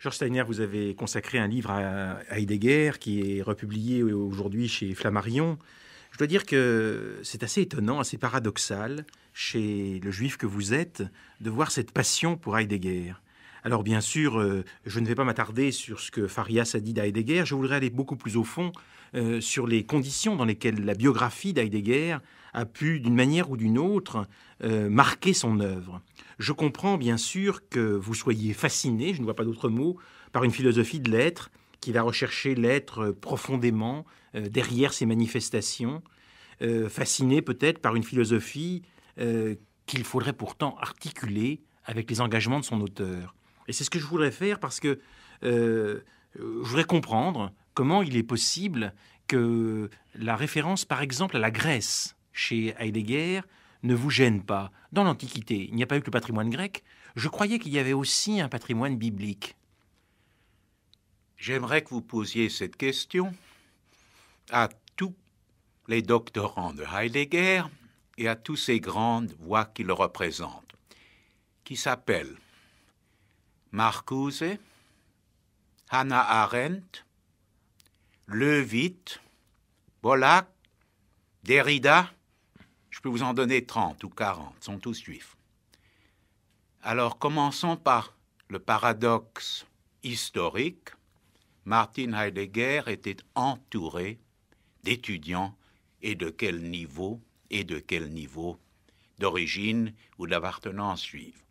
Georges Steiner, vous avez consacré un livre à Heidegger qui est republié aujourd'hui chez Flammarion. Je dois dire que c'est assez étonnant, assez paradoxal chez le juif que vous êtes de voir cette passion pour Heidegger. Alors bien sûr, euh, je ne vais pas m'attarder sur ce que Farias a dit d'Heidegger, je voudrais aller beaucoup plus au fond euh, sur les conditions dans lesquelles la biographie d'Heidegger a pu, d'une manière ou d'une autre, euh, marquer son œuvre. Je comprends bien sûr que vous soyez fasciné, je ne vois pas d'autre mot, par une philosophie de l'être qui va rechercher l'être profondément derrière ses manifestations, fasciné peut-être par une philosophie qu'il faudrait pourtant articuler avec les engagements de son auteur. Et c'est ce que je voudrais faire parce que euh, euh, je voudrais comprendre comment il est possible que la référence, par exemple, à la Grèce chez Heidegger ne vous gêne pas. Dans l'Antiquité, il n'y a pas eu que le patrimoine grec. Je croyais qu'il y avait aussi un patrimoine biblique. J'aimerais que vous posiez cette question à tous les doctorants de Heidegger et à toutes ces grandes voix qui le représentent, qui s'appellent Marcuse, Hannah Arendt, Levitt, Bollack, Derrida, je peux vous en donner 30 ou 40, sont tous juifs. Alors commençons par le paradoxe historique. Martin Heidegger était entouré d'étudiants et de quel niveau et de quel niveau d'origine ou d'appartenance juive.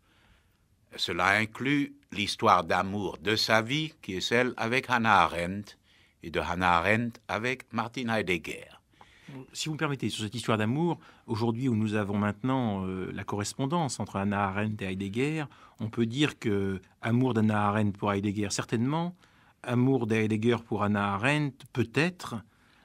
Cela inclut l'histoire d'amour de sa vie, qui est celle avec Hannah Arendt, et de Hannah Arendt avec Martin Heidegger. Si vous me permettez, sur cette histoire d'amour, aujourd'hui où nous avons maintenant euh, la correspondance entre Hannah Arendt et Heidegger, on peut dire que amour d'Hannah Arendt pour Heidegger, certainement, amour d'Heidegger pour Hannah Arendt, peut-être,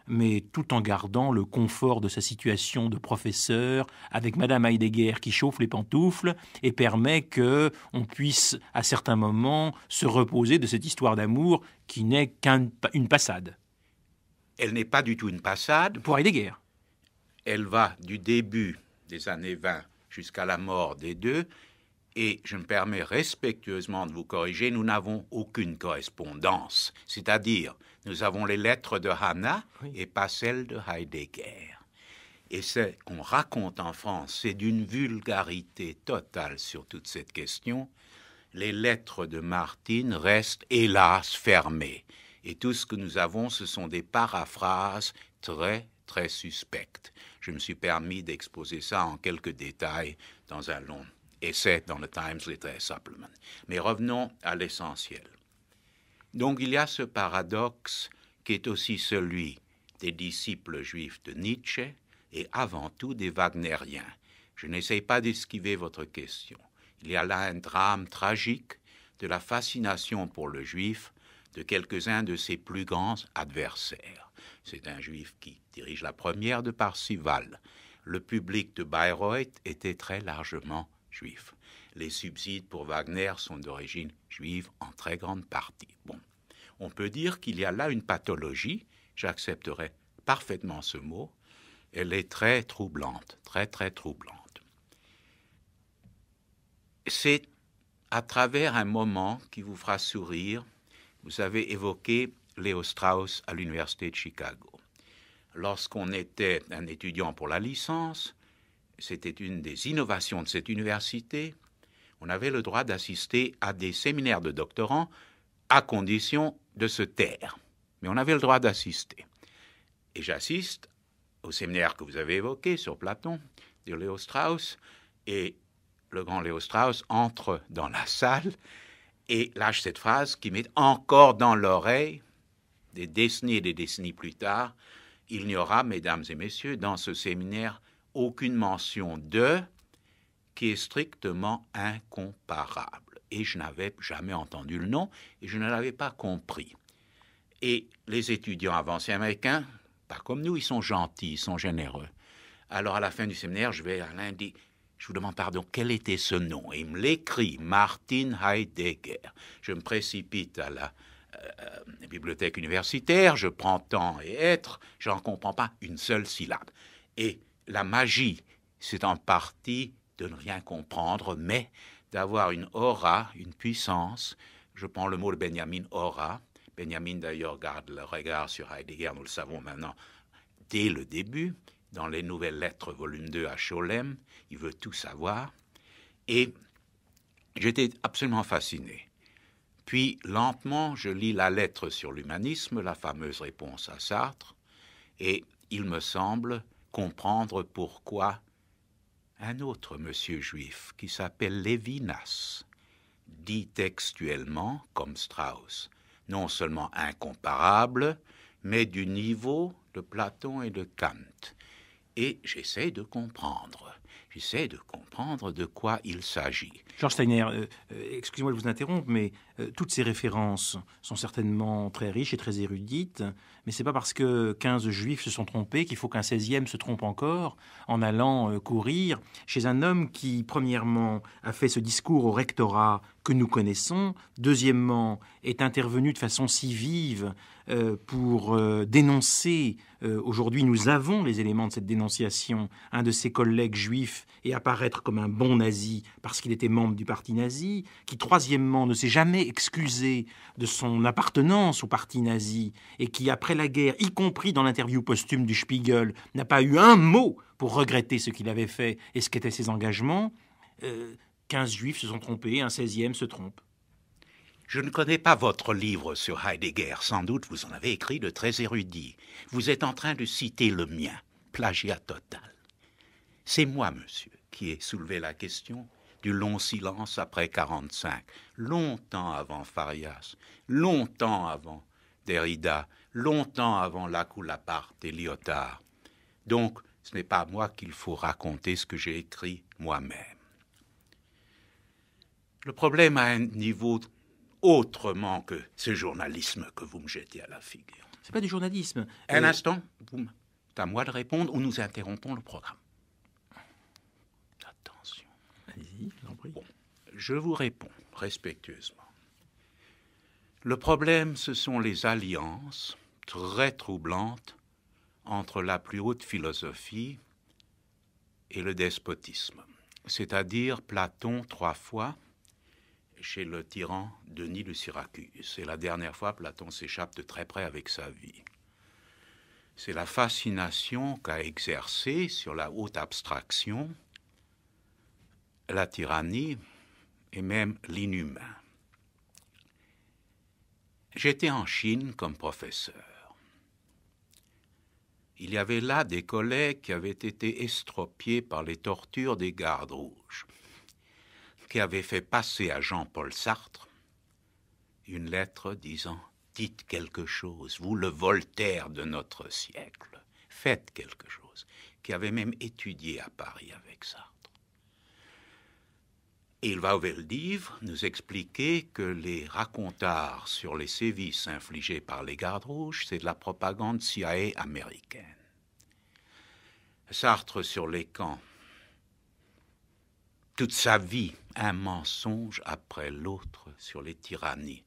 mais tout en gardant le confort de sa situation de professeur, avec Madame Heidegger qui chauffe les pantoufles et permet que on puisse à certains moments se reposer de cette histoire d'amour qui n'est qu'une passade. Elle n'est pas du tout une passade. Pour Heidegger. Elle va du début des années 20 jusqu'à la mort des deux, et je me permets respectueusement de vous corriger, nous n'avons aucune correspondance. C'est-à-dire, nous avons les lettres de Hannah et pas celles de Heidegger. Et ce qu'on raconte en France, c'est d'une vulgarité totale sur toute cette question. Les lettres de Martine restent hélas fermées. Et tout ce que nous avons, ce sont des paraphrases très, très suspectes. Je me suis permis d'exposer ça en quelques détails dans un long essai dans le Times Literary Supplement. Mais revenons à l'essentiel. Donc il y a ce paradoxe qui est aussi celui des disciples juifs de Nietzsche et avant tout des Wagneriens. Je n'essaye pas d'esquiver votre question. Il y a là un drame tragique de la fascination pour le juif de quelques-uns de ses plus grands adversaires. C'est un juif qui dirige la première de Parsival. Le public de Bayreuth était très largement juif les subsides pour Wagner sont d'origine juive en très grande partie. Bon, on peut dire qu'il y a là une pathologie, j'accepterai parfaitement ce mot, elle est très troublante, très très troublante. C'est à travers un moment qui vous fera sourire, vous avez évoqué Léo Strauss à l'Université de Chicago. Lorsqu'on était un étudiant pour la licence, c'était une des innovations de cette université on avait le droit d'assister à des séminaires de doctorants à condition de se taire. Mais on avait le droit d'assister. Et j'assiste au séminaire que vous avez évoqué sur Platon, de Léo Strauss, et le grand Léo Strauss entre dans la salle et lâche cette phrase qui m'est encore dans l'oreille, des décennies et des décennies plus tard, il n'y aura, mesdames et messieurs, dans ce séminaire, aucune mention de qui est strictement incomparable. Et je n'avais jamais entendu le nom et je ne l'avais pas compris. Et les étudiants avancés américains, pas comme nous, ils sont gentils, ils sont généreux. Alors à la fin du séminaire, je vais à lundi. Je vous demande pardon, quel était ce nom Et il me l'écrit, Martin Heidegger. Je me précipite à la, euh, bibliothèque universitaire, je prends temps et être, je n'en comprends pas une seule syllabe. Et la magie, c'est en partie de ne rien comprendre, mais d'avoir une aura, une puissance. Je prends le mot de Benjamin aura. Benjamin d'ailleurs garde le regard sur Heidegger, nous le savons maintenant, dès le début, dans les Nouvelles Lettres, volume 2 à Scholem. Il veut tout savoir. Et j'étais absolument fasciné. Puis, lentement, je lis la lettre sur l'humanisme, la fameuse réponse à Sartre, et il me semble comprendre pourquoi un autre monsieur juif qui s'appelle Lévinas, dit textuellement comme Strauss, non seulement incomparable, mais du niveau de Platon et de Kant. Et j'essaie de comprendre. J'essaie de comprendre de quoi il s'agit. Georges Steiner, euh, euh, excusez-moi de vous interrompre, mais euh, toutes ces références sont certainement très riches et très érudites. Mais c'est pas parce que 15 juifs se sont trompés qu'il faut qu'un 16e se trompe encore en allant euh, courir chez un homme qui, premièrement, a fait ce discours au rectorat que nous connaissons, deuxièmement, est intervenu de façon si vive euh, pour euh, dénoncer, aujourd'hui nous avons les éléments de cette dénonciation, un de ses collègues juifs et apparaître comme un bon nazi parce qu'il était membre du parti nazi, qui troisièmement ne s'est jamais excusé de son appartenance au parti nazi et qui après la guerre, y compris dans l'interview posthume du Spiegel, n'a pas eu un mot pour regretter ce qu'il avait fait et ce qu'étaient ses engagements, euh, quinze 15 juifs se sont trompés, un 16e se trompe. Je ne connais pas votre livre sur Heidegger, sans doute vous en avez écrit de très érudit. Vous êtes en train de citer le mien, plagiat total. C'est moi, monsieur, qui ai soulevé la question du long silence après 45, longtemps avant Farias, longtemps avant Derrida, longtemps avant la part et Lyotard. Donc, ce n'est pas à moi qu'il faut raconter ce que j'ai écrit moi-même. Le problème a un niveau autrement que ce journalisme que vous me jetez à la figure. n'est pas du journalisme. Un euh, instant, c'est à moi de répondre ou nous interrompons le programme. Attention. Allez-y, je vous réponds respectueusement. Le problème, ce sont les alliances très troublante entre la plus haute philosophie et le despotisme, c'est-à-dire Platon trois fois chez le tyran Denis de Syracuse. C'est la dernière fois Platon s'échappe de très près avec sa vie. C'est la fascination qu'a exercée sur la haute abstraction la tyrannie et même l'inhumain. J'étais en Chine comme professeur. Il y avait là des collègues qui avaient été estropiés par les tortures des gardes rouges, qui avaient fait passer à Jean-Paul Sartre une lettre disant Dites quelque chose, vous le Voltaire de notre siècle, faites quelque chose, qui avait même étudié à Paris avec ça il va ouvrir le livre, nous expliquer que les racontars sur les sévices infligés par les gardes rouges, c'est de la propagande CIA américaine. Sartre sur les camps. Toute sa vie, un mensonge après l'autre sur les tyrannies,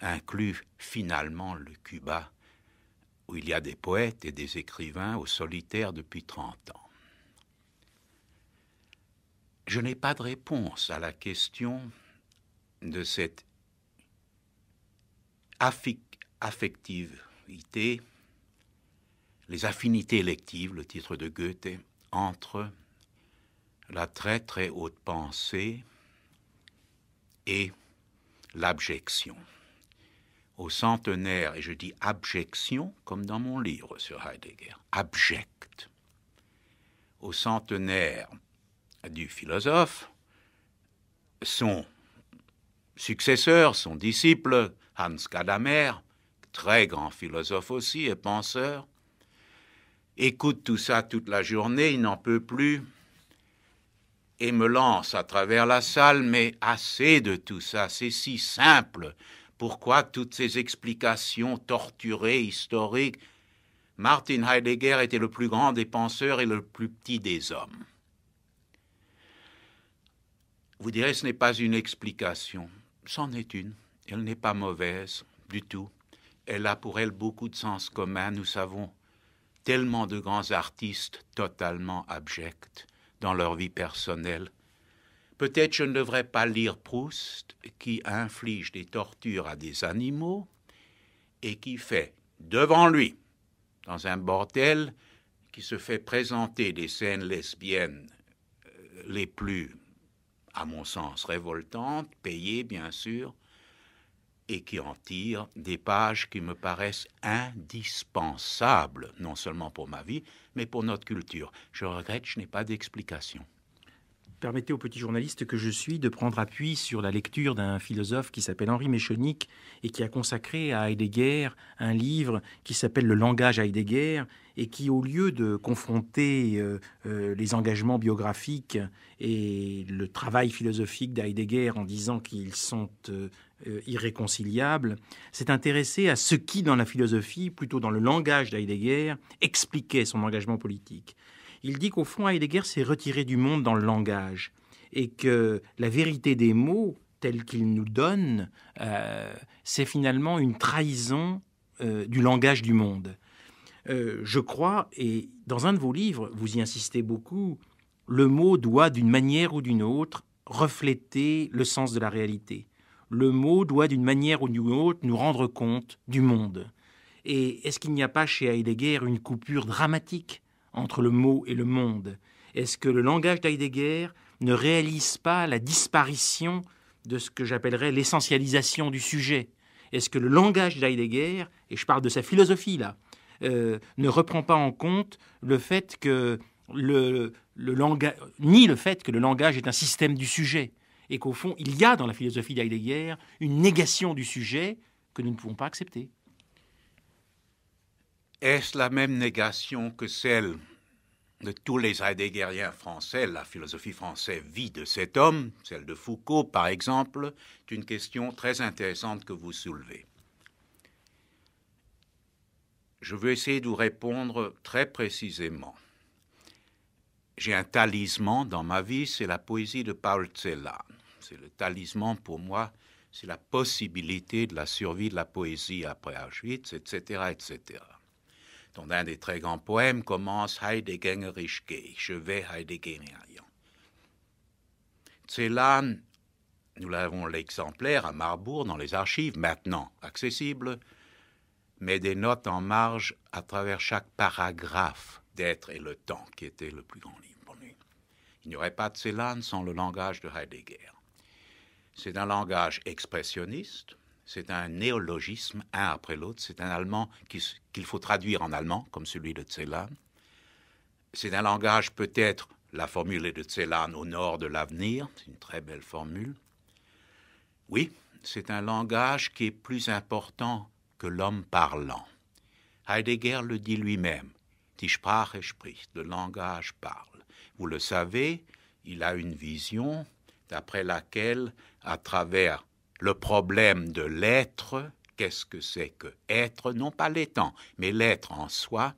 inclut finalement le Cuba, où il y a des poètes et des écrivains au solitaire depuis 30 ans. Je n'ai pas de réponse à la question de cette affectivité, les affinités électives, le titre de Goethe, entre la très très haute pensée et l'abjection. Au centenaire, et je dis abjection comme dans mon livre sur Heidegger, abject. Au centenaire du philosophe, son successeur, son disciple, Hans Kadamer, très grand philosophe aussi et penseur, écoute tout ça toute la journée, il n'en peut plus, et me lance à travers la salle, mais assez de tout ça, c'est si simple. Pourquoi toutes ces explications torturées, historiques Martin Heidegger était le plus grand des penseurs et le plus petit des hommes. Vous direz, ce n'est pas une explication. C'en est une. Elle n'est pas mauvaise du tout. Elle a pour elle beaucoup de sens commun. Nous savons tellement de grands artistes totalement abjects dans leur vie personnelle. Peut-être je ne devrais pas lire Proust qui inflige des tortures à des animaux et qui fait devant lui, dans un bordel, qui se fait présenter des scènes lesbiennes euh, les plus à mon sens, révoltante, payée bien sûr, et qui en tire des pages qui me paraissent indispensables, non seulement pour ma vie, mais pour notre culture. Je regrette, je n'ai pas d'explication. Permettez au petit journaliste que je suis de prendre appui sur la lecture d'un philosophe qui s'appelle Henri Méchonic et qui a consacré à Heidegger un livre qui s'appelle Le langage Heidegger et qui, au lieu de confronter euh, euh, les engagements biographiques et le travail philosophique d'Heidegger en disant qu'ils sont euh, irréconciliables, s'est intéressé à ce qui, dans la philosophie, plutôt dans le langage d'Heidegger, expliquait son engagement politique il dit qu'au fond, Heidegger s'est retiré du monde dans le langage et que la vérité des mots telle qu'ils nous donnent, euh, c'est finalement une trahison euh, du langage du monde. Euh, je crois, et dans un de vos livres, vous y insistez beaucoup, le mot doit d'une manière ou d'une autre refléter le sens de la réalité. Le mot doit d'une manière ou d'une autre nous rendre compte du monde. Et est-ce qu'il n'y a pas chez Heidegger une coupure dramatique entre le mot et le monde Est-ce que le langage d'Heidegger ne réalise pas la disparition de ce que j'appellerais l'essentialisation du sujet Est-ce que le langage d'Heidegger, et je parle de sa philosophie là, euh, ne reprend pas en compte le fait que le, langage, ni le fait que le langage est un système du sujet, et qu'au fond, il y a dans la philosophie d'Heidegger une négation du sujet que nous ne pouvons pas accepter. Est-ce la même négation que celle de tous les heideggeriens français La philosophie française vit de cet homme, celle de Foucault par exemple, est une question très intéressante que vous soulevez. Je veux essayer de vous répondre très précisément. J'ai un talisman dans ma vie, c'est la poésie de Paul Celan. C'est le talisman pour moi, c'est la possibilité de la survie de la poésie après Auschwitz, etc., etc dont des très grands poèmes commence Heideggerischke, je vais Heideggerien. Celan, nous l'avons l'exemplaire à Marbourg dans les archives, maintenant accessible, mais des notes en marge à travers chaque paragraphe d'être et le temps qui était le plus grand livre pour lui. Il n'y aurait pas de Celan sans le langage de Heidegger. C'est un langage expressionniste, c'est un néologisme, un après l'autre. C'est un allemand qu'il faut traduire en allemand, comme celui de Celan. C'est un langage peut-être, la formule est de Celan, au nord de l'avenir. C'est une très belle formule. Oui, c'est un langage qui est plus important que l'homme parlant. Heidegger le dit lui-même. Die Sprache spricht, le langage parle. Vous le savez, il a une vision d'après laquelle, à travers le problème de l'être, qu'est-ce que c'est que être, non pas l'étant, mais l'être en soi,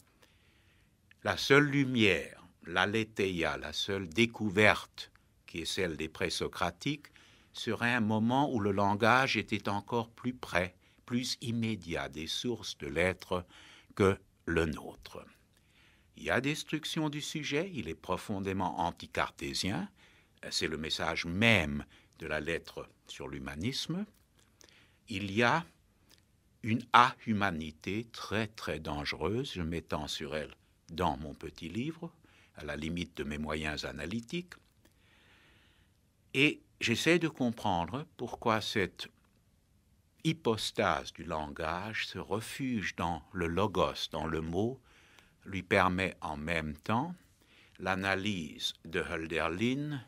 la seule lumière, la letéia, la seule découverte qui est celle des présocratiques, serait un moment où le langage était encore plus près, plus immédiat des sources de l'être que le nôtre. Il y a destruction du sujet, il est profondément anticartésien, c'est le message même de la lettre sur l'humanisme, il y a une a-humanité très très dangereuse, je m'étends sur elle dans mon petit livre, à la limite de mes moyens analytiques, et j'essaie de comprendre pourquoi cette hypostase du langage, se refuge dans le logos, dans le mot, lui permet en même temps l'analyse de Hölderlin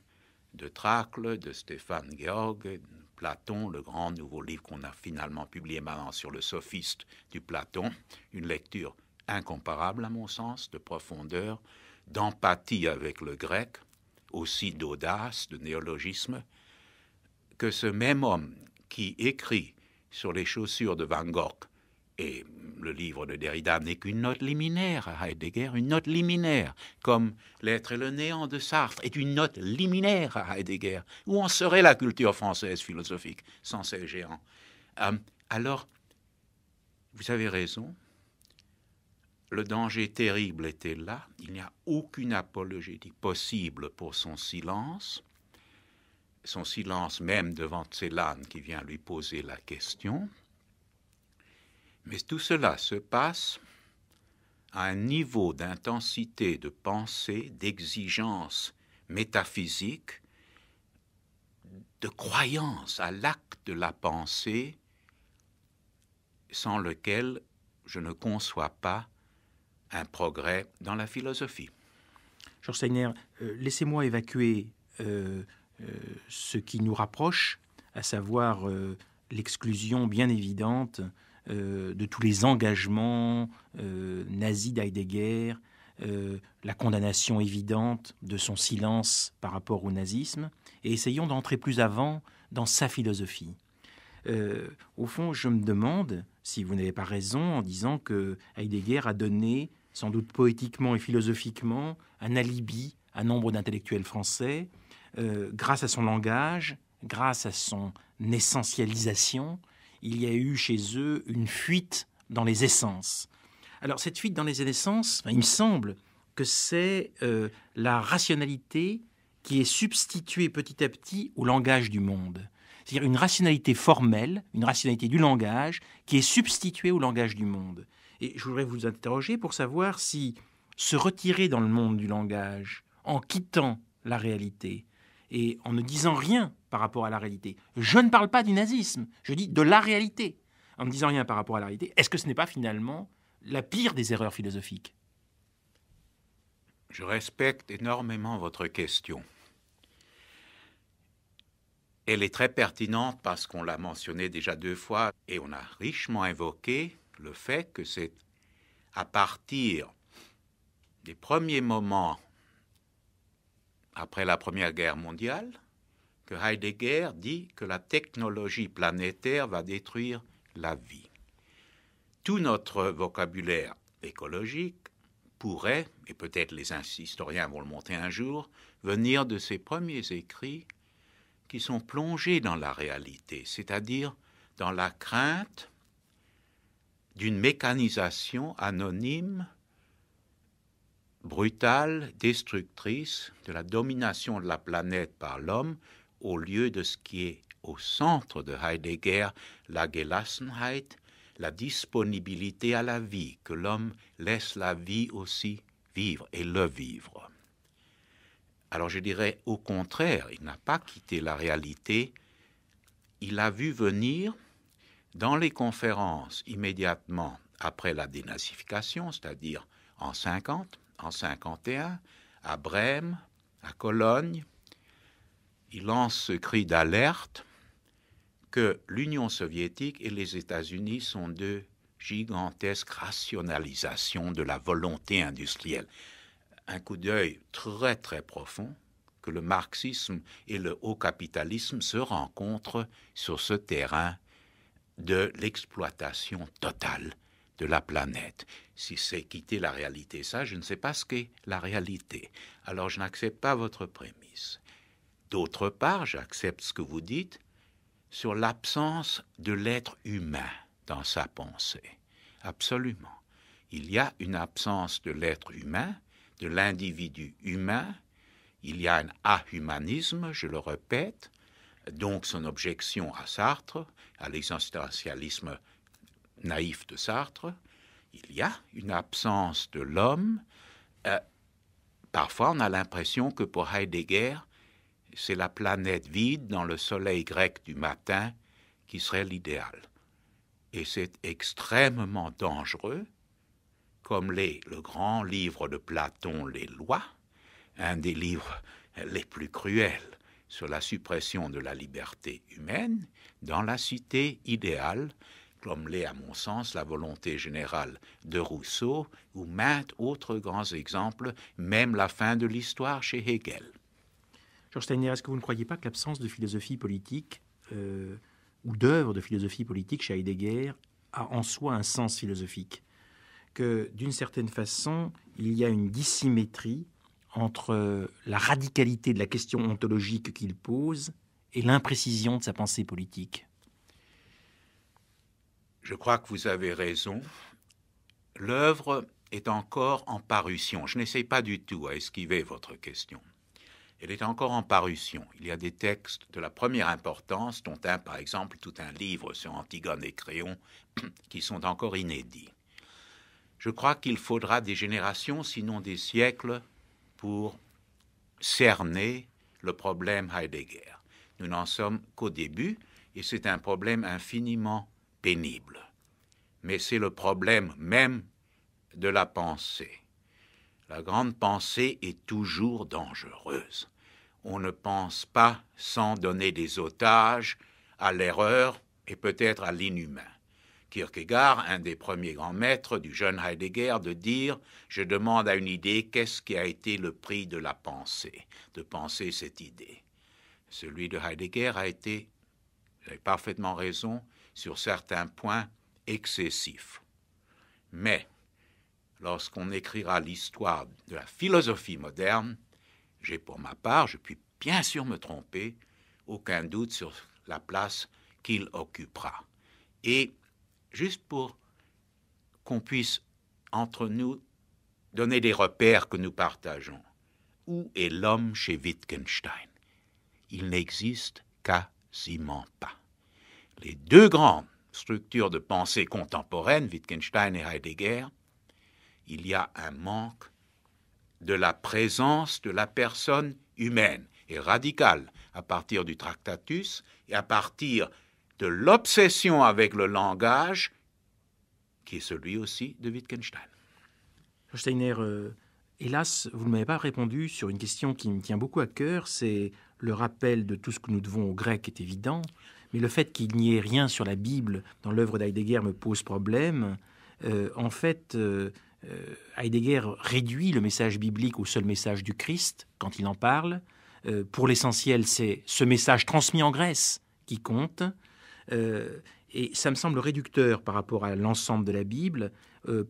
de Tracle, de Stéphane Georg, Platon, le grand nouveau livre qu'on a finalement publié maintenant sur le sophiste du Platon, une lecture incomparable à mon sens, de profondeur, d'empathie avec le grec, aussi d'audace, de néologisme, que ce même homme qui écrit sur les chaussures de Van Gogh et le livre de Derrida n'est qu'une note liminaire à Heidegger, une note liminaire, comme L'être et le néant de Sartre est une note liminaire à Heidegger. Où en serait la culture française philosophique sans ces géants euh, Alors, vous avez raison, le danger terrible était là, il n'y a aucune apologétique possible pour son silence, son silence même devant Céline qui vient lui poser la question. Mais tout cela se passe à un niveau d'intensité de pensée, d'exigence métaphysique, de croyance à l'acte de la pensée, sans lequel je ne conçois pas un progrès dans la philosophie. Georges Steiner, euh, laissez-moi évacuer euh, euh, ce qui nous rapproche, à savoir l'exclusion bien évidente euh, de tous les engagements euh, nazis d'Heidegger, euh, la condamnation évidente de son silence par rapport au nazisme, et essayons d'entrer plus avant dans sa philosophie. au fond, je me demande si vous n'avez pas raison en disant que Heidegger a donné, sans doute poétiquement et philosophiquement, un alibi à nombre d'intellectuels français, grâce à son langage, grâce à son essentialisation, il y a eu chez eux une fuite dans les essences. Alors cette fuite dans les essences, il me semble que c'est euh, la rationalité qui est substituée petit à petit au langage du monde. C'est-à-dire une rationalité formelle, une rationalité du langage qui est substituée au langage du monde. Et je voudrais vous interroger pour savoir si se retirer dans le monde du langage en quittant la réalité et en ne disant rien par rapport à la réalité. Je ne parle pas du nazisme, je dis de la réalité. En ne disant rien par rapport à la réalité, est-ce que ce n'est pas finalement la pire des erreurs philosophiques Je respecte énormément votre question. Elle est très pertinente parce qu'on l'a mentionné déjà deux fois et on a richement évoqué le fait que c'est à partir des premiers moments après la Première Guerre mondiale Heidegger dit que la technologie planétaire va détruire la vie. Tout notre vocabulaire écologique pourrait, et peut-être les historiens vont le montrer un jour, venir de ces premiers écrits qui sont plongés dans la réalité, c'est-à-dire dans la crainte d'une mécanisation anonyme, brutale, destructrice de la domination de la planète par l'homme au lieu de ce qui est au centre de Heidegger, la Gelassenheit, la disponibilité à la vie, que l'homme laisse la vie aussi vivre et le vivre. Alors je dirais au contraire, il n'a pas quitté la réalité, il a vu venir dans les conférences immédiatement après la dénazification, c'est-à-dire en 50, en 51, à Brême, à Cologne, il lance ce cri d'alerte que l'Union soviétique et les États-Unis sont deux gigantesques rationalisations de la volonté industrielle. Un coup d'œil très très profond que le marxisme et le haut capitalisme se rencontrent sur ce terrain de l'exploitation totale de la planète. Si c'est quitter la réalité, ça, je ne sais pas ce qu'est la réalité. Alors je n'accepte pas votre prime. D'autre part, j'accepte ce que vous dites sur l'absence de l'être humain dans sa pensée. Absolument. Il y a une absence de l'être humain, de l'individu humain, il y a un ahumanisme, je le répète, donc son objection à Sartre, à l'existentialisme naïf de Sartre, il y a une absence de l'homme. Euh, parfois, on a l'impression que pour Heidegger, c'est la planète vide dans le soleil grec du matin qui serait l'idéal. Et c'est extrêmement dangereux, comme l'est le grand livre de Platon, Les Lois, un des livres les plus cruels sur la suppression de la liberté humaine, dans la cité idéale, comme l'est à mon sens la volonté générale de Rousseau, ou maintes autres grands exemples, même la fin de l'histoire chez Hegel. Georges Steiner, est-ce que vous ne croyez pas que l'absence de philosophie politique euh, ou d'œuvre de philosophie politique chez Heidegger a en soi un sens philosophique Que d'une certaine façon, il y a une dissymétrie entre euh, la radicalité de la question ontologique qu'il pose et l'imprécision de sa pensée politique Je crois que vous avez raison. L'œuvre est encore en parution. Je n'essaie pas du tout à esquiver votre question. Elle est encore en parution. Il y a des textes de la première importance, dont un, par exemple, tout un livre sur Antigone et Créon, qui sont encore inédits. Je crois qu'il faudra des générations, sinon des siècles, pour cerner le problème Heidegger. Nous n'en sommes qu'au début, et c'est un problème infiniment pénible. Mais c'est le problème même de la pensée. La grande pensée est toujours dangereuse on ne pense pas sans donner des otages à l'erreur et peut-être à l'inhumain. Kierkegaard, un des premiers grands maîtres du jeune Heidegger, de dire Je demande à une idée qu'est-ce qui a été le prix de la pensée, de penser cette idée. Celui de Heidegger a été, vous avez parfaitement raison, sur certains points excessif. Mais lorsqu'on écrira l'histoire de la philosophie moderne, j'ai pour ma part, je puis bien sûr me tromper, aucun doute sur la place qu'il occupera. Et juste pour qu'on puisse entre nous donner des repères que nous partageons. Où est l'homme chez Wittgenstein Il n'existe quasiment pas. Les deux grandes structures de pensée contemporaine, Wittgenstein et Heidegger, il y a un manque de la présence de la personne humaine et radicale à partir du Tractatus et à partir de l'obsession avec le langage qui est celui aussi de Wittgenstein. Steiner, euh, hélas, vous ne m'avez pas répondu sur une question qui me tient beaucoup à cœur, c'est le rappel de tout ce que nous devons aux Grecs est évident, mais le fait qu'il n'y ait rien sur la Bible dans l'œuvre d'Heidegger me pose problème. Euh, en fait, euh, euh, Heidegger réduit le message biblique au seul message du Christ quand il en parle. Euh, pour l'essentiel, c'est ce message transmis en Grèce qui compte. Euh, et ça me semble réducteur par rapport à l'ensemble de la Bible,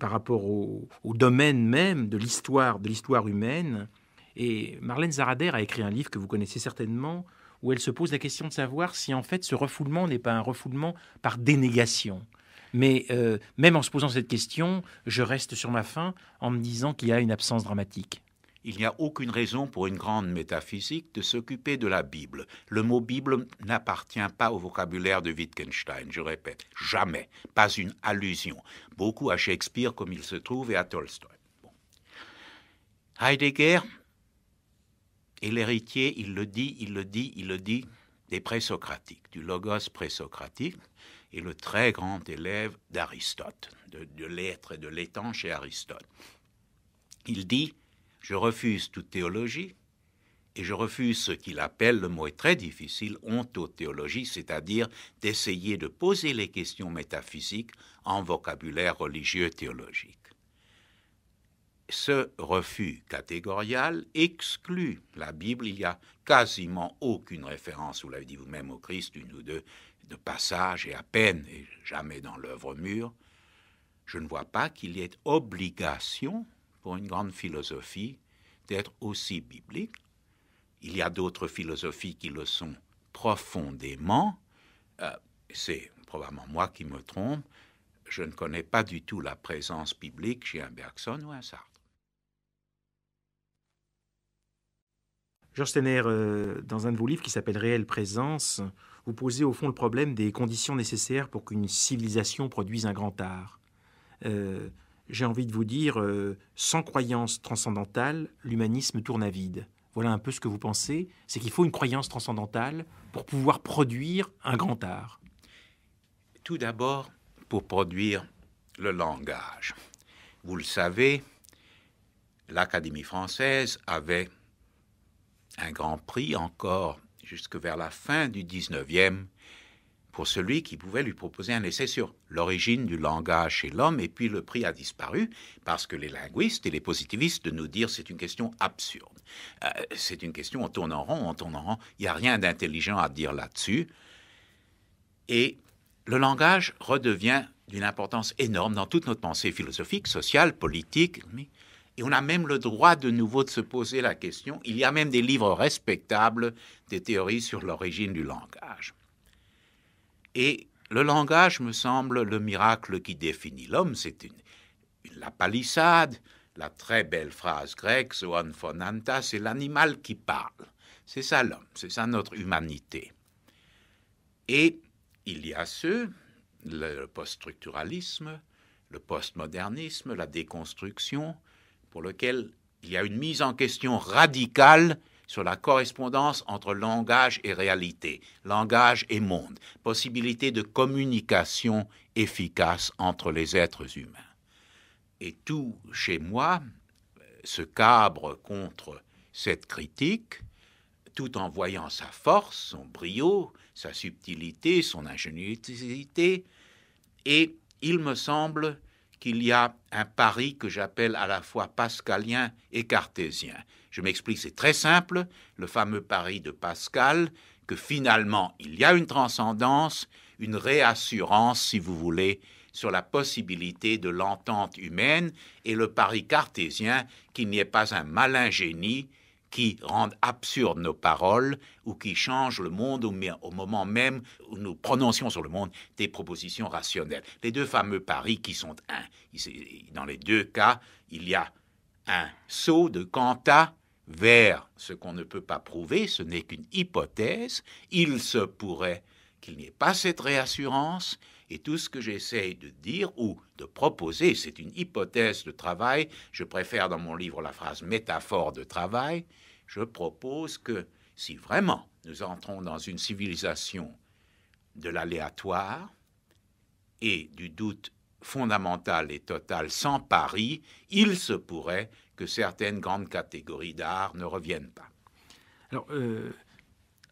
par rapport au, au, domaine même de l'histoire, de l'histoire humaine. Et Marlène Zarader a écrit un livre que vous connaissez certainement, où elle se pose la question de savoir si en fait ce refoulement n'est pas un refoulement par dénégation. Mais euh, même en se posant cette question, je reste sur ma faim en me disant qu'il y a une absence dramatique. Il n'y a aucune raison pour une grande métaphysique de s'occuper de la Bible. Le mot Bible n'appartient pas au vocabulaire de Wittgenstein, je répète, jamais, pas une allusion. Beaucoup à Shakespeare comme il se trouve et à Tolstoy. Heidegger est l'héritier, il le dit, il le dit, il le dit, des présocratiques, du logos présocratique et le très grand élève d'Aristote, de, l'être et de l'étang chez Aristote. Il dit Je refuse toute théologie et je refuse ce qu'il appelle, le mot est très difficile, ontothéologie, c'est-à-dire d'essayer de poser les questions métaphysiques en vocabulaire religieux théologique. Ce refus catégorial exclut la Bible. Il n'y a quasiment aucune référence, vous l'avez dit vous-même, au Christ, une ou deux, de passage et à peine, et jamais dans l'œuvre mûre, je ne vois pas qu'il y ait obligation pour une grande philosophie d'être aussi biblique. Il y a d'autres philosophies qui le sont profondément. Euh, c'est probablement moi qui me trompe. Je ne connais pas du tout la présence biblique chez un Bergson ou un Sartre. Georges euh, dans un de vos livres qui s'appelle Réelle présence, vous posez au fond le problème des conditions nécessaires pour qu'une civilisation produise un grand art. Euh, j'ai envie de vous dire, euh, sans croyance transcendantale, l'humanisme tourne à vide. Voilà un peu ce que vous pensez, c'est qu'il faut une croyance transcendantale pour pouvoir produire un grand art. Tout d'abord, pour produire le langage. Vous le savez, l'Académie française avait un grand prix encore jusque vers la fin du 19e pour celui qui pouvait lui proposer un essai sur l'origine du langage chez l'homme, et puis le prix a disparu parce que les linguistes et les positivistes de nous dire c'est une question absurde. Euh, c'est une question, en tourne en rond, en tourne en rond, il n'y a rien d'intelligent à dire là-dessus. Et le langage redevient d'une importance énorme dans toute notre pensée philosophique, sociale, politique, et on a même le droit de nouveau de se poser la question. Il y a même des livres respectables des théories sur l'origine du langage. Et le langage me semble le miracle qui définit l'homme. C'est une, la palissade, la très belle phrase grecque, Zoan phonanta, c'est l'animal qui parle. C'est ça l'homme, c'est ça notre humanité. Et il y a ceux, le post-structuralisme, le postmodernisme, la déconstruction, pour lequel il y a une mise en question radicale sur la correspondance entre langage et réalité, langage et monde, possibilité de communication efficace entre les êtres humains. Et tout chez moi euh, se cabre contre cette critique, tout en voyant sa force, son brio, sa subtilité, son ingéniosité, et il me semble qu'il y a un pari que j'appelle à la fois pascalien et cartésien. Je m'explique, c'est très simple, le fameux pari de Pascal, que finalement il y a une transcendance, une réassurance, si vous voulez, sur la possibilité de l'entente humaine, et le pari cartésien qu'il n'y ait pas un malin génie qui rendent absurdes nos paroles ou qui changent le monde au, moment même où nous prononcions sur le monde des propositions rationnelles. Les deux fameux paris qui sont un. Dans les deux cas, il y a un saut de Kanta vers ce qu'on ne peut pas prouver, ce n'est qu'une hypothèse. Il se pourrait qu'il n'y ait pas cette réassurance, et tout ce que j'essaye de dire ou de proposer, c'est une hypothèse de travail, je préfère dans mon livre la phrase métaphore de travail, je propose que si vraiment nous entrons dans une civilisation de l'aléatoire et du doute fondamental et total sans pari, il se pourrait que certaines grandes catégories d'art ne reviennent pas. Alors, euh,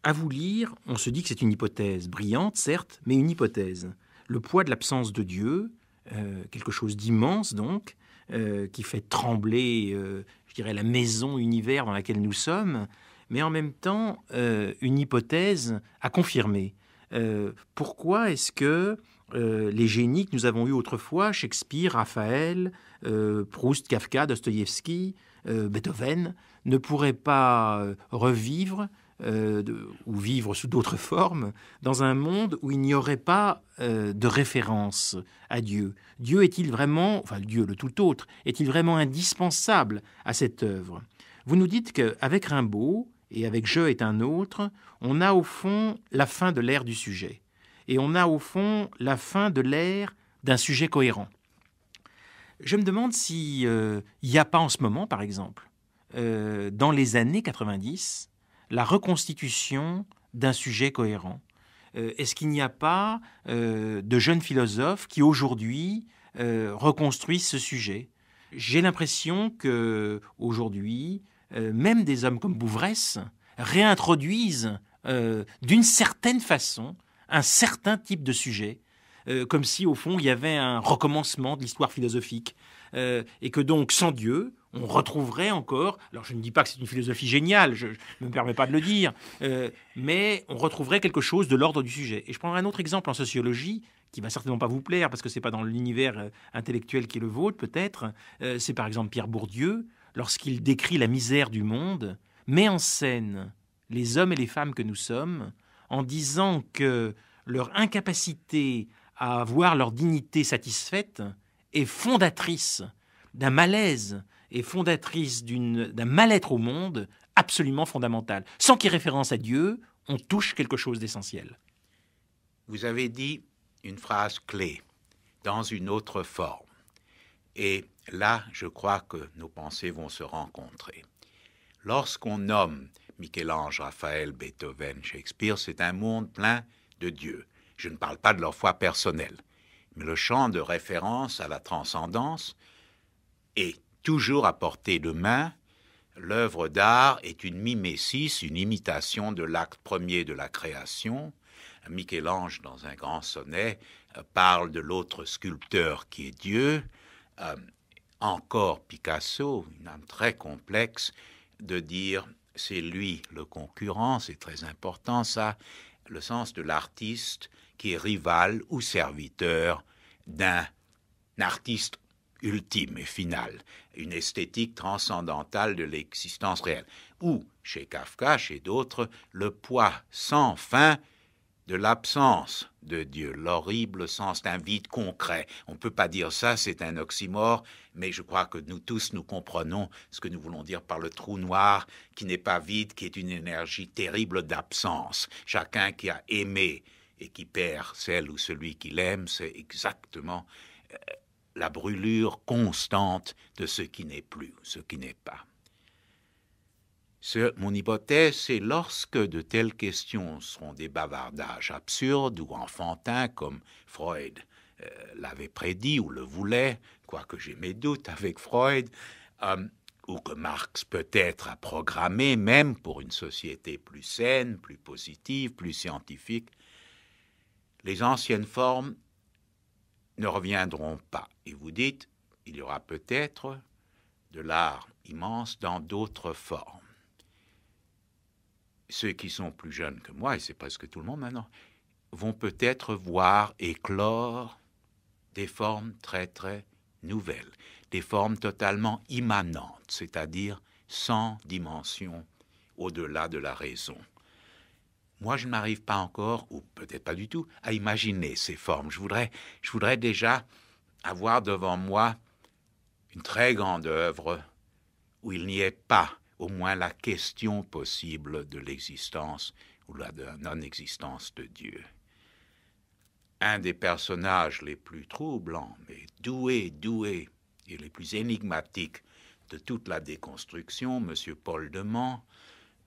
à vous lire, on se dit que c'est une hypothèse brillante, certes, mais une hypothèse le poids de l'absence de Dieu, euh, quelque chose d'immense donc, euh, qui fait trembler, euh, je dirais, la maison univers dans laquelle nous sommes, mais en même temps une hypothèse à confirmer. pourquoi est-ce que les génies que nous avons eus autrefois, Shakespeare, Raphaël, Proust, Kafka, Dostoïevski, Beethoven, ne pourraient pas revivre euh, ou vivre sous d'autres formes, dans un monde où il n'y aurait pas euh, de référence à Dieu. Dieu est-il vraiment, enfin Dieu le tout autre, est-il vraiment indispensable à cette œuvre Vous nous dites qu'avec Rimbaud et avec Je est un autre, on a au fond la fin de l'ère du sujet. Et on a au fond la fin de l'ère d'un sujet cohérent. Je me demande s'il euh, n'y a pas en ce moment, par exemple, dans les années 90, la reconstitution d'un sujet cohérent euh, Est-ce qu'il n'y a pas euh, de jeunes philosophes qui aujourd'hui euh, reconstruisent ce sujet J'ai l'impression que aujourd'hui, même des hommes comme Bouvresse réintroduisent d'une certaine façon un certain type de sujet, comme si au fond il y avait un recommencement de l'histoire philosophique, et que donc sans Dieu, on retrouverait encore, alors je ne dis pas que c'est une philosophie géniale, je ne me permets pas de le dire, euh, mais on retrouverait quelque chose de l'ordre du sujet. Et je prendrai un autre exemple en sociologie qui va certainement pas vous plaire parce que ce n'est pas dans l'univers euh, intellectuel qui est le vôtre peut-être. Euh, c'est par exemple Pierre Bourdieu lorsqu'il décrit la misère du monde, met en scène les hommes et les femmes que nous sommes en disant que leur incapacité à avoir leur dignité satisfaite est fondatrice d'un malaise, est fondatrice d'un mal-être au monde absolument fondamental. Sans qu'il référence à Dieu, on touche quelque chose d'essentiel. Vous avez dit une phrase clé, dans une autre forme. Et là, je crois que nos pensées vont se rencontrer. Lorsqu'on nomme Michel-Ange, Raphaël, Beethoven, Shakespeare, c'est un monde plein de Dieu. Je ne parle pas de leur foi personnelle, mais le champ de référence à la transcendance est toujours à portée de main, l'œuvre d'art est une mimésis, une imitation de l'acte premier de la création. Michel-Ange, dans un grand sonnet, parle de l'autre sculpteur qui est Dieu. Euh, encore Picasso, une âme très complexe, de dire c'est lui le concurrent, c'est très important ça, le sens de l'artiste qui est rival ou serviteur d'un artiste ultime et finale, une esthétique transcendantale de l'existence réelle, ou, chez Kafka, chez d'autres, le poids sans fin de l'absence de Dieu, l'horrible sens d'un vide concret. On ne peut pas dire ça, c'est un oxymore, mais je crois que nous tous, nous comprenons ce que nous voulons dire par le trou noir, qui n'est pas vide, qui est une énergie terrible d'absence. Chacun qui a aimé et qui perd celle ou celui qu'il aime, c'est exactement euh, la brûlure constante de ce qui n'est plus, ce qui n'est pas. Ce, mon hypothèse, c'est lorsque de telles questions seront des bavardages absurdes ou enfantins, comme Freud euh, l'avait prédit ou le voulait, quoique j'ai mes doutes avec Freud, euh, ou que Marx peut-être a programmé, même pour une société plus saine, plus positive, plus scientifique, les anciennes formes ne reviendront pas. Et vous dites, il y aura peut-être de l'art immense dans d'autres formes. Ceux qui sont plus jeunes que moi, et c'est presque tout le monde maintenant, vont peut-être voir éclore des formes très très nouvelles, des formes totalement immanentes, c'est-à-dire sans dimension au-delà de la raison moi, je n'arrive pas encore, ou peut-être pas du tout, à imaginer ces formes. Je voudrais, je voudrais déjà avoir devant moi une très grande œuvre où il n'y ait pas au moins la question possible de l'existence ou de la non-existence de Dieu. Un des personnages les plus troublants, mais doué, doué, et les plus énigmatiques de toute la déconstruction, M. Paul Demand,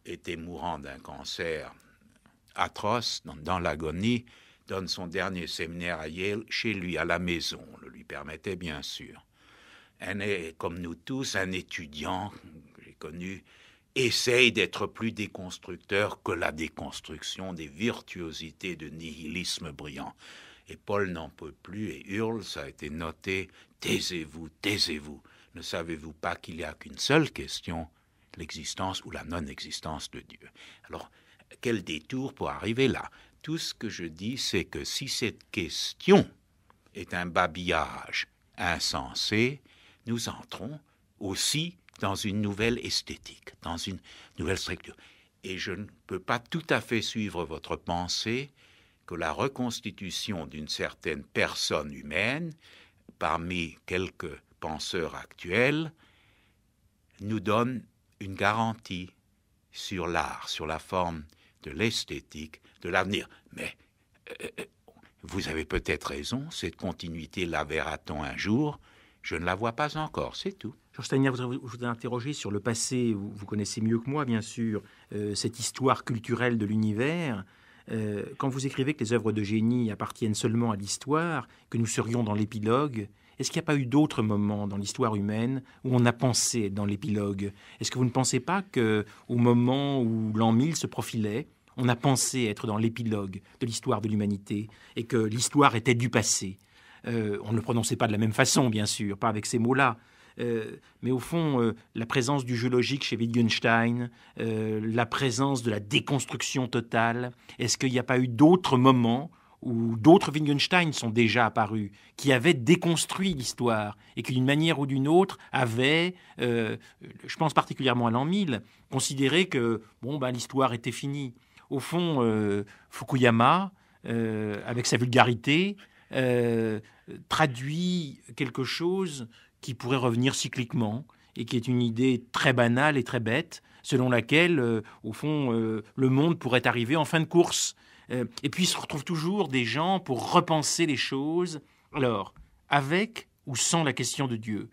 était mourant d'un cancer atroce, dans, l'agonie, donne son dernier séminaire à Yale, chez lui, à la maison, le lui permettait bien sûr. Elle est, comme nous tous, un étudiant j'ai connu, essaye d'être plus déconstructeur que la déconstruction des virtuosités de nihilisme brillant. Et Paul n'en peut plus et hurle, ça a été noté, taisez-vous, taisez-vous. Ne savez-vous pas qu'il n'y a qu'une seule question, l'existence ou la non-existence de Dieu Alors, quel détour pour arriver là Tout ce que je dis, c'est que si cette question est un babillage insensé, nous entrons aussi dans une nouvelle esthétique, dans une nouvelle structure. Et je ne peux pas tout à fait suivre votre pensée que la reconstitution d'une certaine personne humaine, parmi quelques penseurs actuels, nous donne une garantie sur l'art, sur la forme de l'esthétique de l'avenir. Mais euh, euh, vous avez peut-être raison, cette continuité la verra-t-on un jour Je ne la vois pas encore, c'est tout. Georges Steiner, je voudrais interroger sur le passé. Vous, connaissez mieux que moi, bien sûr, euh, cette histoire culturelle de l'univers. quand vous écrivez que les œuvres de génie appartiennent seulement à l'histoire, que nous serions dans l'épilogue, est-ce qu'il n'y a pas eu d'autres moments dans l'histoire humaine où on a pensé dans l'épilogue Est-ce que vous ne pensez pas qu'au moment où l'an 1000 se profilait, on a pensé être dans l'épilogue de l'histoire de l'humanité et que l'histoire était du passé euh, On ne le prononçait pas de la même façon, bien sûr, pas avec ces mots-là, euh, mais au fond, euh, la présence du géologique chez Wittgenstein, la présence de la déconstruction totale, est-ce qu'il n'y a pas eu d'autres moments où d'autres Wittgenstein sont déjà apparus, qui avaient déconstruit l'histoire et qui, d'une manière ou d'une autre, avaient, euh, je pense particulièrement à l'an 1000, considéré que bon, ben, l'histoire était finie. Au fond, euh, Fukuyama, euh, avec sa vulgarité, traduit quelque chose qui pourrait revenir cycliquement et qui est une idée très banale et très bête, selon laquelle, au fond, le monde pourrait arriver en fin de course euh, et puis il se retrouve toujours des gens pour repenser les choses. Alors, avec ou sans la question de Dieu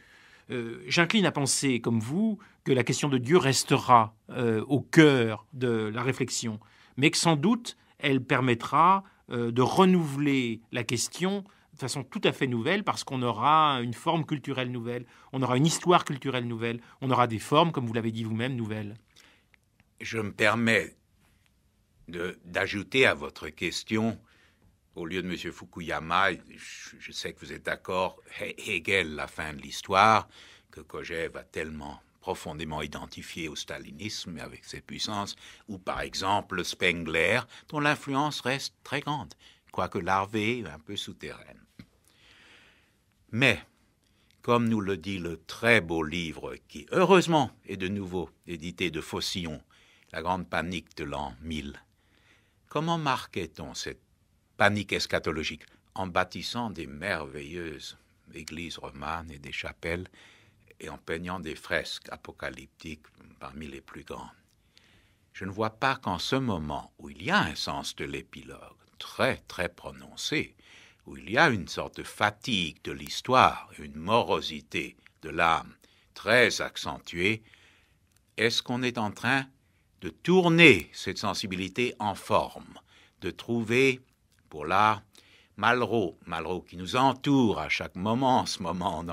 euh, J'incline à penser, comme vous, que la question de Dieu restera euh, au cœur de la réflexion, mais que sans doute elle permettra de renouveler la question de façon tout à fait nouvelle, parce qu'on aura une forme culturelle nouvelle, on aura une histoire culturelle nouvelle, on aura des formes, comme vous l'avez dit vous-même, nouvelles. Je me permets d'ajouter à votre question, au lieu de M. Fukuyama, je, sais que vous êtes d'accord, Hegel, la fin de l'histoire, que Kojève a tellement profondément identifié au stalinisme avec ses puissances, ou par exemple Spengler, dont l'influence reste très grande, quoique larvée, un peu souterraine. Mais, comme nous le dit le très beau livre qui, heureusement, est de nouveau édité de Faucillon, La grande panique de l'an 1000, Comment marquait-on cette panique eschatologique En bâtissant des merveilleuses églises romanes et des chapelles et en peignant des fresques apocalyptiques parmi les plus grandes. Je ne vois pas qu'en ce moment où il y a un sens de l'épilogue très très prononcé, où il y a une sorte de fatigue de l'histoire, une morosité de l'âme très accentuée, est-ce qu'on est en train de tourner cette sensibilité en forme, de trouver pour l'art Malraux, Malraux qui nous entoure à chaque moment en ce moment,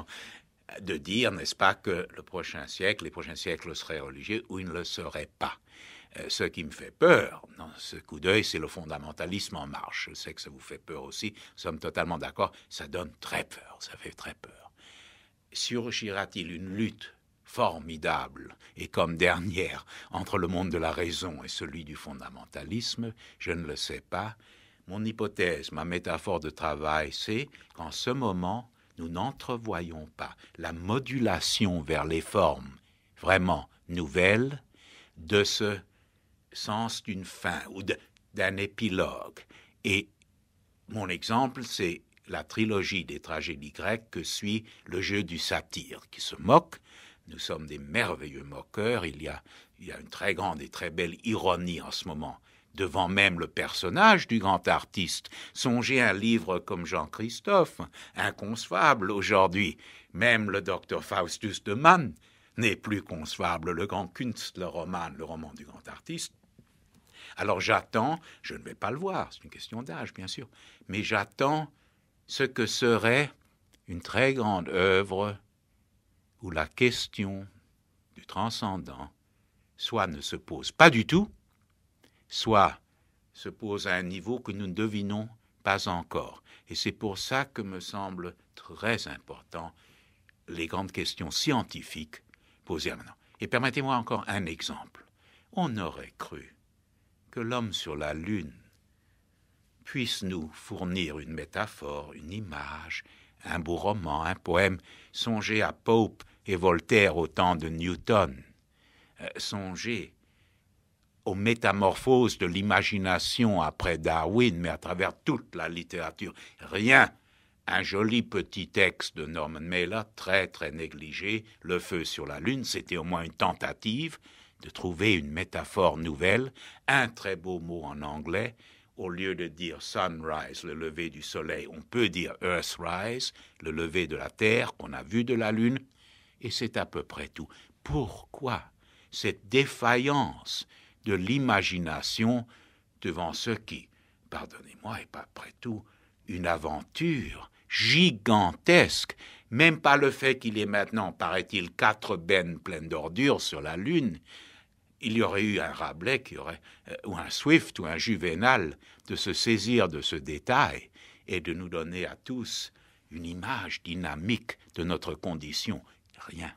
de dire, n'est-ce pas, que le prochain siècle, les prochains siècles seraient religieux ou ils ne le seraient pas. Euh, ce qui me fait peur dans ce coup d'œil, c'est le fondamentalisme en marche. Je sais que ça vous fait peur aussi, nous sommes totalement d'accord, ça donne très peur, ça fait très peur. Surgira-t-il une lutte formidable. Et comme dernière, entre le monde de la raison et celui du fondamentalisme, je ne le sais pas, mon hypothèse, ma métaphore de travail, c'est qu'en ce moment, nous n'entrevoyons pas la modulation vers les formes vraiment nouvelles de ce sens d'une fin ou d'un épilogue. Et mon exemple, c'est la trilogie des tragédies grecques que suit le jeu du satyre qui se moque nous sommes des merveilleux moqueurs. Il y, a, il a une très grande et très belle ironie en ce moment, devant même le personnage du grand artiste. Songez à un livre comme Jean-Christophe, inconcevable aujourd'hui. Même le docteur Faustus de Mann n'est plus concevable. Le grand Kunst, le roman, le roman du grand artiste, alors j'attends, je ne vais pas le voir, c'est une question d'âge bien sûr, mais j'attends ce que serait une très grande œuvre où la question du transcendant soit ne se pose pas du tout, soit se pose à un niveau que nous ne devinons pas encore. Et c'est pour ça que me semble très important les grandes questions scientifiques posées maintenant. Et permettez-moi encore un exemple. On aurait cru que l'homme sur la Lune puisse nous fournir une métaphore, une image, un beau roman, un poème. Songez à Pope et Voltaire au temps de Newton. Euh, songez aux métamorphoses de l'imagination après Darwin, mais à travers toute la littérature. Rien. Un joli petit texte de Norman Mailer, très très négligé, Le feu sur la lune, c'était au moins une tentative de trouver une métaphore nouvelle, un très beau mot en anglais, au lieu de dire sunrise, le lever du soleil, on peut dire earthrise, le lever de la Terre qu'on a vu de la Lune, et c'est à peu près tout. Pourquoi cette défaillance de l'imagination devant ce qui, pardonnez-moi, est après tout une aventure gigantesque, même pas le fait qu'il y ait maintenant, paraît-il, quatre bennes pleines d'ordures sur la Lune, il y aurait eu un Rabelais euh, ou un Swift ou un Juvenal de se saisir de ce détail et de nous donner à tous une image dynamique de notre condition. Rien.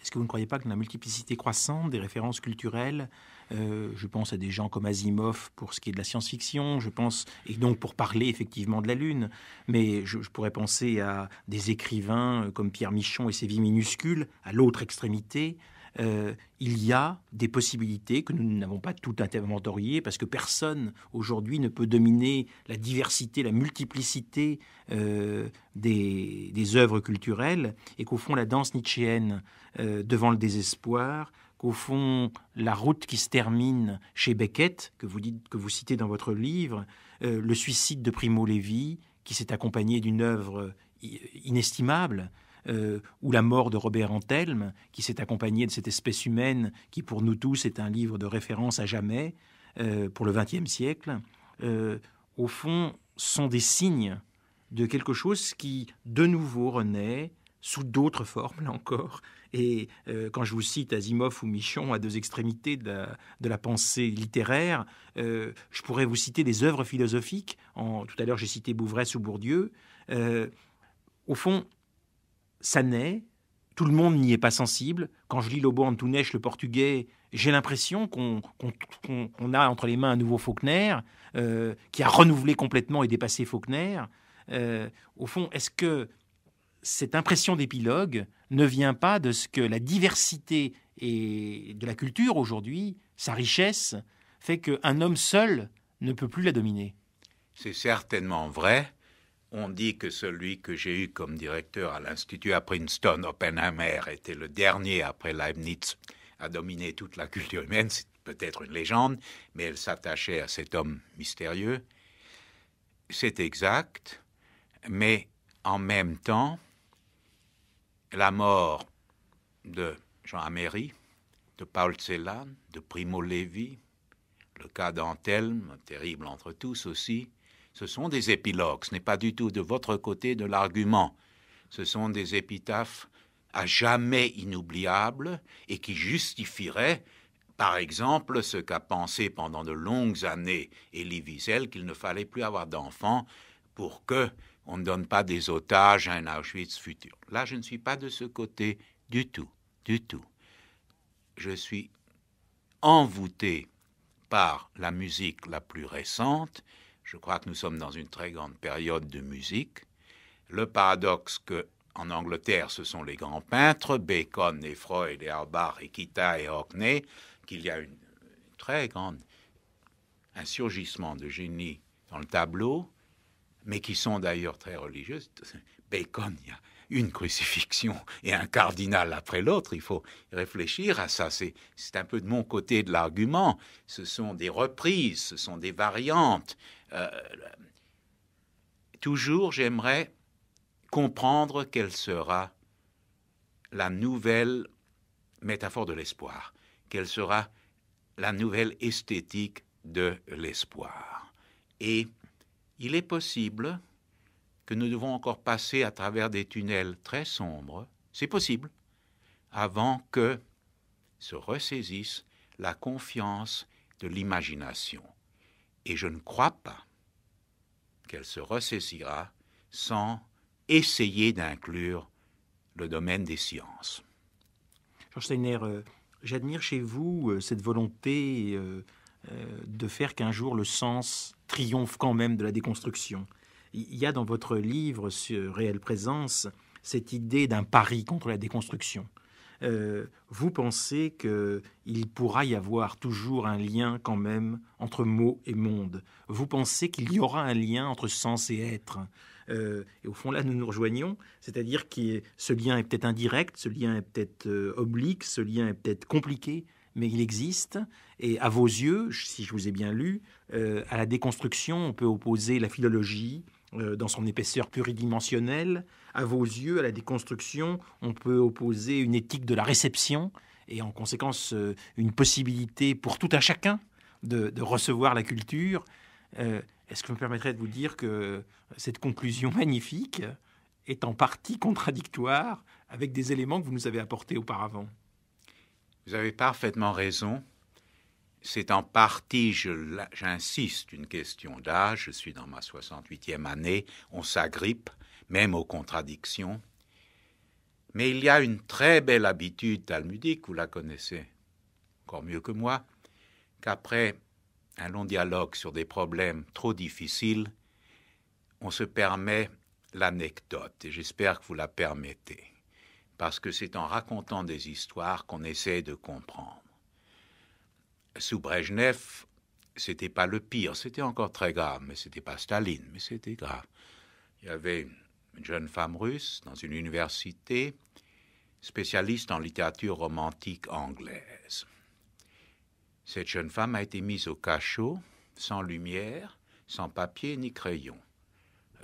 Est-ce que vous ne croyez pas que la multiplicité croissante des références culturelles, euh, je pense à des gens comme Asimov pour ce qui est de la science-fiction, je pense, et donc pour parler effectivement de la Lune, mais je pourrais penser à des écrivains comme Pierre Michon et ses vies minuscules, à l'autre extrémité, euh, il y a des possibilités que nous n'avons pas tout inventoriées parce que personne aujourd'hui ne peut dominer la diversité, la multiplicité euh, des, œuvres culturelles et qu'au fond la danse nietzschéenne euh, devant le désespoir, qu'au fond la route qui se termine chez Beckett, que vous, que vous citez dans votre livre, le suicide de Primo Levi, qui s'est accompagné d'une œuvre inestimable, euh, ou la mort de Robert Antelme, qui s'est accompagné de cette espèce humaine qui pour nous tous est un livre de référence à jamais euh, pour le XXe siècle, euh, au fond sont des signes de quelque chose qui de nouveau renaît sous d'autres formes, là encore. Et quand je vous cite Asimov ou Michon à deux extrémités de la, pensée littéraire, je pourrais vous citer des œuvres philosophiques. En, tout à l'heure, j'ai cité Bouvresse ou Bourdieu. au fond, ça naît, tout le monde n'y est pas sensible. Quand je lis Lobo Antunes, le portugais, j'ai l'impression qu'on a entre les mains un nouveau Faulkner euh, qui a renouvelé complètement et dépassé Faulkner. Euh, au fond, est-ce que cette impression d'épilogue ne vient pas de ce que la diversité et de la culture aujourd'hui, sa richesse, fait qu'un homme seul ne peut plus la dominer C'est certainement vrai. On dit que celui que j'ai eu comme directeur à l'Institut à Princeton, Oppenheimer, était le dernier après Leibniz à dominer toute la culture humaine. C'est peut-être une légende, mais elle s'attachait à cet homme mystérieux. C'est exact, mais en même temps, la mort de Jean Améry, de Paul Celan, de Primo Levi, le cas d'Antelme, terrible entre tous aussi, ce sont des épilogues, ce n'est pas du tout de votre côté de l'argument. Ce sont des épitaphes à jamais inoubliables et qui justifieraient, par exemple, ce qu'a pensé pendant de longues années Elie Wiesel qu'il ne fallait plus avoir d'enfants pour que on ne donne pas des otages à un Auschwitz futur. Là, je ne suis pas de ce côté du tout, du tout. Je suis envoûté par la musique la plus récente je crois que nous sommes dans une très grande période de musique. Le paradoxe que en Angleterre, ce sont les grands peintres, Bacon et Freud et Harbar et Kita et Hockney, qu'il y a une, très grande un surgissement de génie dans le tableau, mais qui sont d'ailleurs très religieuses. Bacon, il y a une crucifixion et un cardinal après l'autre. Il faut réfléchir à ça. C'est, un peu de mon côté de l'argument. Ce sont des reprises, ce sont des variantes. Euh, toujours, j'aimerais comprendre quelle sera la nouvelle métaphore de l'espoir, quelle sera la nouvelle esthétique de l'espoir. Et il est possible que nous devons encore passer à travers des tunnels très sombres, c'est possible, avant que se ressaisisse la confiance de l'imagination. Et je ne crois pas qu'elle se ressaisira sans essayer d'inclure le domaine des sciences. Georges Steiner, euh, j'admire chez vous euh, cette volonté euh, de faire qu'un jour le sens triomphe quand même de la déconstruction. Il y a dans votre livre sur Réelle Présence cette idée d'un pari contre la déconstruction. Euh, vous pensez qu'il pourra y avoir toujours un lien quand même entre mot et monde Vous pensez qu'il y aura un lien entre sens et être euh, et au fond, là, nous nous rejoignons, c'est-à-dire que ce lien est peut-être indirect, ce lien est peut-être euh, oblique, ce lien est peut-être compliqué, mais il existe. Et à vos yeux, si je vous ai bien lu, à la déconstruction, on peut opposer la philologie dans son épaisseur pluridimensionnelle, à vos yeux, à la déconstruction, on peut opposer une éthique de la réception et en conséquence euh, une possibilité pour tout un chacun de, recevoir la culture. Euh, est-ce que vous me permettrez de vous dire que cette conclusion magnifique est en partie contradictoire avec des éléments que vous nous avez apportés auparavant Vous avez parfaitement raison. C'est en partie, j'insiste, une question d'âge. Je suis dans ma 68e année. On s'agrippe même aux contradictions. Mais il y a une très belle habitude talmudique, vous la connaissez encore mieux que moi, qu'après un long dialogue sur des problèmes trop difficiles, on se permet l'anecdote, et j'espère que vous la permettez, parce que c'est en racontant des histoires qu'on essaie de comprendre. Sous Brejnev, c'était pas le pire, c'était encore très grave, mais c'était pas Staline, mais c'était grave. Il y avait une jeune femme russe dans une université, spécialiste en littérature romantique anglaise. Cette jeune femme a été mise au cachot, sans lumière, sans papier ni crayon,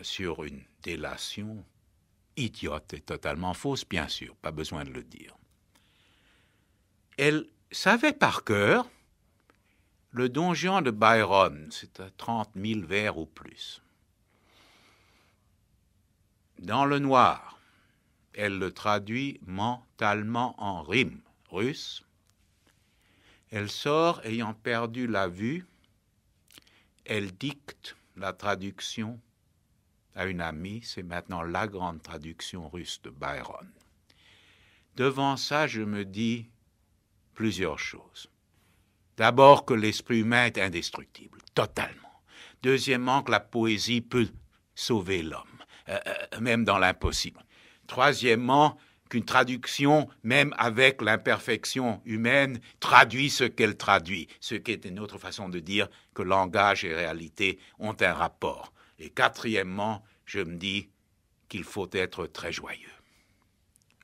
sur une délation idiote et totalement fausse, bien sûr, pas besoin de le dire. Elle savait par cœur le donjon de Byron, c'est à 30 vers ou plus dans le noir. Elle le traduit mentalement en rime russe. Elle sort ayant perdu la vue. Elle dicte la traduction à une amie. C'est maintenant la grande traduction russe de Byron. Devant ça, je me dis plusieurs choses. D'abord que l'esprit humain est indestructible, totalement. Deuxièmement que la poésie peut sauver l'homme. Euh, euh, même dans l'impossible. Troisièmement, qu'une traduction, même avec l'imperfection humaine, traduit ce qu'elle traduit, ce qui est une autre façon de dire que langage et réalité ont un rapport. Et quatrièmement, je me dis qu'il faut être très joyeux.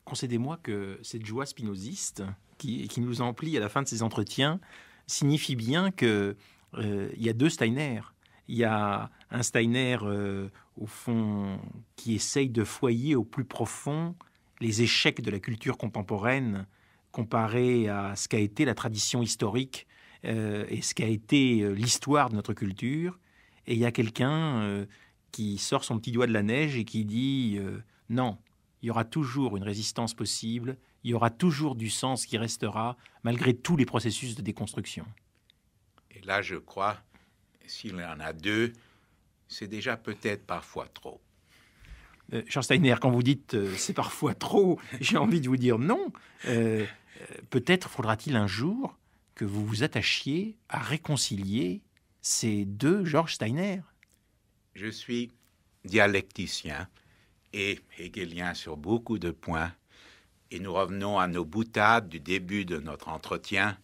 Concédez-moi que cette joie spinoziste qui, qui, nous emplit à la fin de ces entretiens signifie bien qu'il euh, y a deux Steiner. Il y a un Steiner, euh, au fond, qui essaye de foyer au plus profond les échecs de la culture contemporaine comparé à ce qu'a été la tradition historique euh, et ce qu'a été euh, l'histoire de notre culture. Et il y a quelqu'un qui sort son petit doigt de la neige et qui dit non, il y aura toujours une résistance possible, il y aura toujours du sens qui restera malgré tous les processus de déconstruction. Et là, je crois, s'il y en a deux, c'est déjà peut-être parfois trop. Euh, Steiner, quand vous dites euh, c'est parfois trop, j'ai envie de vous dire non. Euh, euh, peut-être faudra-t-il un jour que vous vous attachiez à réconcilier ces deux Georges Steiner. Je suis dialecticien et hegelien sur beaucoup de points, et nous revenons à nos boutades du début de notre entretien.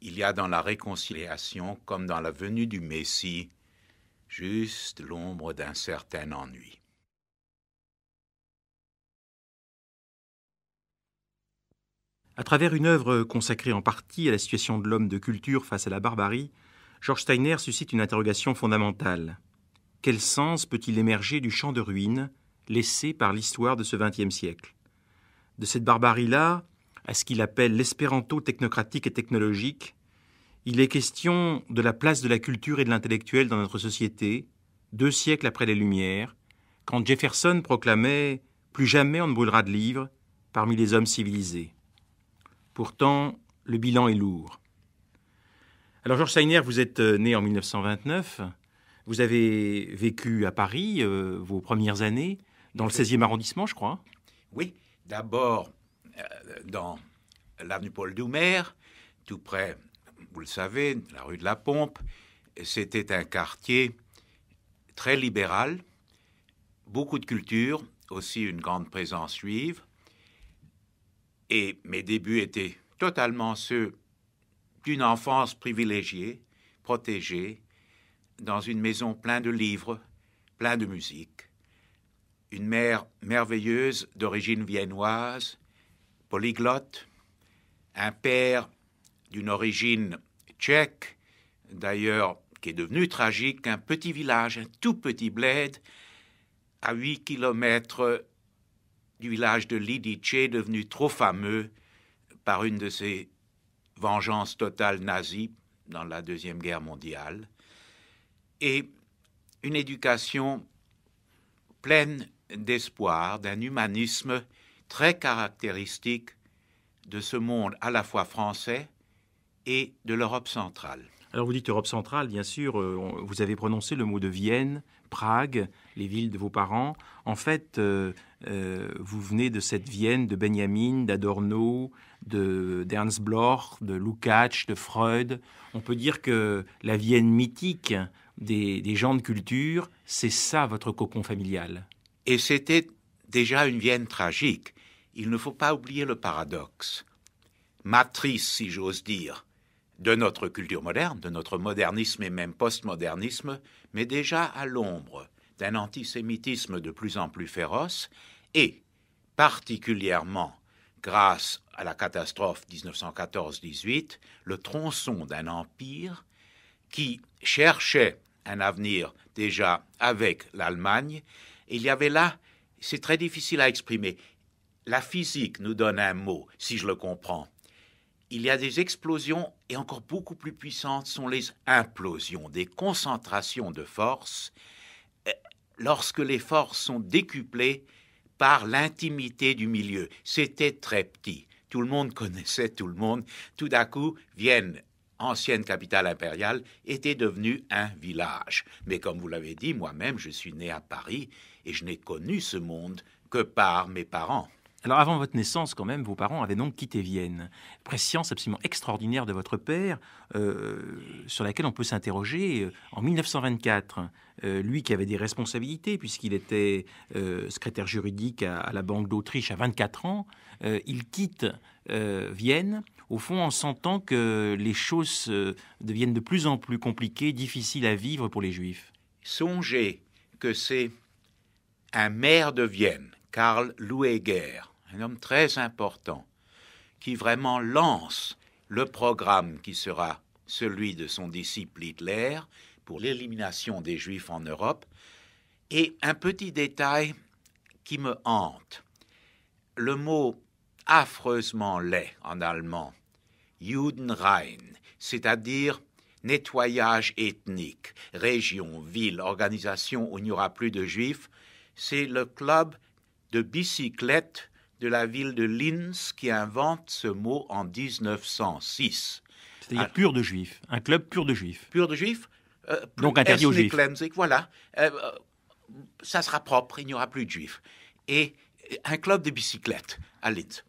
Il y a dans la réconciliation, comme dans la venue du Messie, juste l'ombre d'un certain ennui. À travers une œuvre consacrée en partie à la situation de l'homme de culture face à la barbarie, George Steiner suscite une interrogation fondamentale. Quel sens peut-il émerger du champ de ruines laissé par l'histoire de ce XXe siècle De cette barbarie-là à ce qu'il appelle l'espéranto technocratique et technologique, il est question de la place de la culture et de l'intellectuel dans notre société, deux siècles après les Lumières, quand Jefferson proclamait Plus jamais on ne brûlera de livres parmi les hommes civilisés. Pourtant, le bilan est lourd. Alors, Georges Steiner, vous êtes euh, né en 1929. Vous avez vécu à Paris euh, vos premières années, dans le 16e arrondissement, je crois. Oui, d'abord euh, dans l'avenue Paul Doumer, tout près vous le savez, la rue de la Pompe, c'était un quartier très libéral, beaucoup de culture, aussi une grande présence juive. Et mes débuts étaient totalement ceux d'une enfance privilégiée, protégée, dans une maison pleine de livres, pleine de musique. Une mère merveilleuse d'origine viennoise, polyglotte, un père d'une origine tchèque, d'ailleurs qui est devenue tragique, un petit village, un tout petit bled, à 8 kilomètres du village de Lidice, devenu trop fameux par une de ses vengeances totales nazies dans la Deuxième Guerre mondiale, et une éducation pleine d'espoir, d'un humanisme très caractéristique de ce monde à la fois français, et de l'Europe centrale. Alors vous dites Europe centrale, bien sûr, euh, vous avez prononcé le mot de Vienne, Prague, les villes de vos parents. En fait, euh, euh, vous venez de cette Vienne de Benjamin, d'Adorno, de d'Ernst Bloch, de Lukács, de Freud. On peut dire que la Vienne mythique des, des gens de culture, c'est ça votre cocon familial. Et c'était déjà une Vienne tragique. Il ne faut pas oublier le paradoxe. Matrice, si j'ose dire de notre culture moderne, de notre modernisme et même postmodernisme, mais déjà à l'ombre d'un antisémitisme de plus en plus féroce et particulièrement grâce à la catastrophe 1914-18, le tronçon d'un empire qui cherchait un avenir déjà avec l'Allemagne. Il y avait là, c'est très difficile à exprimer, la physique nous donne un mot, si je le comprends, il y a des explosions et encore beaucoup plus puissantes sont les implosions, des concentrations de force euh, lorsque les forces sont décuplées par l'intimité du milieu. C'était très petit. Tout le monde connaissait tout le monde. Tout d'un coup, Vienne, ancienne capitale impériale, était devenue un village. Mais comme vous l'avez dit, moi-même, je suis né à Paris et je n'ai connu ce monde que par mes parents. Alors avant votre naissance, quand même, vos parents avaient donc quitté Vienne. Préscience absolument extraordinaire de votre père, euh, sur laquelle on peut s'interroger. Euh, en 1924, euh, lui qui avait des responsabilités, puisqu'il était secrétaire juridique à, à la Banque d'Autriche à 24 ans, il quitte Vienne, au fond en sentant que les choses deviennent de plus en plus compliquées, difficiles à vivre pour les Juifs. Songez que c'est un maire de Vienne, Karl Lueger, un homme très important, qui vraiment lance le programme qui sera celui de son disciple Hitler pour l'élimination des Juifs en Europe. Et un petit détail qui me hante, le mot affreusement laid en allemand, Judenrein, c'est-à-dire nettoyage ethnique, région, ville, organisation où il n'y aura plus de juifs, c'est le club de bicyclette de la ville de Linz qui invente ce mot en 1906. C'est-à-dire pur de juifs, un club pur de juifs. Pur de juifs euh, Donc interdit aux juifs. Voilà, euh, euh, ça sera propre, il n'y aura plus de juifs. Et un club de bicyclettes à Linz.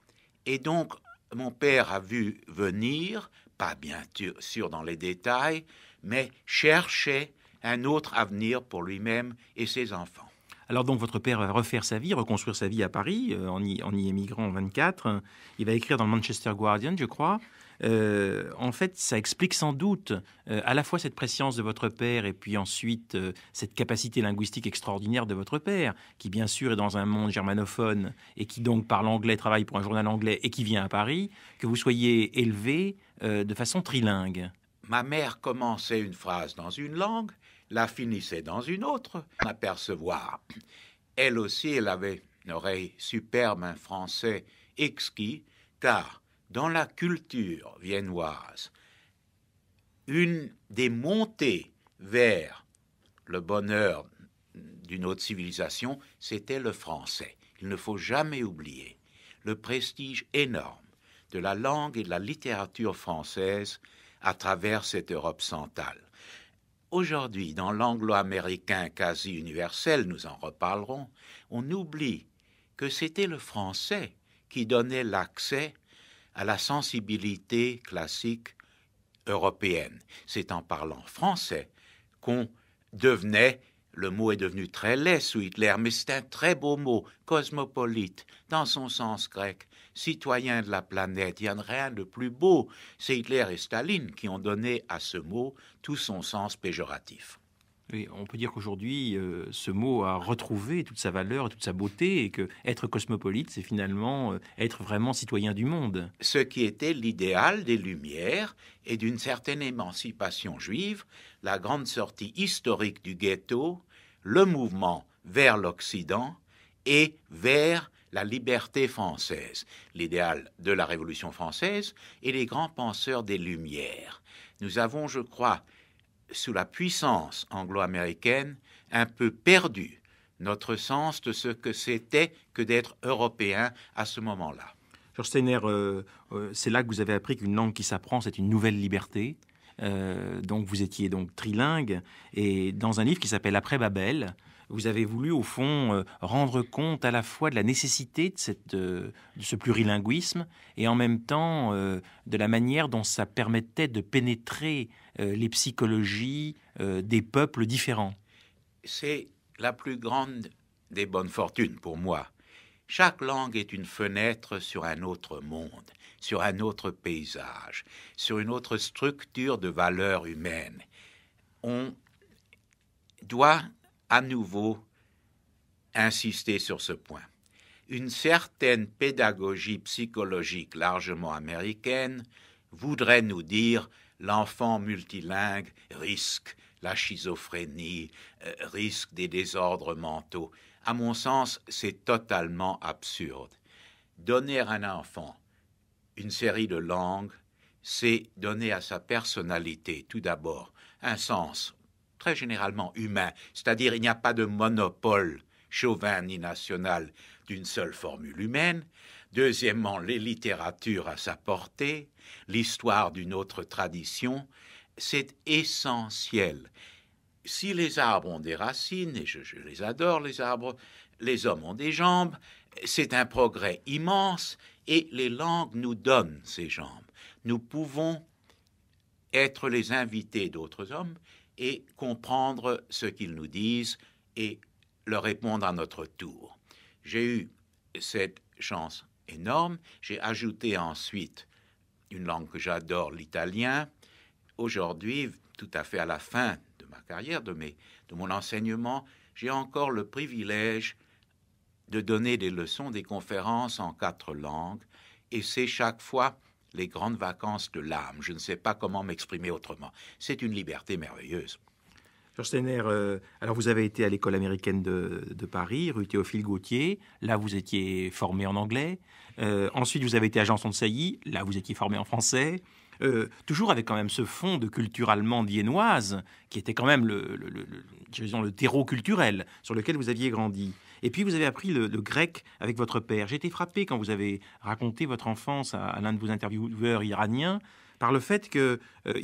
Et donc, mon père a vu venir, pas bien sûr dans les détails, mais cherchait un autre avenir pour lui-même et ses enfants. Alors donc votre père va refaire sa vie, reconstruire sa vie à Paris, euh, en, y, émigrant en 24. Il va écrire dans le Manchester Guardian, je crois. Euh, en fait, ça explique sans doute euh, à la fois cette préscience de votre père et puis ensuite cette capacité linguistique extraordinaire de votre père, qui bien sûr est dans un monde germanophone et qui donc parle anglais, travaille pour un journal anglais et qui vient à Paris, que vous soyez élevé de façon trilingue. Ma mère commençait une phrase dans une langue la finissait dans une autre, apercevoir. Elle aussi, elle avait une oreille superbe, un français exquis, car dans la culture viennoise, une des montées vers le bonheur d'une autre civilisation, c'était le français. Il ne faut jamais oublier le prestige énorme de la langue et de la littérature française à travers cette Europe centrale. Aujourd'hui, dans l'anglo-américain quasi universel, nous en reparlerons, on oublie que c'était le français qui donnait l'accès à la sensibilité classique européenne. C'est en parlant français qu'on devenait, le mot est devenu très laid sous Hitler, mais c'est un très beau mot, cosmopolite, dans son sens grec, citoyens de la planète. Il n'y a rien de plus beau. C'est Hitler et Staline qui ont donné à ce mot tout son sens péjoratif. on peut dire qu'aujourd'hui, euh, ce mot a retrouvé toute sa valeur, et toute sa beauté, et que être cosmopolite, c'est finalement euh, être vraiment citoyen du monde. Ce qui était l'idéal des Lumières et d'une certaine émancipation juive, la grande sortie historique du ghetto, le mouvement vers l'Occident et vers la liberté française, l'idéal de la Révolution française et les grands penseurs des Lumières. Nous avons, je crois, sous la puissance anglo-américaine, un peu perdu notre sens de ce que c'était que d'être européen à ce moment-là. Georges Steiner, euh, euh, c'est là que vous avez appris qu'une langue qui s'apprend, c'est une nouvelle liberté. Euh, donc vous étiez donc trilingue et dans un livre qui s'appelle Après Babel, vous avez voulu, au fond, euh, rendre compte à la fois de la nécessité de, euh, de ce plurilinguisme et en même temps euh, de la manière dont ça permettait de pénétrer les psychologies des peuples différents. C'est la plus grande des bonnes fortunes pour moi. Chaque langue est une fenêtre sur un autre monde, sur un autre paysage, sur une autre structure de valeurs humaines. On doit à nouveau insister sur ce point. Une certaine pédagogie psychologique largement américaine voudrait nous dire l'enfant multilingue risque la schizophrénie, euh, risque des désordres mentaux. À mon sens, c'est totalement absurde. Donner à un enfant une série de langues, c'est donner à sa personnalité tout d'abord un sens très généralement humain, c'est-à-dire il n'y a pas de monopole chauvin ni national d'une seule formule humaine. Deuxièmement, les littératures à sa portée, l'histoire d'une autre tradition, c'est essentiel. Si les arbres ont des racines, et je les adore les arbres, les hommes ont des jambes, c'est un progrès immense, et les langues nous donnent ces jambes. Nous pouvons être les invités d'autres hommes et comprendre ce qu'ils nous disent et leur répondre à notre tour. J'ai eu cette chance énorme. J'ai ajouté ensuite une langue que j'adore, l'italien. Aujourd'hui, tout à fait à la fin de ma carrière, de, de mon enseignement, j'ai encore le privilège de donner des leçons, des conférences en quatre langues. Et c'est chaque fois les grandes vacances de l'âme. Je ne sais pas comment m'exprimer autrement. C'est une liberté merveilleuse. Georges euh, alors vous avez été à l'école américaine de, Paris, rue Théophile Gautier. Là, vous étiez formé en anglais. Euh, ensuite, vous avez été à Janson de Sailly. Là, vous étiez formé en français. Euh, toujours avec quand même ce fond de culture allemande viennoise, qui était quand même le, le terreau culturel sur lequel vous aviez grandi. Et puis vous avez appris le, grec avec votre père. J'ai été frappé quand vous avez raconté votre enfance à, l'un de vos intervieweurs iraniens par le fait qu'il euh,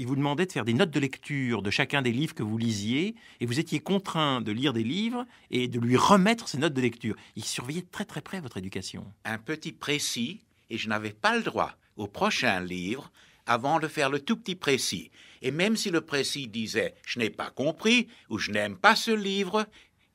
vous demandait de faire des notes de lecture de chacun des livres que vous lisiez, et vous étiez contraint de lire des livres et de lui remettre ces notes de lecture. Il surveillait très très près votre éducation. Un petit précis, et je n'avais pas le droit au prochain livre avant de faire le tout petit précis. Et même si le précis disait ⁇ Je n'ai pas compris ⁇ ou ⁇ Je n'aime pas ce livre ⁇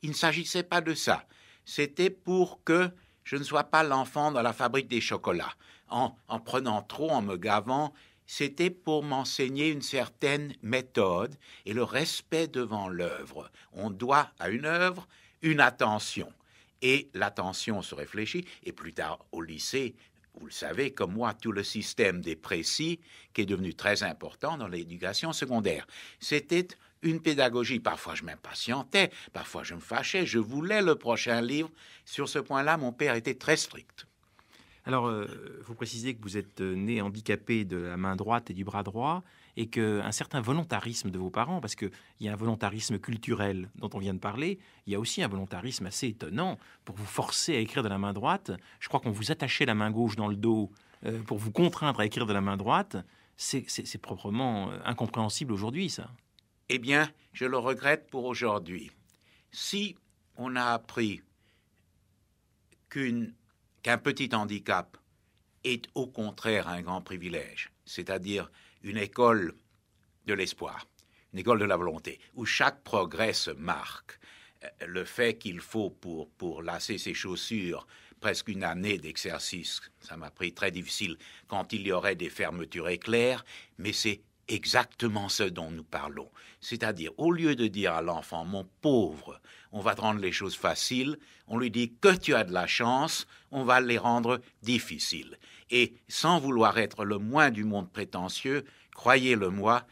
il ne s'agissait pas de ça c'était pour que je ne sois pas l'enfant dans la fabrique des chocolats, en, prenant trop, en me gavant. C'était pour m'enseigner une certaine méthode et le respect devant l'œuvre. On doit à une œuvre une attention. Et l'attention se réfléchit, et plus tard au lycée, vous le savez, comme moi, tout le système des précis, qui est devenu très important dans l'éducation secondaire. C'était une pédagogie. Parfois, je m'impatientais, parfois, je me fâchais, je voulais le prochain livre. Sur ce point-là, mon père était très strict. Alors, euh, vous précisez que vous êtes euh, né handicapé de la main droite et du bras droit, et qu'un certain volontarisme de vos parents, parce qu'il y a un volontarisme culturel dont on vient de parler, il y a aussi un volontarisme assez étonnant pour vous forcer à écrire de la main droite. Je crois qu'on vous attachait la main gauche dans le dos euh, pour vous contraindre à écrire de la main droite. C'est proprement incompréhensible aujourd'hui, ça. Eh bien, je le regrette pour aujourd'hui. Si on a appris qu'un petit handicap est au contraire un grand privilège, c'est-à-dire une école de l'espoir, une école de la volonté, où chaque progrès se marque. Euh, le fait qu'il faut pour, pour lasser ses chaussures presque une année d'exercice, ça m'a pris très difficile quand il y aurait des fermetures éclairs, mais c'est exactement ce dont nous parlons. C'est-à-dire, au lieu de dire à l'enfant, mon pauvre, on va te rendre les choses faciles, on lui dit que tu as de la chance, on va les rendre difficiles. Et sans vouloir être le moins du monde prétentieux, croyez-le-moi,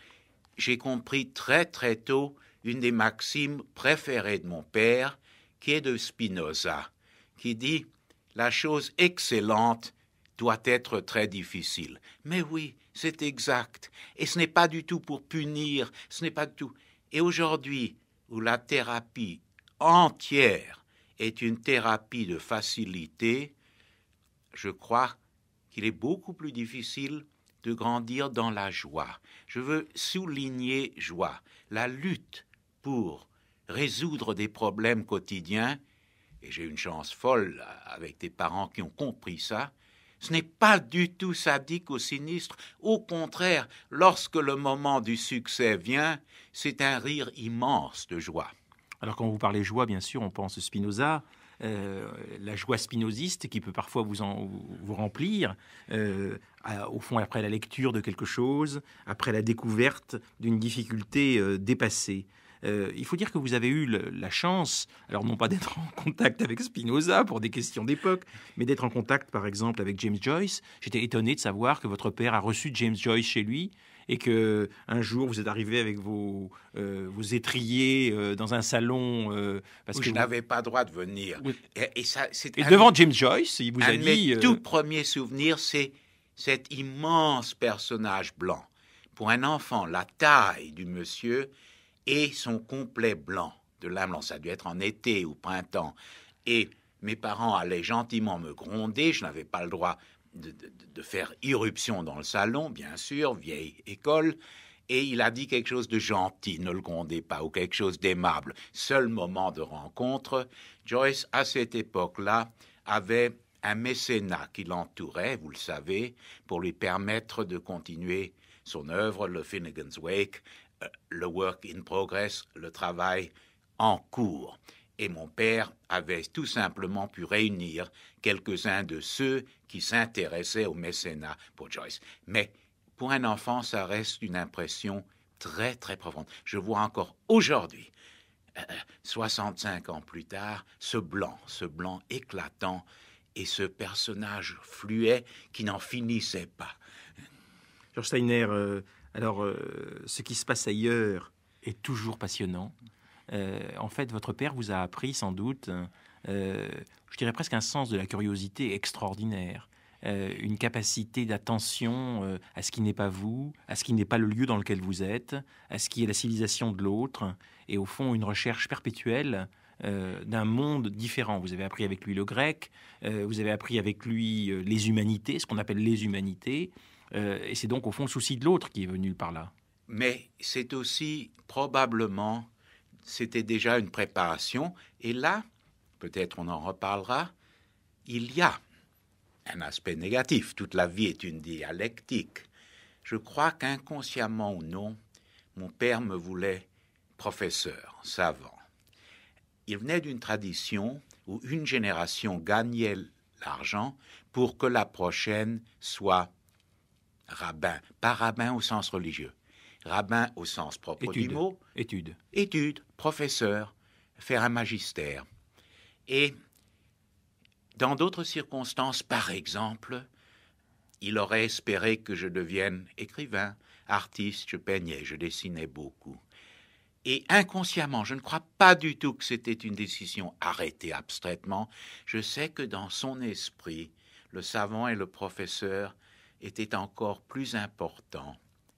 j'ai compris très très tôt une des maximes préférées de mon père, qui est de Spinoza, qui dit, la chose excellente doit être très difficile. Mais oui, c'est exact. Et ce n'est pas du tout pour punir, ce n'est pas du tout. Et aujourd'hui, où la thérapie entière est une thérapie de facilité, je crois qu'il est beaucoup plus difficile de grandir dans la joie. Je veux souligner joie. La lutte pour résoudre des problèmes quotidiens, et j'ai une chance folle avec des parents qui ont compris ça, ce n'est pas du tout sadique ou sinistre. Au contraire, lorsque le moment du succès vient, c'est un rire immense de joie. Alors quand vous parlez joie, bien sûr, on pense Spinoza. Euh, la joie spinoziste qui peut parfois vous, remplir, euh, au fond après la lecture de quelque chose, après la découverte d'une difficulté euh, dépassée. Euh, il faut dire que vous avez eu la chance, alors non pas d'être en contact avec Spinoza pour des questions d'époque, mais d'être en contact par exemple avec James Joyce. J'étais étonné de savoir que votre père a reçu James Joyce chez lui et que un jour vous êtes arrivé avec vos, euh, étriers euh, dans un salon parce que je n'avais pas droit de venir. Et, devant James Joyce, il vous a dit. Mes tout premier souvenir, c'est cet immense personnage blanc. Pour un enfant, la taille du monsieur et son complet blanc de l'âme Ça a dû être en été ou printemps. Et mes parents allaient gentiment me gronder. Je n'avais pas le droit de, de, faire irruption dans le salon, bien sûr, vieille école. Et il a dit quelque chose de gentil, ne le grondez pas, ou quelque chose d'aimable. Seul moment de rencontre, Joyce, à cette époque-là, avait un mécénat qui l'entourait, vous le savez, pour lui permettre de continuer son œuvre, le Finnegan's Wake, le work in progress, le travail en cours. Et mon père avait tout simplement pu réunir quelques-uns de ceux qui s'intéressaient au mécénat pour Joyce. Mais pour un enfant, ça reste une impression très très profonde. Je vois encore aujourd'hui, euh, soixante 65 ans plus tard, ce blanc, ce blanc éclatant et ce personnage fluet qui n'en finissait pas. George Steiner, euh, alors, euh, ce qui se passe ailleurs est toujours passionnant. Euh, en fait, votre père vous a appris sans doute, euh, je dirais presque un sens de la curiosité extraordinaire, une capacité d'attention à ce qui n'est pas vous, à ce qui n'est pas le lieu dans lequel vous êtes, à ce qui est la civilisation de l'autre, et au fond une recherche perpétuelle d'un monde différent. Vous avez appris avec lui le grec, vous avez appris avec lui les humanités, ce qu'on appelle les humanités, euh, et c'est donc au fond le souci de l'autre qui est venu par là. Mais c'est aussi probablement, c'était déjà une préparation, et là, peut-être on en reparlera, il y a un aspect négatif. Toute la vie est une dialectique. Je crois qu'inconsciemment ou non, mon père me voulait professeur, savant. Il venait d'une tradition où une génération gagnait l'argent pour que la prochaine soit rabbin, pas rabbin au sens religieux, rabbin au sens propre du mot. Étude. Étude, professeur, faire un magistère. Et dans d'autres circonstances, par exemple, il aurait espéré que je devienne écrivain, artiste, je peignais, je dessinais beaucoup. Et inconsciemment, je ne crois pas du tout que c'était une décision arrêtée abstraitement. Je sais que dans son esprit, le savant et le professeur était encore plus important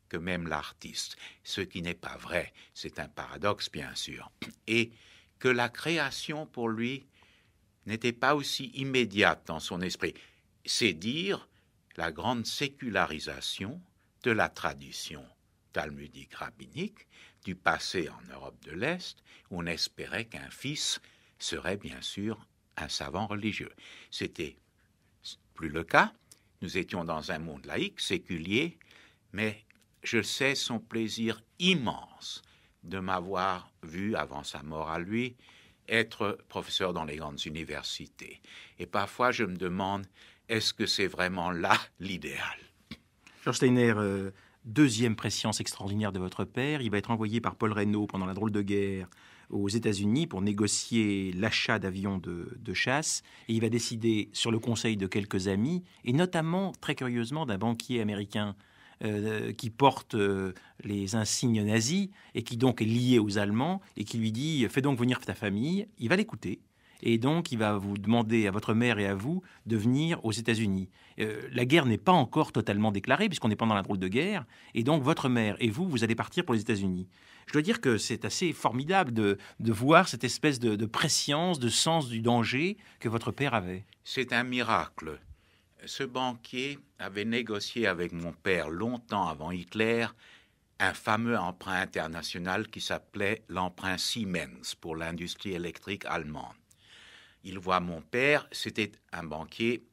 que même l'artiste, ce qui n'est pas vrai, c'est un paradoxe bien sûr, et que la création pour lui n'était pas aussi immédiate dans son esprit. C'est dire la grande sécularisation de la tradition talmudique rabbinique du passé en Europe de l'Est, où on espérait qu'un fils serait bien sûr un savant religieux. C'était plus le cas. Nous étions dans un monde laïque, séculier, mais je sais son plaisir immense de m'avoir vu, avant sa mort à lui, être professeur dans les grandes universités. Et parfois, je me demande, est-ce que c'est vraiment là l'idéal Georges Steiner, euh, deuxième préscience extraordinaire de votre père, il va être envoyé par Paul Reynaud pendant la drôle de guerre aux États-Unis pour négocier l'achat d'avions de, chasse. Et il va décider, sur le conseil de quelques amis, et notamment, très curieusement, d'un banquier américain euh, qui porte euh, les insignes nazis et qui donc est lié aux Allemands, et qui lui dit Fais donc venir ta famille. Il va l'écouter. Et donc, il va vous demander à votre mère et à vous de venir aux États-Unis. Euh, la guerre n'est pas encore totalement déclarée, puisqu'on est pendant la drôle de guerre. Et donc, votre mère et vous, vous allez partir pour les États-Unis je dois dire que c'est assez formidable de, voir cette espèce de, de prescience, de sens du danger que votre père avait. C'est un miracle. Ce banquier avait négocié avec mon père longtemps avant Hitler un fameux emprunt international qui s'appelait l'emprunt Siemens pour l'industrie électrique allemande. Il voit mon père, c'était un banquier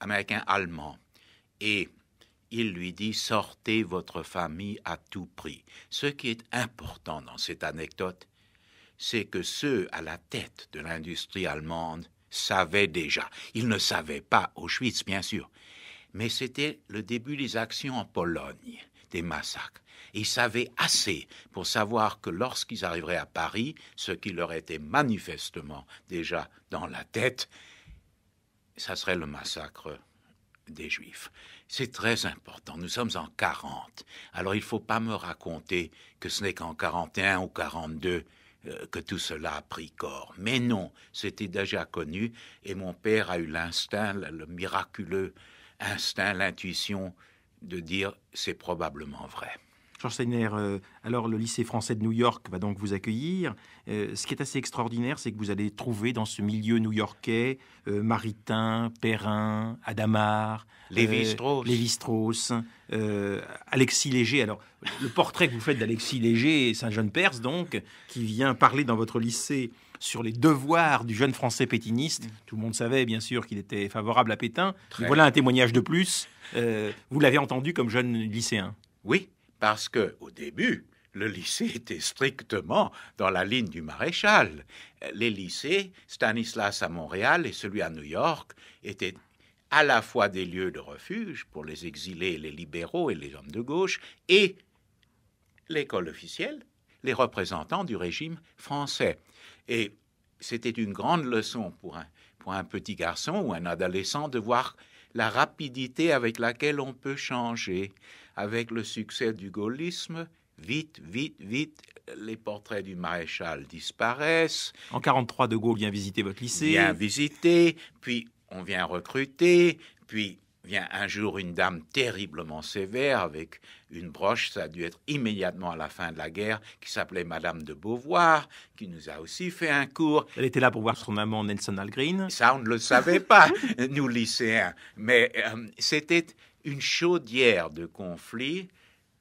américain-allemand. Et il lui dit sortez votre famille à tout prix. Ce qui est important dans cette anecdote, c'est que ceux à la tête de l'industrie allemande savaient déjà. Ils ne savaient pas Auschwitz, bien sûr, mais c'était le début des actions en Pologne, des massacres. Ils savaient assez pour savoir que lorsqu'ils arriveraient à Paris, ce qui leur était manifestement déjà dans la tête, ça serait le massacre des Juifs. C'est très important. Nous sommes en 40. Alors il ne faut pas me raconter que ce n'est qu'en 41 ou 42 euh, que tout cela a pris corps. Mais non, c'était déjà connu et mon père a eu l'instinct, le miraculeux instinct, l'intuition de dire c'est probablement vrai. Georges euh, alors le lycée français de New York va donc vous accueillir. Euh, ce qui est assez extraordinaire, c'est que vous allez trouver dans ce milieu new-yorkais euh, Maritain, Perrin, Adamar, Lévi-Strauss, Alexis Léger. Alors, le portrait que vous faites d'Alexis Léger et Saint-Jean-Perse, donc, qui vient parler dans votre lycée sur les devoirs du jeune français pétiniste. Mm. Tout le monde savait, bien sûr, qu'il était favorable à Pétain. Voilà un témoignage de plus. vous l'avez entendu comme jeune lycéen. Oui, parce qu'au début, le lycée était strictement dans la ligne du maréchal. Les lycées, Stanislas à Montréal et celui à New York, étaient à la fois des lieux de refuge pour les exilés, les libéraux et les hommes de gauche, et l'école officielle, les représentants du régime français. Et c'était une grande leçon pour pour un petit garçon ou un adolescent de voir la rapidité avec laquelle on peut changer avec le succès du gaullisme, vite, vite, vite, les portraits du maréchal disparaissent. En 43, De Gaulle vient visiter votre lycée. Vient visiter, puis on vient recruter, puis vient un jour une dame terriblement sévère avec une broche, ça a dû être immédiatement à la fin de la guerre, qui s'appelait Madame de Beauvoir, qui nous a aussi fait un cours. Elle était là pour voir son amant Nelson Algreen. Ça, on ne le savait pas, nous lycéens, mais euh, c'était une chaudière de conflits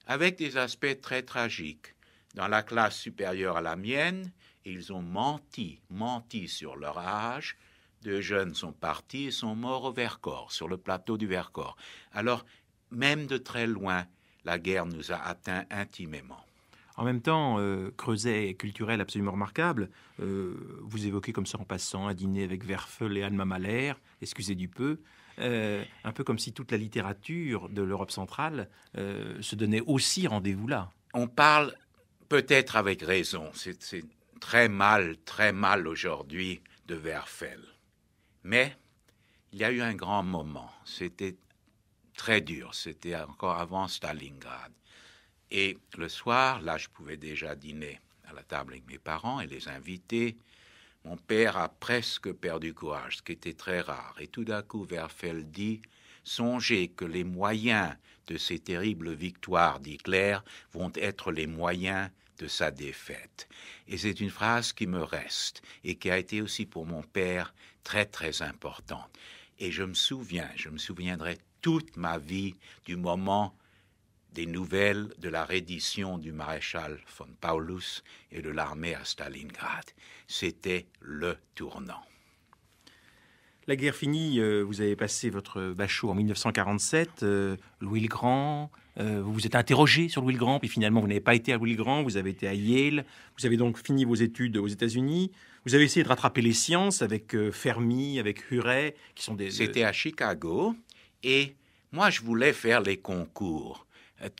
avec des aspects très tragiques. Dans la classe supérieure à la mienne, ils ont menti, menti sur leur âge. Deux jeunes sont partis et sont morts au Vercors, sur le plateau du Vercors. Alors, même de très loin, la guerre nous a atteints intimement. En même temps, creuset creuset culturel absolument remarquable, euh, vous évoquez comme ça en passant un dîner avec Werfel et Anne Mahler, excusez du peu, euh, un peu comme si toute la littérature de l'Europe centrale euh, se donnait aussi rendez-vous là. On parle peut-être avec raison, c'est très mal, très mal aujourd'hui de Werfel. Mais il y a eu un grand moment, c'était très dur, c'était encore avant Stalingrad. Et le soir, là, je pouvais déjà dîner à la table avec mes parents et les invités. Mon père a presque perdu courage, ce qui était très rare. Et tout d'un coup, Werfel dit Songez que les moyens de ces terribles victoires d'Hitler vont être les moyens de sa défaite. Et c'est une phrase qui me reste et qui a été aussi pour mon père très très importante. Et je me souviens, je me souviendrai toute ma vie du moment des nouvelles de la reddition du maréchal von Paulus et de l'armée à Stalingrad. C'était le tournant. La guerre finie, euh, vous avez passé votre bachot en 1947, euh, Louis le Grand, euh, vous vous êtes interrogé sur Louis le Grand, puis finalement vous n'avez pas été à Louis le Grand, vous avez été à Yale, vous avez donc fini vos études aux États-Unis, vous avez essayé de rattraper les sciences avec Fermi, avec Huret, qui sont des... C'était à Chicago, et moi je voulais faire les concours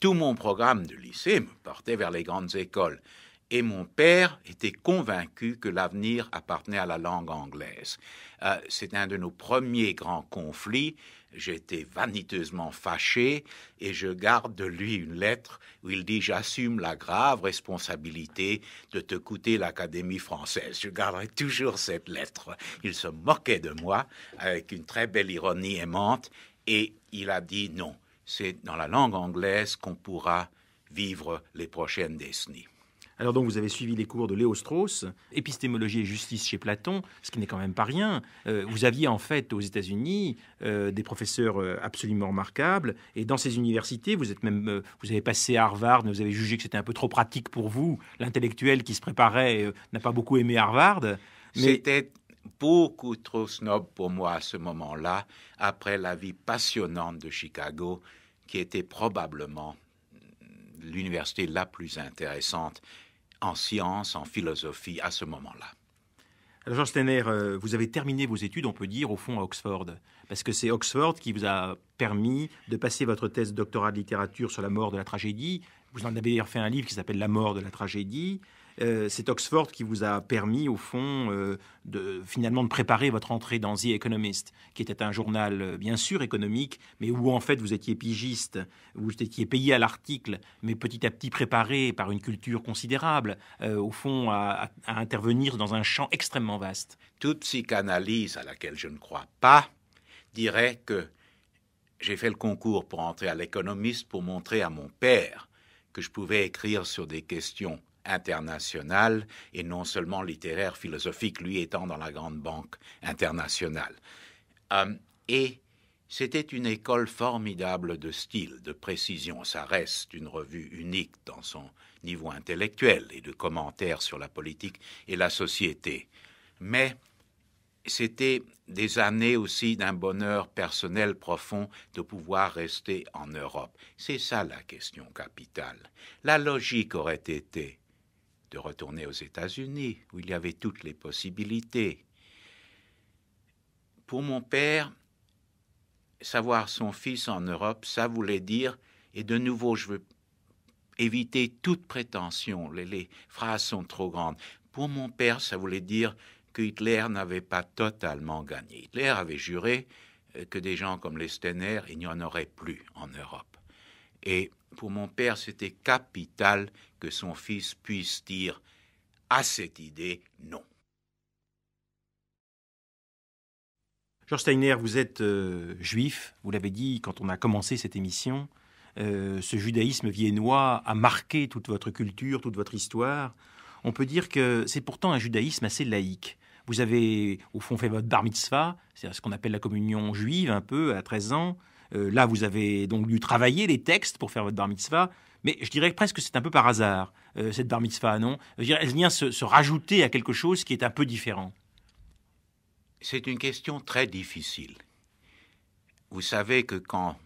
tout mon programme de lycée me portait vers les grandes écoles, et mon père était convaincu que l'avenir appartenait à la langue anglaise. Euh, c'est un de nos premiers grands conflits. J'étais vaniteusement fâché et je garde de lui une lettre où il dit J'assume la grave responsabilité de te coûter l'Académie française. Je garderai toujours cette lettre. Il se moquait de moi avec une très belle ironie aimante et il a dit Non, c'est dans la langue anglaise qu'on pourra vivre les prochaines décennies. Alors donc vous avez suivi les cours de Léo Strauss, épistémologie et justice chez Platon, ce qui n'est quand même pas rien. Euh, vous aviez en fait aux États-Unis euh, des professeurs euh, absolument remarquables, et dans ces universités, vous êtes même, vous avez passé à Harvard, vous avez jugé que c'était un peu trop pratique pour vous. L'intellectuel qui se préparait n'a pas beaucoup aimé Harvard. Mais... C'était beaucoup trop snob pour moi à ce moment-là, après la vie passionnante de Chicago, qui était probablement l'université la plus intéressante en sciences, en philosophie à ce moment-là. Alors Georges Steiner, euh, vous avez terminé vos études, on peut dire, au fond à Oxford, parce que c'est Oxford qui vous a permis de passer votre thèse de doctorat de littérature sur la mort de la tragédie. Vous en avez d'ailleurs fait un livre qui s'appelle La mort de la tragédie. Euh, c'est Oxford qui vous a permis, au fond, euh, de finalement de préparer votre entrée dans The Economist, qui était un journal euh, bien sûr économique, mais où en fait vous étiez pigiste, vous étiez payé à l'article, mais petit à petit préparé par une culture considérable, au fond, à, à, intervenir dans un champ extrêmement vaste. Toute psychanalyse à laquelle je ne crois pas dirait que j'ai fait le concours pour entrer à l'économiste pour montrer à mon père que je pouvais écrire sur des questions international, et non seulement littéraire, philosophique, lui étant dans la Grande Banque internationale. Euh, et c'était une école formidable de style, de précision. Ça reste une revue unique dans son niveau intellectuel et de commentaires sur la politique et la société. Mais c'était des années aussi d'un bonheur personnel profond de pouvoir rester en Europe. C'est ça la question capitale. La logique aurait été de retourner aux États-Unis, où il y avait toutes les possibilités. Pour mon père, savoir son fils en Europe, ça voulait dire, et de nouveau, je veux éviter toute prétention, les, phrases sont trop grandes. Pour mon père, ça voulait dire que Hitler n'avait pas totalement gagné. Hitler avait juré euh, que des gens comme les Steiner, il n'y en aurait plus en Europe. Et pour mon père, c'était capital que son fils puisse dire à cette idée non. Georges Steiner, vous êtes euh, juif, vous l'avez dit quand on a commencé cette émission. Euh, ce judaïsme viennois a marqué toute votre culture, toute votre histoire. On peut dire que c'est pourtant un judaïsme assez laïque. Vous avez, au fond, fait votre bar mitzvah, cest à ce qu'on appelle la communion juive un peu, à 13 ans. Euh, là, vous avez donc dû travailler les textes pour faire votre bar mitzvah. Mais je dirais presque que c'est un peu par hasard, euh, cette bar mitzvah, non je Elle vient se rajouter à quelque chose qui est un peu différent. C'est une question très difficile. Vous savez que quand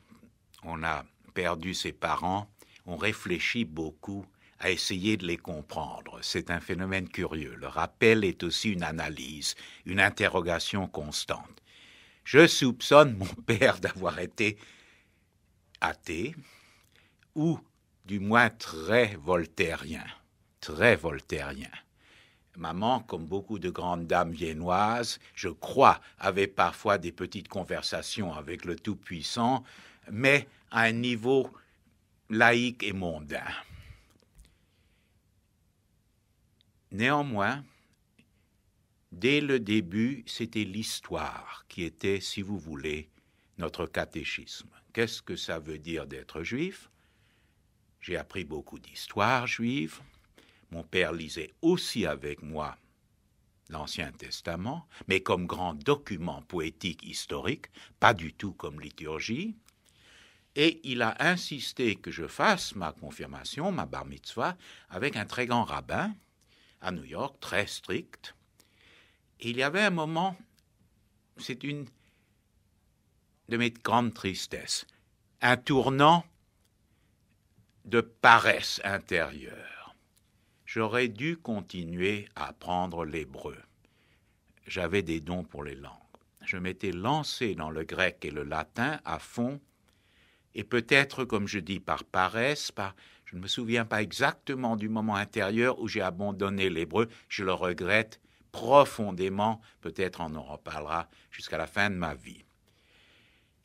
on a perdu ses parents, on réfléchit beaucoup à essayer de les comprendre. C'est un phénomène curieux. Le rappel est aussi une analyse, une interrogation constante. Je soupçonne mon père d'avoir été athée, ou du moins très voltairien, très voltairien. Maman, comme beaucoup de grandes dames viennoises, je crois, avait parfois des petites conversations avec le Tout-Puissant, mais à un niveau laïque et mondain. Néanmoins, Dès le début, c'était l'histoire qui était, si vous voulez, notre catéchisme. Qu'est-ce que ça veut dire d'être juif J'ai appris beaucoup d'histoire juive. Mon père lisait aussi avec moi l'Ancien Testament, mais comme grand document poétique historique, pas du tout comme liturgie. Et il a insisté que je fasse ma confirmation, ma bar mitzvah, avec un très grand rabbin à New York, très strict, il y avait un moment, c'est une de mes grandes tristesses, un tournant de paresse intérieure. J'aurais dû continuer à apprendre l'hébreu. J'avais des dons pour les langues. Je m'étais lancé dans le grec et le latin à fond, et peut-être, comme je dis, par paresse, je ne me souviens pas exactement du moment intérieur où j'ai abandonné l'hébreu, je le regrette profondément, peut-être on en reparlera jusqu'à la fin de ma vie.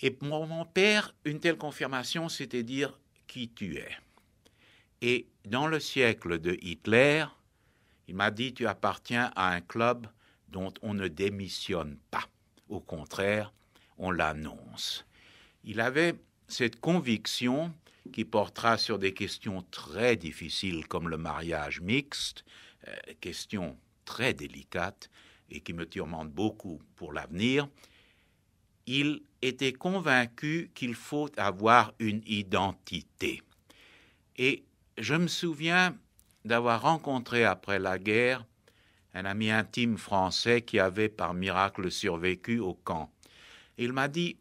Et pour mon père, une telle confirmation, c'était dire qui tu es. Et dans le siècle de Hitler, il m'a dit tu appartiens à un club dont on ne démissionne pas. Au contraire, on l'annonce. Il avait cette conviction qui portera sur des questions très difficiles comme le mariage mixte, euh, question très délicate et qui me tourmente beaucoup pour l'avenir, il était convaincu qu'il faut avoir une identité. Et je me souviens d'avoir rencontré après la guerre un ami intime français qui avait par miracle survécu au camp. Il m'a dit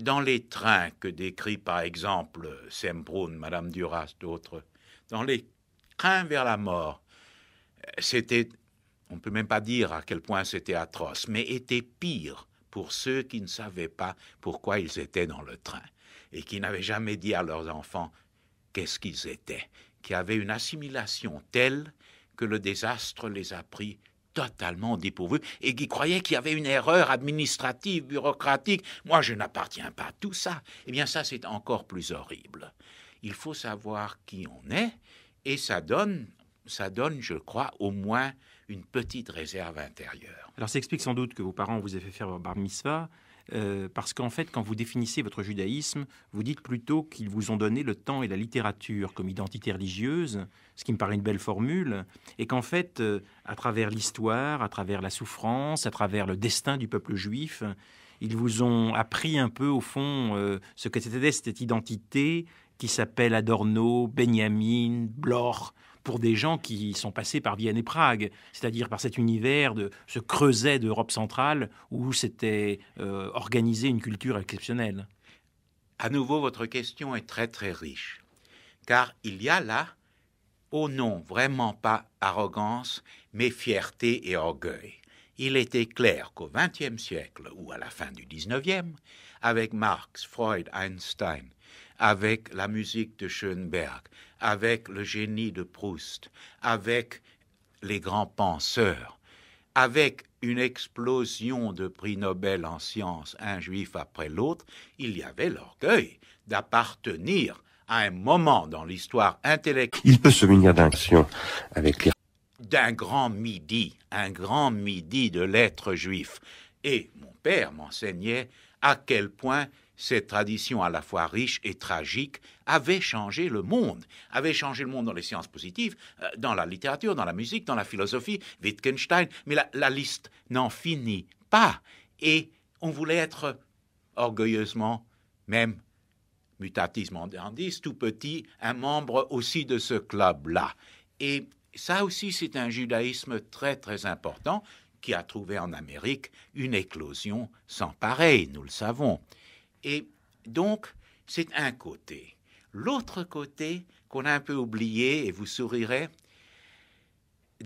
dans les trains que décrit par exemple Sembrun, Madame Duras, d'autres, dans les trains vers la mort, c'était on ne peut même pas dire à quel point c'était atroce, mais était pire pour ceux qui ne savaient pas pourquoi ils étaient dans le train et qui n'avaient jamais dit à leurs enfants qu'est-ce qu'ils étaient, qui avaient une assimilation telle que le désastre les a pris totalement dépourvus et qui croyaient qu'il y avait une erreur administrative, bureaucratique. Moi, je n'appartiens pas à tout ça. Eh bien, ça, c'est encore plus horrible. Il faut savoir qui on est et ça donne, ça donne, je crois, au moins une petite réserve intérieure. Alors ça explique sans doute que vos parents vous aient fait faire leur bar mitzvah, euh, parce qu'en fait, quand vous définissez votre judaïsme, vous dites plutôt qu'ils vous ont donné le temps et la littérature comme identité religieuse, ce qui me paraît une belle formule, et qu'en fait, euh, à travers l'histoire, à travers la souffrance, à travers le destin du peuple juif, ils vous ont appris un peu, au fond, euh, ce que c'était cette identité qui s'appelle Adorno, Benjamin, Bloch, pour des gens qui sont passés par Vienne et Prague, c'est-à-dire par cet univers de ce creuset d'Europe centrale où s'était organisé euh, organisée une culture exceptionnelle. À nouveau, votre question est très très riche, car il y a là, au nom, vraiment pas arrogance, mais fierté et orgueil. Il était clair qu'au XXe siècle ou à la fin du XIXe, avec Marx, Freud, Einstein, avec la musique de Schoenberg, avec le génie de Proust, avec les grands penseurs, avec une explosion de prix Nobel en sciences, un juif après l'autre, il y avait l'orgueil d'appartenir à un moment dans l'histoire intellectuelle. Il peut se munir avec D'un grand midi, un grand midi de lettres juif. Et mon père m'enseignait à quel point cette tradition à la fois riche et tragique avait changé le monde, Avait changé le monde dans les sciences positives, euh, dans la littérature, dans la musique, dans la philosophie, Wittgenstein, mais la, liste n'en finit pas. Et on voulait être orgueilleusement, même mutatis mutandis, tout petit, un membre aussi de ce club-là. Et ça aussi, c'est un judaïsme très, très important qui a trouvé en Amérique une éclosion sans pareil, nous le savons. Et donc, c'est un côté. L'autre côté qu'on a un peu oublié, et vous sourirez,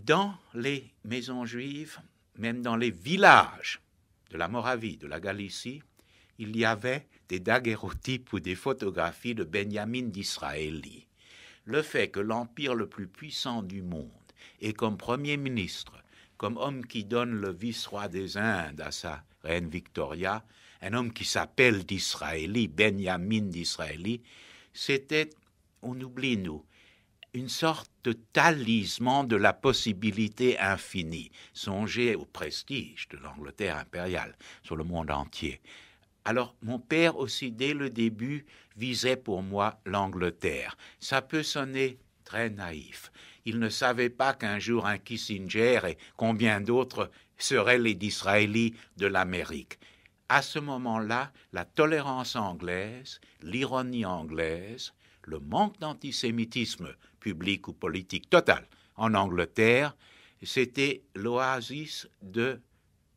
dans les maisons juives, même dans les villages de la Moravie, de la Galicie, il y avait des daguerreotypes ou des photographies de Benjamin d'Israeli. Le fait que l'empire le plus puissant du monde ait comme premier ministre comme homme qui donne le vice-roi des Indes à sa reine Victoria, un homme qui s'appelle d'Israéli, Benjamin d'Israéli, c'était, on oublie nous, une sorte de talisman de la possibilité infinie. Songez au prestige de l'Angleterre impériale sur le monde entier. Alors mon père aussi, dès le début, visait pour moi l'Angleterre. Ça peut sonner très naïf, il ne savait pas qu'un jour un Kissinger et combien d'autres seraient les d'israélis de l'Amérique. À ce moment-là, la tolérance anglaise, l'ironie anglaise, le manque d'antisémitisme public ou politique total en Angleterre, c'était l'oasis de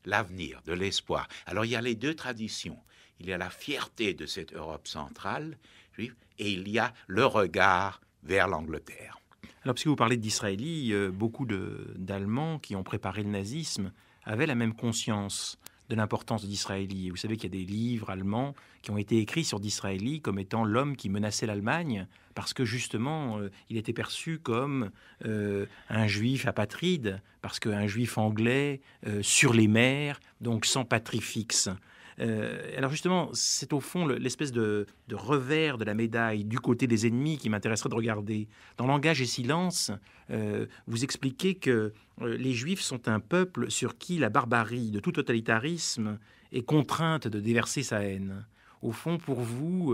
l'avenir, de l'espoir. Alors il y a les deux traditions. Il y a la fierté de cette Europe centrale et il y a le regard vers l'Angleterre. Alors, puisque vous parlez d'Israëli, euh, beaucoup d'Allemands qui ont préparé le nazisme avaient la même conscience de l'importance d'Israéli. Vous savez qu'il y a des livres allemands qui ont été écrits sur d'Israéli comme étant l'homme qui menaçait l'Allemagne parce que justement euh, il était perçu comme euh, un juif apatride, parce qu'un juif anglais sur les mers, donc sans patrie fixe. Euh, alors justement, c'est au fond l'espèce de, revers de la médaille du côté des ennemis qui m'intéresserait de regarder. Dans Langage et Silence, euh, vous expliquez que euh, les Juifs sont un peuple sur qui la barbarie de tout totalitarisme est contrainte de déverser sa haine. Au fond, pour vous,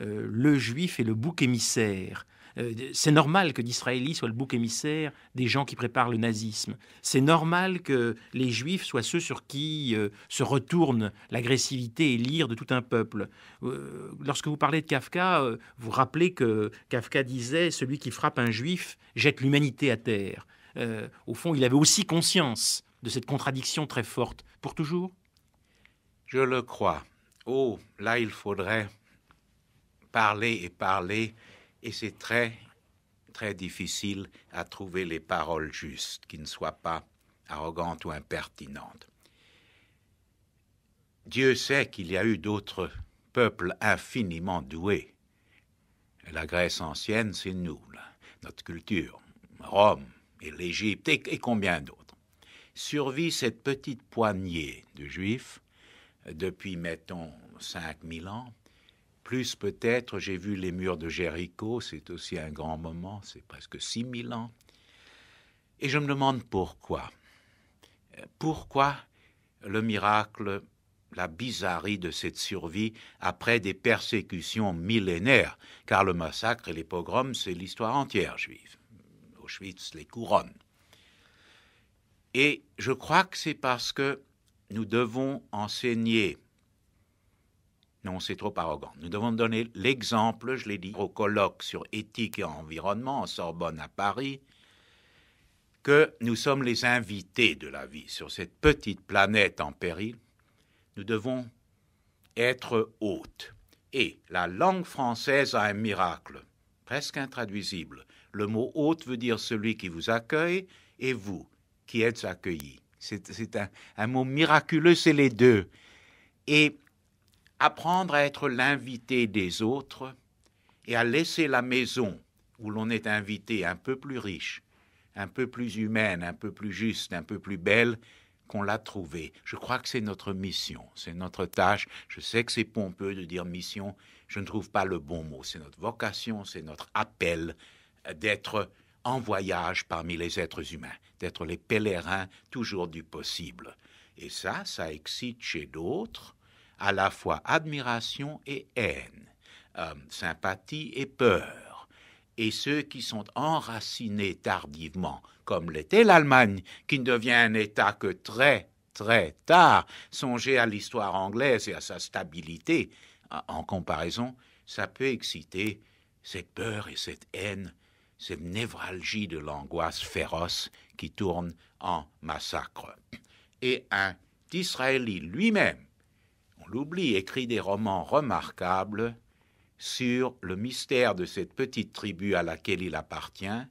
le Juif est le bouc émissaire euh, c'est normal que d'Israéliens soit le bouc émissaire des gens qui préparent le nazisme. C'est normal que les Juifs soient ceux sur qui euh, se retourne l'agressivité et l'ire de tout un peuple. Euh, lorsque vous parlez de Kafka, vous rappelez que Kafka disait Celui qui frappe un Juif jette l'humanité à terre. au fond, il avait aussi conscience de cette contradiction très forte pour toujours Je le crois. Oh, là, il faudrait parler et parler et c'est très, très difficile à trouver les paroles justes, qui ne soient pas arrogantes ou impertinentes. Dieu sait qu'il y a eu d'autres peuples infiniment doués. La Grèce ancienne, c'est nous, notre culture, Rome et l'Égypte et, et combien d'autres. Survit cette petite poignée de juifs depuis, mettons, 5000 ans, plus peut-être, j'ai vu les murs de Jéricho, c'est aussi un grand moment, c'est presque 6000 ans. Et je me demande pourquoi. Pourquoi le miracle, la bizarrerie de cette survie après des persécutions millénaires, car le massacre et les pogroms, c'est l'histoire entière juive. Auschwitz les couronne. Et je crois que c'est parce que nous devons enseigner non, c'est trop arrogant. Nous devons donner l'exemple, je l'ai dit, au colloque sur éthique et environnement en Sorbonne à Paris, que nous sommes les invités de la vie sur cette petite planète en péril. Nous devons être hôtes. Et la langue française a un miracle, presque intraduisible. Le mot hôte veut dire celui qui vous accueille et vous qui êtes accueillis. C'est un, un mot miraculeux, c'est les deux. Et apprendre à être l'invité des autres et à laisser la maison où l'on est invité un peu plus riche, un peu plus humaine, un peu plus juste, un peu plus belle qu'on l'a trouvée. Je crois que c'est notre mission, c'est notre tâche. Je sais que c'est pompeux de dire mission, je ne trouve pas le bon mot. C'est notre vocation, c'est notre appel d'être en voyage parmi les êtres humains, d'être les pèlerins toujours du possible. Et ça, ça excite chez d'autres à la fois admiration et haine, euh, sympathie et peur. Et ceux qui sont enracinés tardivement, comme l'était l'Allemagne, qui ne devient un État que très, très tard, songez à l'histoire anglaise et à sa stabilité, euh, en comparaison, ça peut exciter cette peur et cette haine, cette névralgie de l'angoisse féroce qui tourne en massacre. Et un Israéli lui-même L'oubli écrit des romans remarquables sur le mystère de cette petite tribu à laquelle il appartient,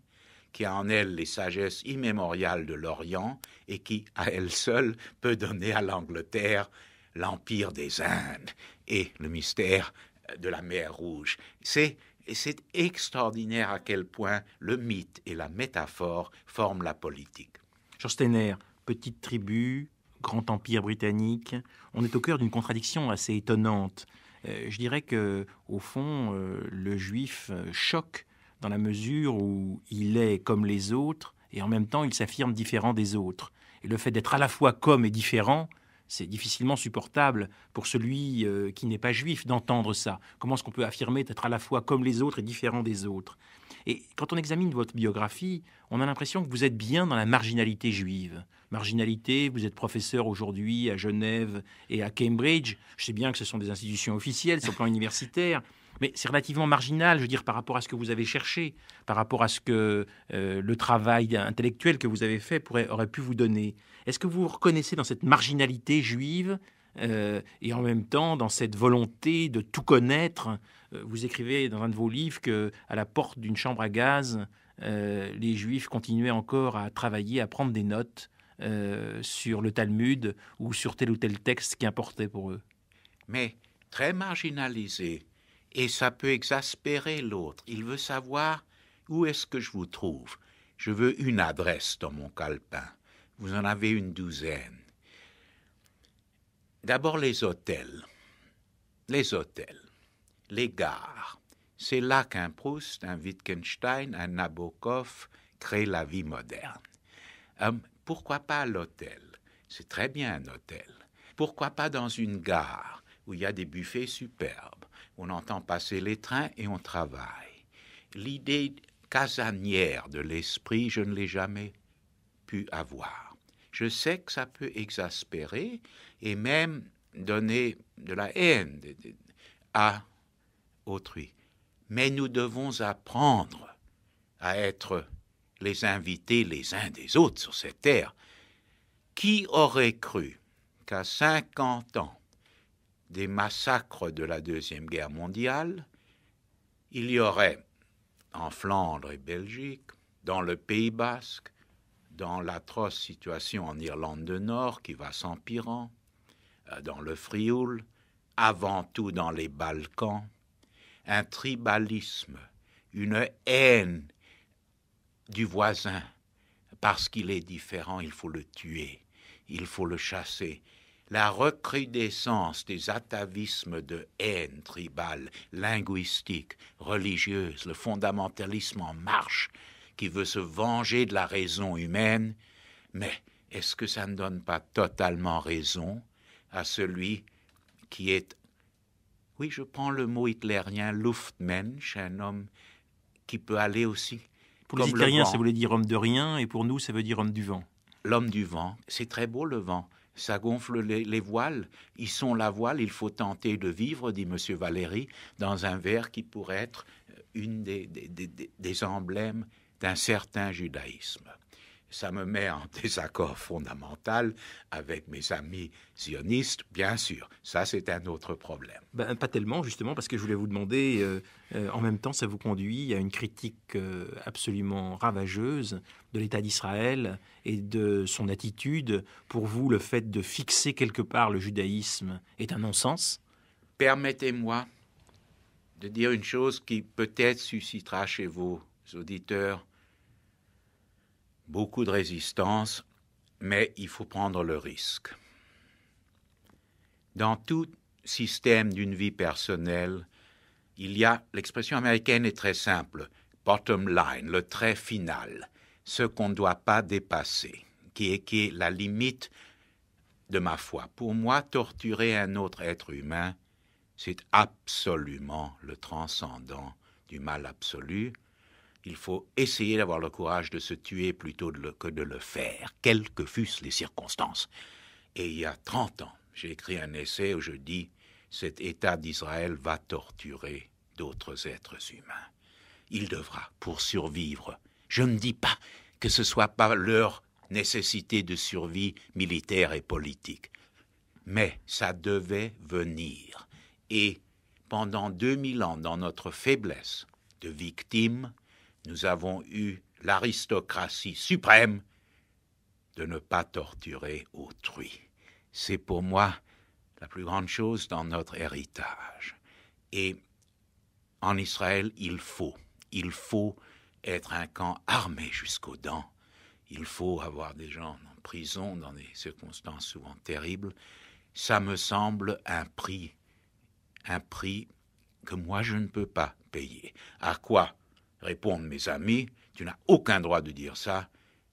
qui a en elle les sagesses immémoriales de l'Orient et qui, à elle seule, peut donner à l'Angleterre l'empire des Indes et le mystère de la mer Rouge. C'est c'est extraordinaire à quel point le mythe et la métaphore forment la politique. Jean petite tribu, grand empire britannique. On est au cœur d'une contradiction assez étonnante. Euh, je dirais que, au fond, euh, le juif euh, choque dans la mesure où il est comme les autres et en même temps il s'affirme différent des autres. Et le fait d'être à la fois comme et différent, c'est difficilement supportable pour celui qui n'est pas juif d'entendre ça. Comment est-ce qu'on peut affirmer d'être à la fois comme les autres et différent des autres Et quand on examine votre biographie, on a l'impression que vous êtes bien dans la marginalité juive marginalité. Vous êtes professeur aujourd'hui à Genève et à Cambridge. Je sais bien que ce sont des institutions officielles sur le plan universitaire. Mais c'est relativement marginal, je veux dire, par rapport à ce que vous avez cherché, par rapport à ce que euh, le travail intellectuel que vous avez fait aurait pu vous donner. Est-ce que vous vous reconnaissez dans cette marginalité juive euh, et en même temps dans cette volonté de tout connaître euh, Vous écrivez dans un de vos livres que à la porte d'une chambre à gaz, les juifs continuaient encore à travailler, à prendre des notes euh, sur le Talmud ou sur tel ou tel texte qui importait pour eux. Mais très marginalisé, et ça peut exaspérer l'autre. Il veut savoir où est-ce que je vous trouve. Je veux une adresse dans mon calepin. Vous en avez une douzaine. D'abord les hôtels. Les hôtels. Les gares. C'est là qu'un Proust, un Wittgenstein, un Nabokov créent la vie moderne. Hum, pourquoi pas à l'hôtel C'est très bien un hôtel. Pourquoi pas dans une gare où il y a des buffets superbes On entend passer les trains et on travaille. L'idée casanière de l'esprit, je ne l'ai jamais pu avoir. Je sais que ça peut exaspérer et même donner de la haine à autrui. Mais nous devons apprendre à être les invités les uns des autres sur cette terre. Qui aurait cru qu'à 50 ans des massacres de la Deuxième Guerre mondiale, il y aurait en Flandre et Belgique, dans le Pays basque, dans l'atroce situation en Irlande du Nord qui va s'empirant, euh, dans le Frioul, avant tout dans les Balkans, un tribalisme, une haine du voisin. Parce qu'il est différent, il faut le tuer, il faut le chasser. La recrudescence des atavismes de haine tribale, linguistique, religieuse, le fondamentalisme en marche, qui veut se venger de la raison humaine, mais est-ce que ça ne donne pas totalement raison à celui qui est, oui, je prends le mot hitlérien, Luftmensch, un homme qui peut aller aussi pour les Italiens, ça voulait dire homme de rien, et pour nous, ça veut dire homme du vent. L'homme du vent, c'est très beau le vent. Ça gonfle les, voiles. Ils sont la voile, il faut tenter de vivre, dit M. Valéry, dans un verre qui pourrait être euh, une des emblèmes d'un certain judaïsme ça me met en désaccord fondamental avec mes amis sionistes, bien sûr. Ça, c'est un autre problème. Ben, pas tellement, justement, parce que je voulais vous demander, euh, euh, en même temps, ça vous conduit à une critique euh, absolument ravageuse de l'État d'Israël et de son attitude. Pour vous, le fait de fixer quelque part le judaïsme est un non-sens Permettez-moi de dire une chose qui peut-être suscitera chez vos auditeurs beaucoup de résistance, mais il faut prendre le risque. Dans tout système d'une vie personnelle, il y a, l'expression américaine est très simple, bottom line, le trait final, ce qu'on ne doit pas dépasser, qui est, qui est la limite de ma foi. Pour moi, torturer un autre être humain, c'est absolument le transcendant du mal absolu, il faut essayer d'avoir le courage de se tuer plutôt que de le faire, quelles que fussent les circonstances. Et il y a 30 ans, j'ai écrit un essai où je dis cet État d'Israël va torturer d'autres êtres humains. Il devra, pour survivre, je ne dis pas que ce soit pas leur nécessité de survie militaire et politique, mais ça devait venir. Et pendant 2000 ans, dans notre faiblesse de victimes, nous avons eu l'aristocratie suprême de ne pas torturer autrui. C'est pour moi la plus grande chose dans notre héritage. Et en Israël, il faut, il faut être un camp armé jusqu'aux dents. Il faut avoir des gens en prison dans des circonstances souvent terribles. Ça me semble un prix, un prix que moi je ne peux pas payer. À quoi Répondent mes amis, tu n'as aucun droit de dire ça.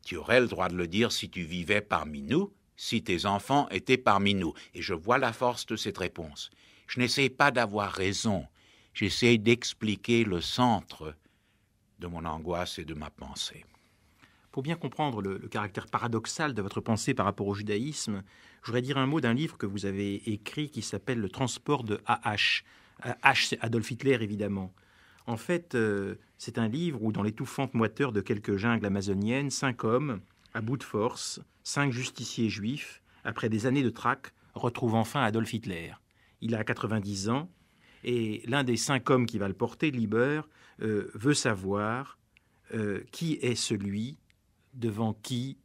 Tu aurais le droit de le dire si tu vivais parmi nous, si tes enfants étaient parmi nous. Et je vois la force de cette réponse. Je n'essaie pas d'avoir raison, j'essaie d'expliquer le centre de mon angoisse et de ma pensée. Pour bien comprendre le, caractère paradoxal de votre pensée par rapport au judaïsme, je voudrais dire un mot d'un livre que vous avez écrit qui s'appelle Le transport de A.H. H, c'est Adolf Hitler évidemment. En fait, euh, c'est un livre où, dans l'étouffante moiteur de quelques jungles amazoniennes, cinq hommes, à bout de force, cinq justiciers juifs, après des années de traque, retrouvent enfin Adolf Hitler. Il a 90 ans et l'un des cinq hommes qui va le porter, Lieber, euh, veut savoir euh, qui est celui devant qui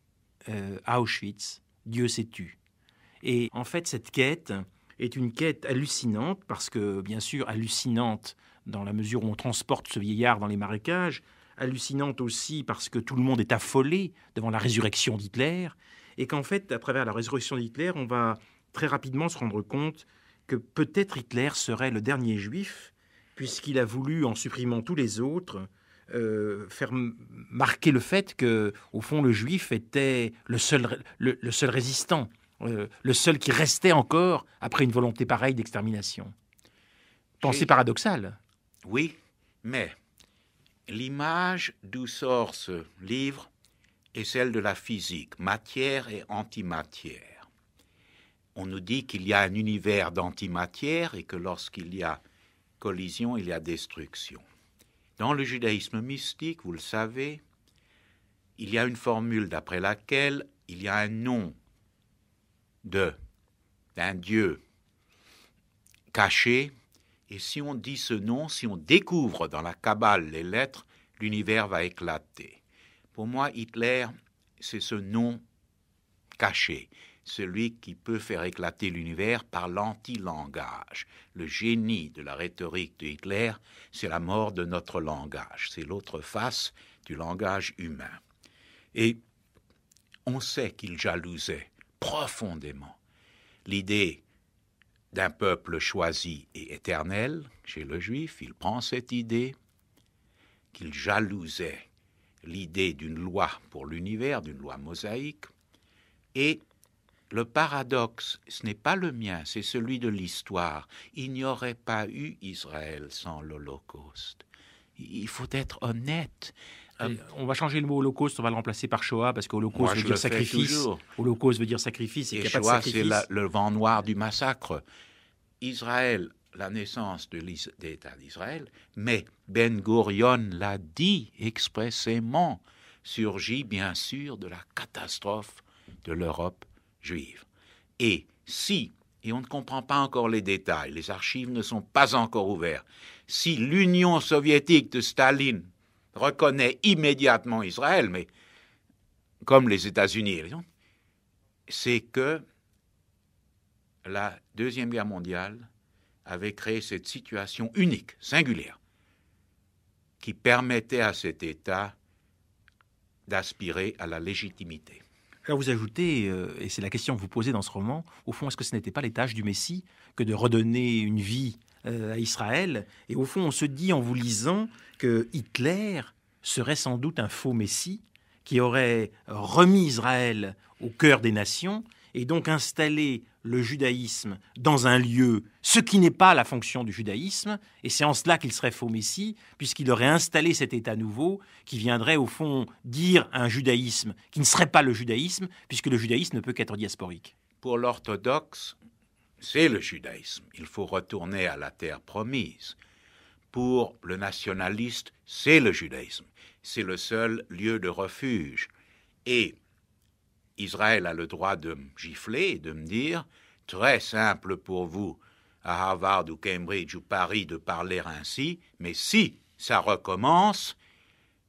Auschwitz Dieu s'est tu. Et en fait, cette quête est une quête hallucinante parce que, bien sûr, hallucinante dans la mesure où on transporte ce vieillard dans les marécages, hallucinante aussi parce que tout le monde est affolé devant la résurrection d'Hitler, et qu'en fait, à travers la résurrection d'Hitler, on va très rapidement se rendre compte que peut-être Hitler serait le dernier juif, puisqu'il a voulu, en supprimant tous les autres, euh, faire marquer le fait que, au fond, le juif était le seul, résistant, euh, le seul qui restait encore après une volonté pareille d'extermination. Pensée paradoxale. Oui, mais l'image d'où sort ce livre est celle de la physique, matière et antimatière. On nous dit qu'il y a un univers d'antimatière et que lorsqu'il y a collision, il y a destruction. Dans le judaïsme mystique, vous le savez, il y a une formule d'après laquelle il y a un nom de d'un dieu caché et si on dit ce nom, si on découvre dans la cabale les lettres, l'univers va éclater. Pour moi, Hitler, c'est ce nom caché, celui qui peut faire éclater l'univers par l'anti-langage. Le génie de la rhétorique de Hitler, c'est la mort de notre langage, c'est l'autre face du langage humain. Et on sait qu'il jalousait profondément l'idée d'un peuple choisi et éternel, chez le juif, il prend cette idée qu'il jalousait l'idée d'une loi pour l'univers, d'une loi mosaïque, et le paradoxe, ce n'est pas le mien, c'est celui de l'histoire. Il n'y aurait pas eu Israël sans l'Holocauste. Il faut être honnête. Euh, on va changer le mot holocauste, on va le remplacer par Shoah parce holocauste veut dire sacrifice. Holocauste veut dire sacrifice et, et Shoah, c'est le vent noir du massacre. Israël, la naissance de l'État d'Israël, mais Ben Gurion l'a dit expressément, surgit bien sûr de la catastrophe de l'Europe juive. Et si, et on ne comprend pas encore les détails, les archives ne sont pas encore ouvertes, si l'Union soviétique de Staline reconnaît immédiatement Israël, mais comme les États-Unis, c'est que la Deuxième Guerre mondiale avait créé cette situation unique, singulière, qui permettait à cet État d'aspirer à la légitimité. Alors vous ajoutez, euh, et c'est la question que vous posez dans ce roman, au fond, est-ce que ce n'était pas les tâches du Messie que de redonner une vie euh, à Israël Et au fond, on se dit en vous lisant que Hitler serait sans doute un faux Messie qui aurait remis Israël au cœur des nations et donc installer le judaïsme dans un lieu, ce qui n'est pas la fonction du judaïsme, et c'est en cela qu'il serait faux messie, puisqu'il aurait installé cet État nouveau qui viendrait au fond dire un judaïsme qui ne serait pas le judaïsme, puisque le judaïsme ne peut qu'être diasporique. Pour l'orthodoxe, c'est le judaïsme. Il faut retourner à la terre promise. Pour le nationaliste, c'est le judaïsme. C'est le seul lieu de refuge. Et Israël a le droit de me gifler et de me dire Très simple pour vous, à Harvard ou Cambridge ou Paris, de parler ainsi, mais si ça recommence,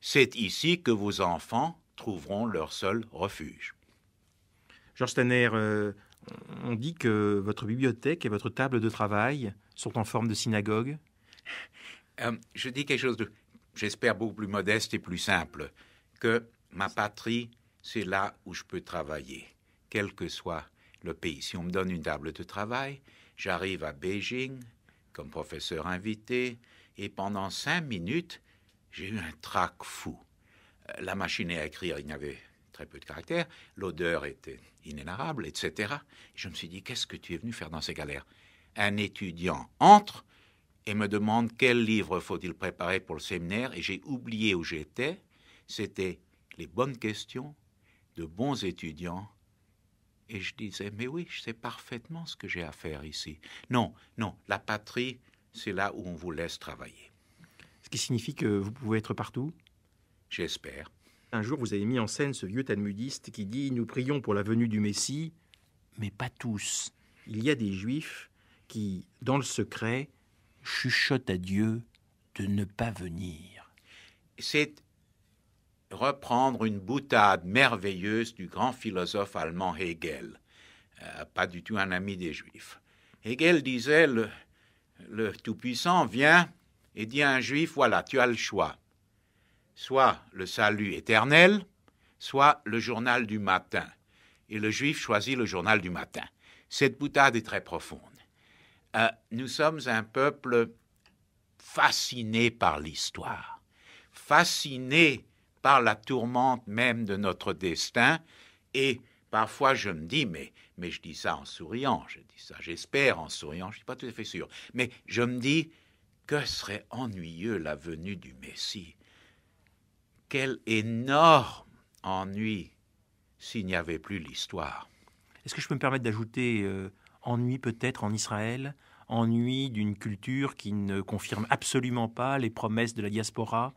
c'est ici que vos enfants trouveront leur seul refuge. Georges Tanner, euh, on dit que votre bibliothèque et votre table de travail sont en forme de synagogue euh, Je dis quelque chose de, j'espère, beaucoup plus modeste et plus simple, que ma patrie c'est là où je peux travailler, quel que soit le pays. Si on me donne une table de travail, j'arrive à Beijing comme professeur invité, et pendant cinq minutes, j'ai eu un trac fou. Euh, la machine à écrire, il n'y avait très peu de caractères, l'odeur était inénarrable, etc. je me suis dit, qu'est-ce que tu es venu faire dans ces galères Un étudiant entre et me demande quel livre faut-il préparer pour le séminaire, et j'ai oublié où j'étais. C'était les bonnes questions de bons étudiants. Et je disais, mais oui, je sais parfaitement ce que j'ai à faire ici. Non, non, la patrie, c'est là où on vous laisse travailler. Ce qui signifie que vous pouvez être partout J'espère. Un jour, vous avez mis en scène ce vieux talmudiste qui dit Nous prions pour la venue du Messie, mais pas tous. Il y a des juifs qui, dans le secret, chuchotent à Dieu de ne pas venir. C'est reprendre une boutade merveilleuse du grand philosophe allemand Hegel, euh, pas du tout un ami des Juifs. Hegel disait, le, Tout-Puissant vient et dit à un Juif, voilà, tu as le choix, soit le salut éternel, soit le journal du matin. Et le Juif choisit le journal du matin. Cette boutade est très profonde. Euh, nous sommes un peuple fasciné par l'histoire, fasciné par la tourmente même de notre destin. Et parfois, je me dis, mais, mais je dis ça en souriant, je dis ça, j'espère en souriant, je ne suis pas tout à fait sûr, mais je me dis, que serait ennuyeux la venue du Messie Quel énorme ennui s'il n'y avait plus l'histoire. Est-ce que je peux me permettre d'ajouter euh, ennui peut-être en Israël ennui d'une culture qui ne confirme absolument pas les promesses de la diaspora,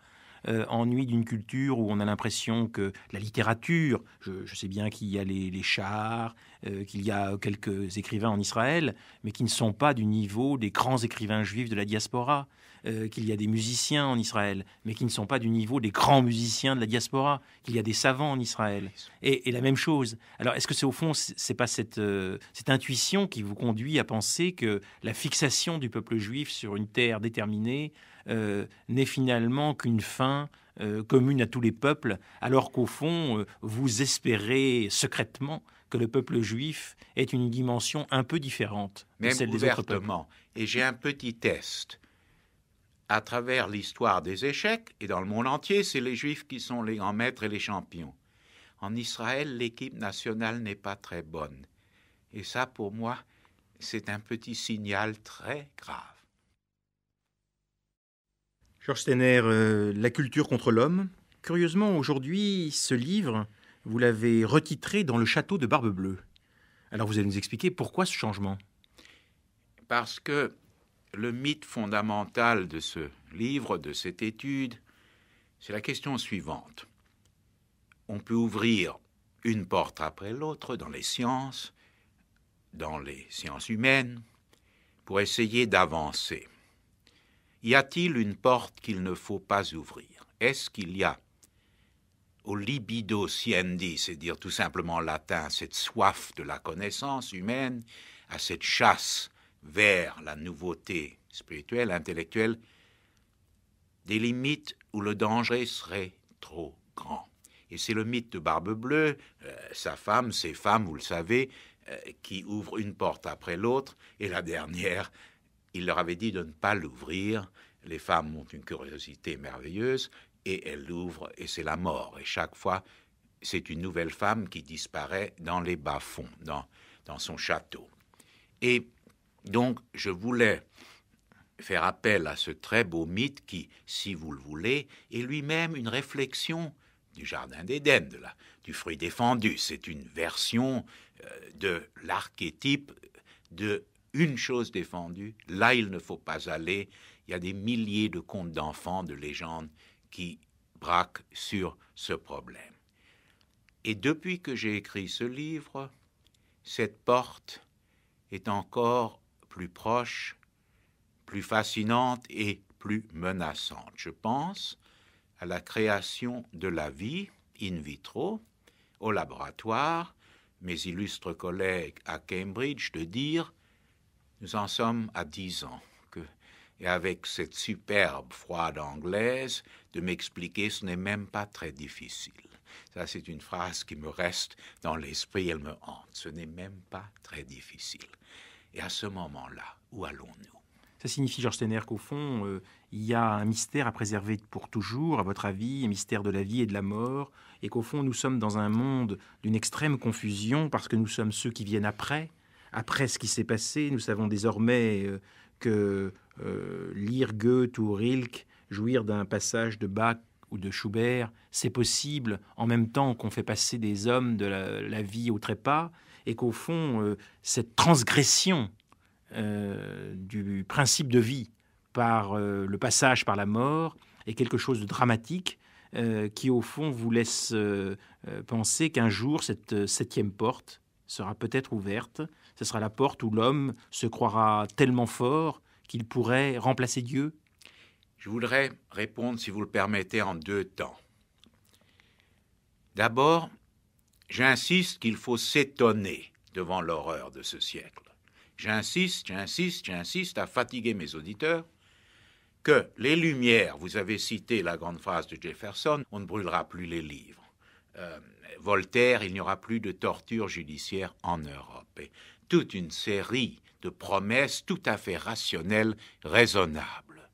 euh, ennui d'une culture où on a l'impression que la littérature, je, sais bien qu'il y a les, chars, euh, qu'il y a quelques écrivains en Israël, mais qui ne sont pas du niveau des grands écrivains juifs de la diaspora, euh, qu'il y a des musiciens en Israël, mais qui ne sont pas du niveau des grands musiciens de la diaspora, qu'il y a des savants en Israël. Et, la même chose. Alors, est-ce que c'est au fond, c'est pas cette intuition qui vous conduit à penser que la fixation du peuple juif sur une terre déterminée, euh, n'est finalement qu'une fin euh, commune à tous les peuples, alors qu'au fond, euh, vous espérez secrètement que le peuple juif ait une dimension un peu différente de celle des autres peuples. Et j'ai un petit test. À travers l'histoire des échecs, et dans le monde entier, c'est les juifs qui sont les grands maîtres et les champions. En Israël, l'équipe nationale n'est pas très bonne. Et ça, pour moi, c'est un petit signal très grave. Georges euh, La culture contre l'homme. Curieusement, aujourd'hui, ce livre, vous l'avez retitré dans le château de Barbe Bleue. Alors vous allez nous expliquer pourquoi ce changement Parce que le mythe fondamental de ce livre, de cette étude, c'est la question suivante. On peut ouvrir une porte après l'autre dans les sciences, dans les sciences humaines, pour essayer d'avancer. Y a-t-il une porte qu'il ne faut pas ouvrir Est-ce qu'il y a au libido siendi, c'est-à-dire tout simplement en latin, cette soif de la connaissance humaine, à cette chasse vers la nouveauté spirituelle, intellectuelle, des limites où le danger serait trop grand. Et c'est le mythe de Barbe Bleue, euh, sa femme, ses femmes, vous le savez, euh, qui ouvrent une porte après l'autre, et la dernière il leur avait dit de ne pas l'ouvrir. Les femmes ont une curiosité merveilleuse et elles l'ouvrent et c'est la mort. Et chaque fois, c'est une nouvelle femme qui disparaît dans les bas-fonds, dans, dans son château. Et donc, je voulais faire appel à ce très beau mythe qui, si vous le voulez, est lui-même une réflexion du Jardin d'Éden, du fruit défendu. C'est une version euh, de l'archétype de une chose défendue, là il ne faut pas aller. Il y a des milliers de contes d'enfants, de légendes qui braquent sur ce problème. Et depuis que j'ai écrit ce livre, cette porte est encore plus proche, plus fascinante et plus menaçante. Je pense à la création de la vie in vitro au laboratoire, mes illustres collègues à Cambridge de dire nous en sommes à dix ans que, et avec cette superbe froide anglaise, de m'expliquer ce n'est même pas très difficile. Ça, c'est une phrase qui me reste dans l'esprit, elle me hante. Ce n'est même pas très difficile. Et à ce moment-là, où allons-nous Ça signifie, Georges Tenner, qu'au fond, euh, il y a un mystère à préserver pour toujours, à votre avis, un mystère de la vie et de la mort, et qu'au fond, nous sommes dans un monde d'une extrême confusion parce que nous sommes ceux qui viennent après, après ce qui s'est passé, nous savons désormais euh, que euh, lire Goethe ou Rilke, jouir d'un passage de Bach ou de Schubert, c'est possible en même temps qu'on fait passer des hommes de la, vie au trépas et qu'au fond, euh, cette transgression du principe de vie par le passage par la mort est quelque chose de dramatique qui, au fond, vous laisse penser qu'un jour, cette septième porte sera peut-être ouverte ce sera la porte où l'homme se croira tellement fort qu'il pourrait remplacer Dieu Je voudrais répondre, si vous le permettez, en deux temps. D'abord, j'insiste qu'il faut s'étonner devant l'horreur de ce siècle. J'insiste, j'insiste, j'insiste à fatiguer mes auditeurs que les Lumières, vous avez cité la grande phrase de Jefferson, on ne brûlera plus les livres. Euh, Voltaire, il n'y aura plus de torture judiciaire en Europe toute une série de promesses tout à fait rationnelles, raisonnables.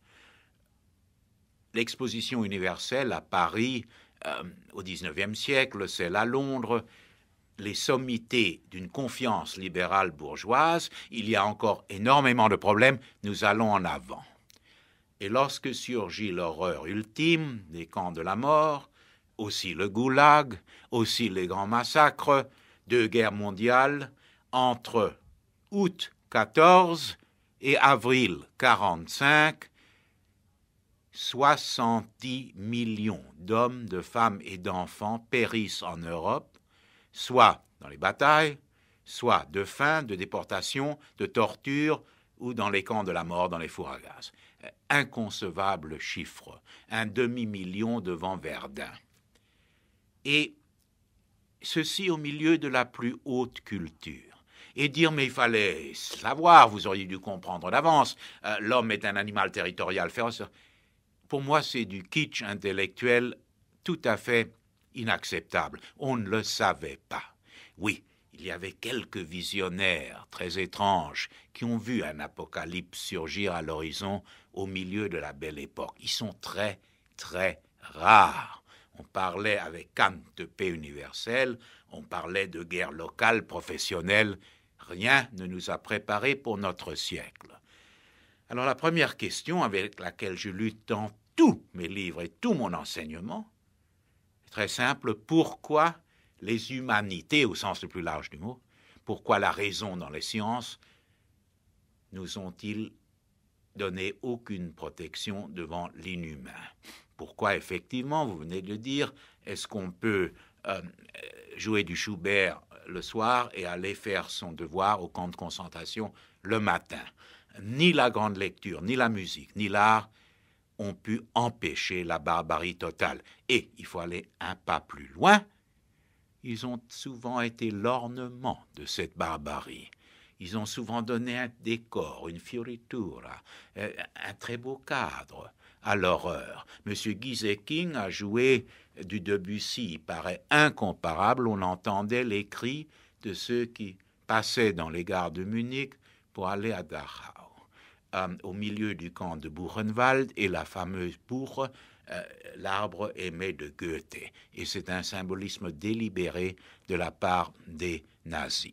L'exposition universelle à Paris euh, au XIXe siècle, celle à Londres, les sommités d'une confiance libérale bourgeoise, il y a encore énormément de problèmes, nous allons en avant. Et lorsque surgit l'horreur ultime des camps de la mort, aussi le goulag, aussi les grands massacres, deux guerres mondiales, entre août 14 et avril 45, 70 millions d'hommes, de femmes et d'enfants périssent en Europe, soit dans les batailles, soit de faim, de déportation, de torture ou dans les camps de la mort, dans les fours à gaz. Inconcevable chiffre, un demi-million devant Verdun. Et ceci au milieu de la plus haute culture et dire mais il fallait savoir, vous auriez dû comprendre d'avance, euh, l'homme est un animal territorial féroce. Pour moi, c'est du kitsch intellectuel tout à fait inacceptable. On ne le savait pas. Oui, il y avait quelques visionnaires très étranges qui ont vu un apocalypse surgir à l'horizon au milieu de la belle époque. Ils sont très, très rares. On parlait avec Kant de paix universelle, on parlait de guerre locale, professionnelle, Rien ne nous a préparés pour notre siècle. Alors la première question avec laquelle je lutte dans tous mes livres et tout mon enseignement, est très simple, pourquoi les humanités au sens le plus large du mot, pourquoi la raison dans les sciences nous ont-ils donné aucune protection devant l'inhumain Pourquoi effectivement, vous venez de dire, est-ce qu'on peut euh, jouer du Schubert le soir et aller faire son devoir au camp de concentration le matin. Ni la grande lecture, ni la musique, ni l'art ont pu empêcher la barbarie totale. Et il faut aller un pas plus loin. Ils ont souvent été l'ornement de cette barbarie. Ils ont souvent donné un décor, une fioritura, euh, un très beau cadre à l'horreur. Monsieur Gizeking a joué du Debussy paraît incomparable, on entendait les cris de ceux qui passaient dans les gares de Munich pour aller à Dachau. Euh, au milieu du camp de Buchenwald et la fameuse bourre, euh, l'arbre aimé de Goethe. Et c'est un symbolisme délibéré de la part des nazis.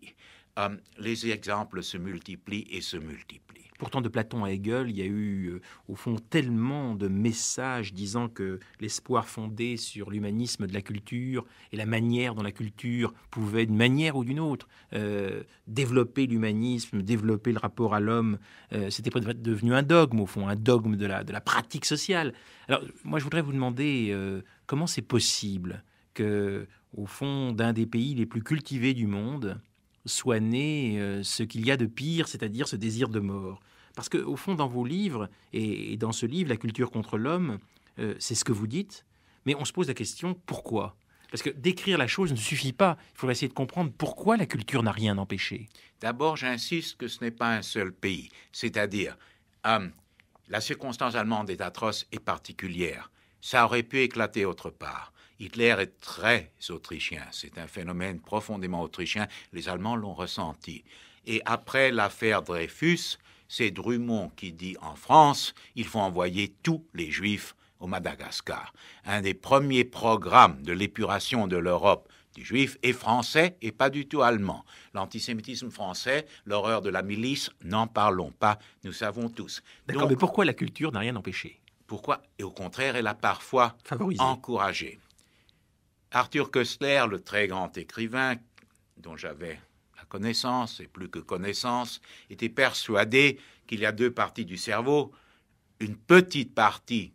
Euh, les exemples se multiplient et se multiplient. Pourtant, de Platon à Hegel, il y a eu euh, au fond tellement de messages disant que l'espoir fondé sur l'humanisme de la culture et la manière dont la culture pouvait, d'une manière ou d'une autre, euh, développer l'humanisme, développer le rapport à l'homme, euh, c'était devenu un dogme au fond, un dogme de la, pratique sociale. Alors, moi, je voudrais vous demander comment c'est possible que, au fond, d'un des pays les plus cultivés du monde, soigner euh, ce qu'il y a de pire, c'est-à-dire ce désir de mort. Parce qu'au fond, dans vos livres et, dans ce livre, La culture contre l'homme, euh, c'est ce que vous dites, mais on se pose la question pourquoi Parce que décrire la chose ne suffit pas. Il faut essayer de comprendre pourquoi la culture n'a rien empêché. D'abord, j'insiste que ce n'est pas un seul pays. C'est-à-dire, hum, la circonstance allemande est atroce et particulière. Ça aurait pu éclater autre part. Hitler est très autrichien. C'est un phénomène profondément autrichien. Les Allemands l'ont ressenti. Et après l'affaire Dreyfus, c'est Drummond qui dit en France, il faut envoyer tous les Juifs au Madagascar. Un des premiers programmes de l'épuration de l'Europe du juif est français et pas du tout allemand. L'antisémitisme français, l'horreur de la milice, n'en parlons pas, nous savons tous. D'accord, mais pourquoi la culture n'a rien empêché Pourquoi Et au contraire, elle a parfois encouragé. Arthur Koestler, le très grand écrivain dont j'avais la connaissance, et plus que connaissance, était persuadé qu'il y a deux parties du cerveau, une petite partie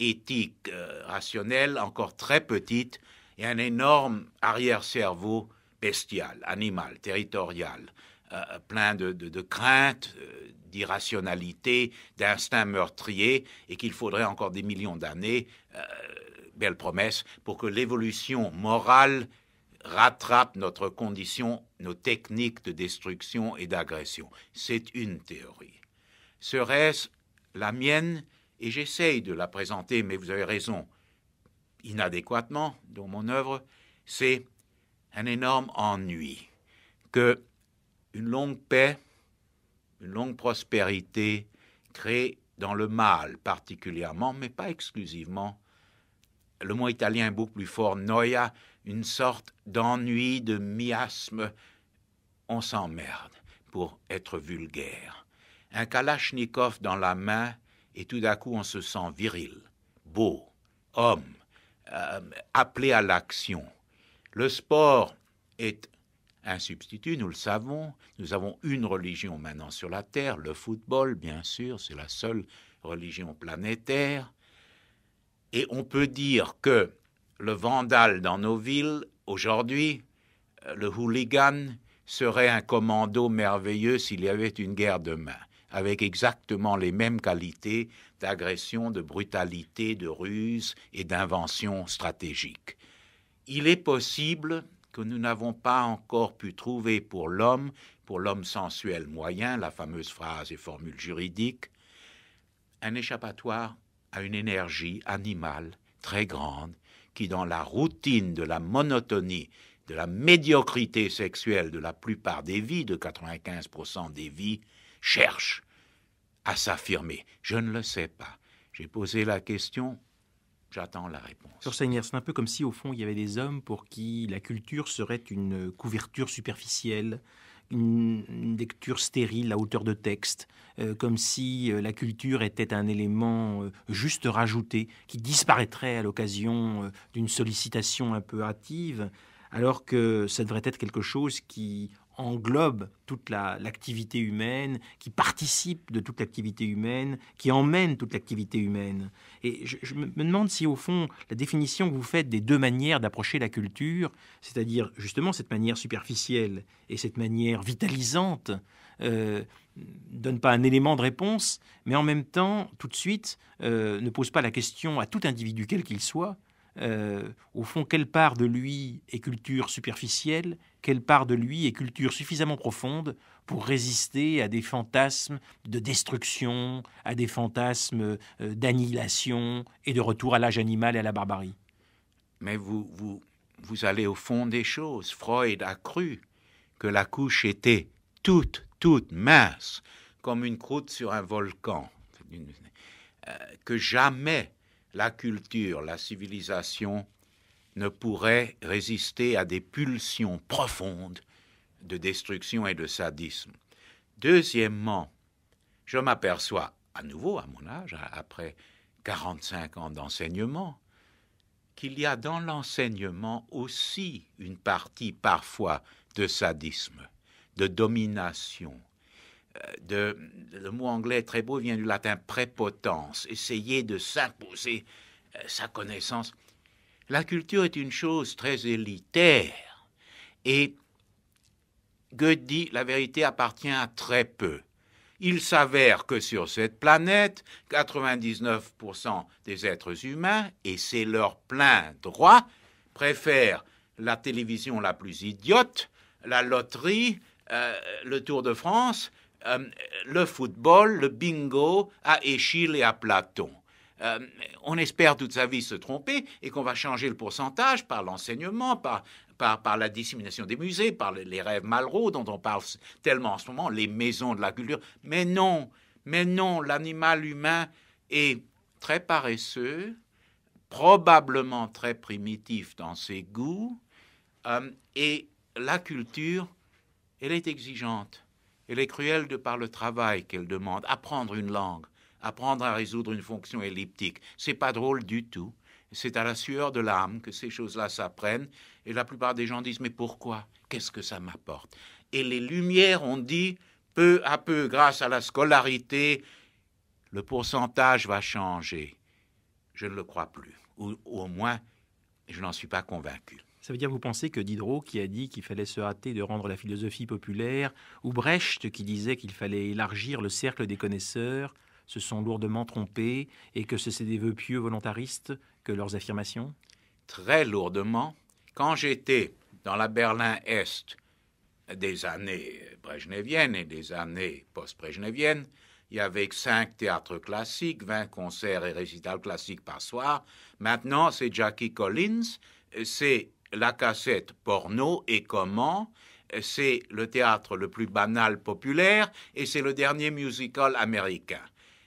éthique, euh, rationnelle, encore très petite, et un énorme arrière-cerveau bestial, animal, territorial, euh, plein de, de, craintes, euh, d'irrationalité, d'instincts meurtriers, et qu'il faudrait encore des millions d'années belle promesse, pour que l'évolution morale rattrape notre condition, nos techniques de destruction et d'agression. C'est une théorie. Serait-ce la mienne Et j'essaye de la présenter, mais vous avez raison, inadéquatement dans mon œuvre, c'est un énorme ennui que une longue paix, une longue prospérité crée dans le mal particulièrement, mais pas exclusivement, le mot italien est beaucoup plus fort, noia, une sorte d'ennui, de miasme. On s'emmerde, pour être vulgaire. Un kalachnikov dans la main, et tout d'un coup on se sent viril, beau, homme, euh, appelé à l'action. Le sport est un substitut, nous le savons. Nous avons une religion maintenant sur la Terre, le football, bien sûr, c'est la seule religion planétaire. Et on peut dire que le vandale dans nos villes, aujourd'hui, euh, le hooligan serait un commando merveilleux s'il y avait une guerre demain, avec exactement les mêmes qualités d'agression, de brutalité, de ruse et d'invention stratégique. Il est possible que nous n'avons pas encore pu trouver pour l'homme, pour l'homme sensuel moyen, la fameuse phrase et formule juridique, un échappatoire à une énergie animale très grande qui, dans la routine de la monotonie, de la médiocrité sexuelle de la plupart des vies, de 95% des vies, cherche à s'affirmer. Je ne le sais pas. J'ai posé la question, j'attends la réponse. Sur Seigneur, c'est un peu comme si, au fond, il y avait des hommes pour qui la culture serait une couverture superficielle, une, lecture stérile à hauteur de texte, euh, comme si euh, la culture était un élément euh, juste rajouté, qui disparaîtrait à l'occasion d'une sollicitation un peu hâtive, alors que ça devrait être quelque chose qui englobe toute l'activité humaine, qui participe de toute l'activité humaine, qui emmène toute l'activité humaine. Et je, me demande si, au fond, la définition que vous faites des deux manières d'approcher la culture, c'est-à-dire justement cette manière superficielle et cette manière vitalisante, euh, donne pas un élément de réponse, mais en même temps, tout de suite, euh, ne pose pas la question à tout individu quel qu'il soit, euh, au fond, quelle part de lui est culture superficielle, quelle part de lui est culture suffisamment profonde pour résister à des fantasmes de destruction, à des fantasmes euh, d'annihilation et de retour à l'âge animal et à la barbarie. Mais vous, vous, vous allez au fond des choses. Freud a cru que la couche était toute, toute mince, comme une croûte sur un volcan, euh, que jamais la culture, la civilisation ne pourraient résister à des pulsions profondes de destruction et de sadisme. Deuxièmement, je m'aperçois à nouveau à mon âge, après 45 ans d'enseignement, qu'il y a dans l'enseignement aussi une partie parfois de sadisme, de domination, euh, de, le mot anglais très beau vient du latin prépotence, essayer de s'imposer euh, sa connaissance. La culture est une chose très élitaire et Goethe dit la vérité appartient à très peu. Il s'avère que sur cette planète, 99% des êtres humains, et c'est leur plein droit, préfèrent la télévision la plus idiote, la loterie, euh, le Tour de France, euh, le football, le bingo à Échille et à Platon. Euh, on espère toute sa vie se tromper et qu'on va changer le pourcentage par l'enseignement, par, la dissémination des musées, par les, rêves Malraux dont on parle tellement en ce moment, les maisons de la culture. Mais non, mais non, l'animal humain est très paresseux, probablement très primitif dans ses goûts, euh, et la culture, elle est exigeante. Elle est cruelle de par le travail qu'elle demande. Apprendre une langue, apprendre à résoudre une fonction elliptique, c'est pas drôle du tout. C'est à la sueur de l'âme que ces choses-là s'apprennent. Et la plupart des gens disent Mais pourquoi Qu'est-ce que ça m'apporte Et les Lumières ont dit Peu à peu, grâce à la scolarité, le pourcentage va changer. Je ne le crois plus. Ou au moins, je n'en suis pas convaincu. Ça veut dire que vous pensez que Diderot, qui a dit qu'il fallait se hâter de rendre la philosophie populaire, ou Brecht, qui disait qu'il fallait élargir le cercle des connaisseurs, se sont lourdement trompés et que ce sont des vœux pieux volontaristes que leurs affirmations Très lourdement. Quand j'étais dans la Berlin-Est des années brejneviennes et des années post-brejneviennes, il y avait cinq théâtres classiques, vingt concerts et récitals classiques par soir. Maintenant, c'est Jackie Collins, c'est la cassette porno et comment c'est le théâtre le plus banal populaire et c'est le dernier musical américain.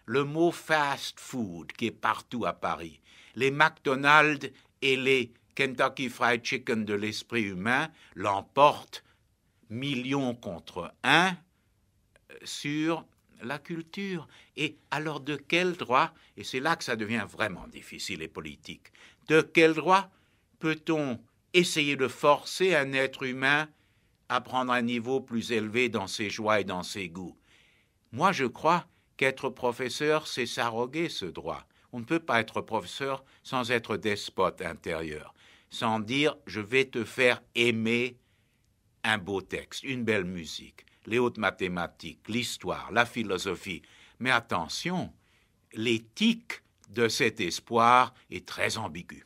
Le mot fast food qui est partout à Paris, les McDonald's et les Kentucky Fried Chicken de l'esprit humain l'emportent millions contre un euh, sur la culture. Et alors de quel droit, et c'est là que ça devient vraiment difficile et politique, de quel droit peut-on essayer de forcer un être humain à prendre un niveau plus élevé dans ses joies et dans ses goûts. Moi, je crois qu'être professeur, c'est s'arroguer ce droit. On ne peut pas être professeur sans être despote intérieur, sans dire je vais te faire aimer un beau texte, une belle musique, les hautes mathématiques, l'histoire, la philosophie. Mais attention, l'éthique de cet espoir est très ambiguë.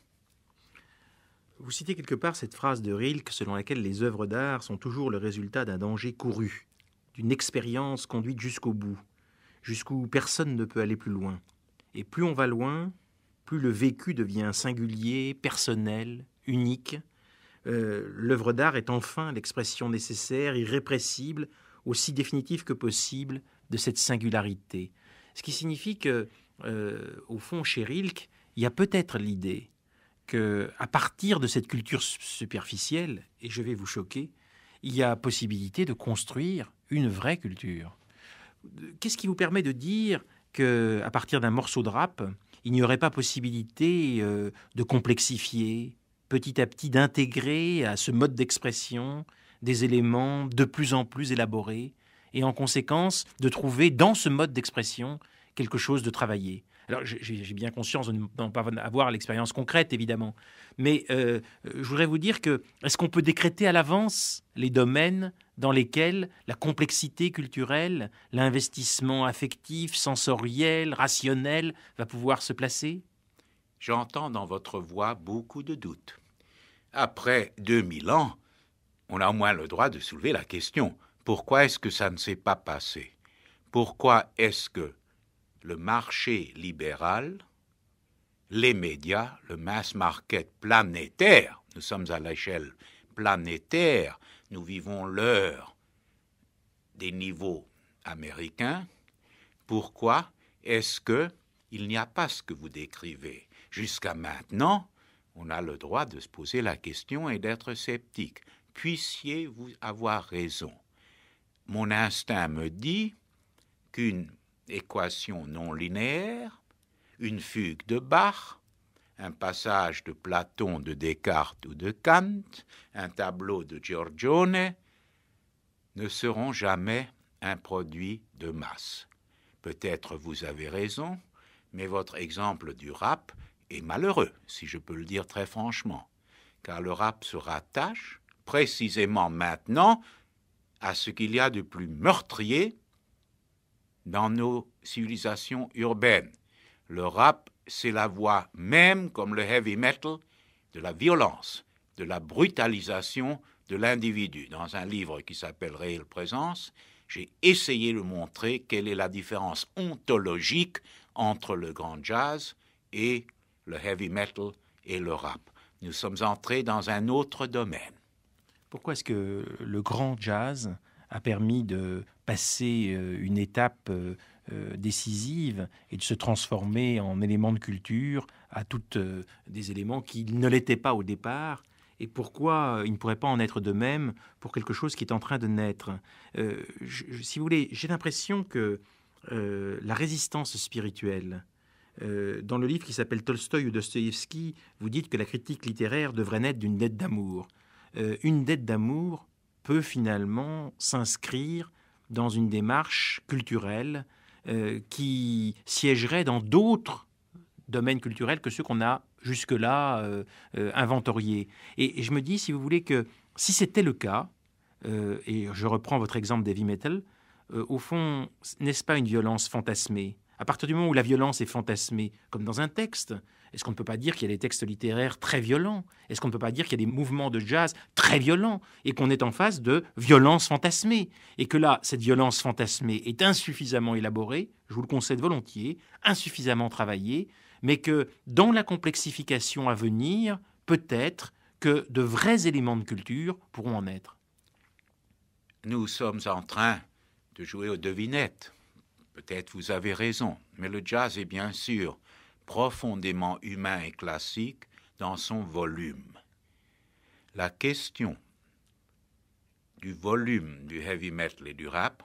Vous citez quelque part cette phrase de Rilke selon laquelle les œuvres d'art sont toujours le résultat d'un danger couru, d'une expérience conduite jusqu'au bout, jusqu'où personne ne peut aller plus loin. Et plus on va loin, plus le vécu devient singulier, personnel, unique. Euh, l'œuvre d'art est enfin l'expression nécessaire, irrépressible, aussi définitive que possible de cette singularité. Ce qui signifie que, euh, au fond, chez Rilke, il y a peut-être l'idée, à partir de cette culture superficielle, et je vais vous choquer, il y a possibilité de construire une vraie culture. Qu'est-ce qui vous permet de dire qu'à partir d'un morceau de rap, il n'y aurait pas possibilité euh, de complexifier, petit à petit d'intégrer à ce mode d'expression des éléments de plus en plus élaborés et en conséquence de trouver dans ce mode d'expression quelque chose de travaillé. Alors j'ai bien conscience de ne pas avoir l'expérience concrète, évidemment. Mais euh, je voudrais vous dire que est-ce qu'on peut décréter à l'avance les domaines dans lesquels la complexité culturelle, l'investissement affectif, sensoriel, rationnel va pouvoir se placer J'entends dans votre voix beaucoup de doutes. Après 2000 ans, on a au moins le droit de soulever la question pourquoi est-ce que ça ne s'est pas passé Pourquoi est-ce que le marché libéral, les médias, le mass market planétaire. Nous sommes à l'échelle planétaire. Nous vivons l'heure des niveaux américains. Pourquoi est-ce que il n'y a pas ce que vous décrivez Jusqu'à maintenant, on a le droit de se poser la question et d'être sceptique. Puissiez-vous avoir raison Mon instinct me dit qu'une équation non linéaire, une fugue de Bach, un passage de Platon, de Descartes ou de Kant, un tableau de Giorgione, ne seront jamais un produit de masse. Peut-être vous avez raison, mais votre exemple du rap est malheureux, si je peux le dire très franchement, car le rap se rattache précisément maintenant à ce qu'il y a de plus meurtrier dans nos civilisations urbaines. Le rap, c'est la voie même, comme le heavy metal, de la violence, de la brutalisation de l'individu. Dans un livre qui s'appelle Réelle Présence, j'ai essayé de montrer quelle est la différence ontologique entre le grand jazz et le heavy metal et le rap. Nous sommes entrés dans un autre domaine. Pourquoi est-ce que le grand jazz a permis de passer euh, une étape euh, euh, décisive et de se transformer en élément de culture à toutes des éléments qui ne l'étaient pas au départ et pourquoi il ne pourrait pas en être de même pour quelque chose qui est en train de naître. si vous voulez, j'ai l'impression que la résistance spirituelle, dans le livre qui s'appelle Tolstoï ou Dostoïevski, vous dites que la critique littéraire devrait naître d'une dette d'amour. une dette d'amour peut finalement s'inscrire dans une démarche culturelle euh, qui siégerait dans d'autres domaines culturels que ceux qu'on a jusque-là euh, euh, inventoriés. Et, je me dis, si vous voulez, que si c'était le cas, et je reprends votre exemple d'heavy metal, au fond, n'est-ce pas une violence fantasmée À partir du moment où la violence est fantasmée, comme dans un texte, est-ce qu'on ne peut pas dire qu'il y a des textes littéraires très violents Est-ce qu'on ne peut pas dire qu'il y a des mouvements de jazz très violents et qu'on est en face de violences fantasmées Et que là, cette violence fantasmée est insuffisamment élaborée, je vous le concède volontiers, insuffisamment travaillée, mais que dans la complexification à venir, peut-être que de vrais éléments de culture pourront en être. Nous sommes en train de jouer aux devinettes. Peut-être vous avez raison, mais le jazz est bien sûr profondément humain et classique dans son volume. La question du volume du heavy metal et du rap,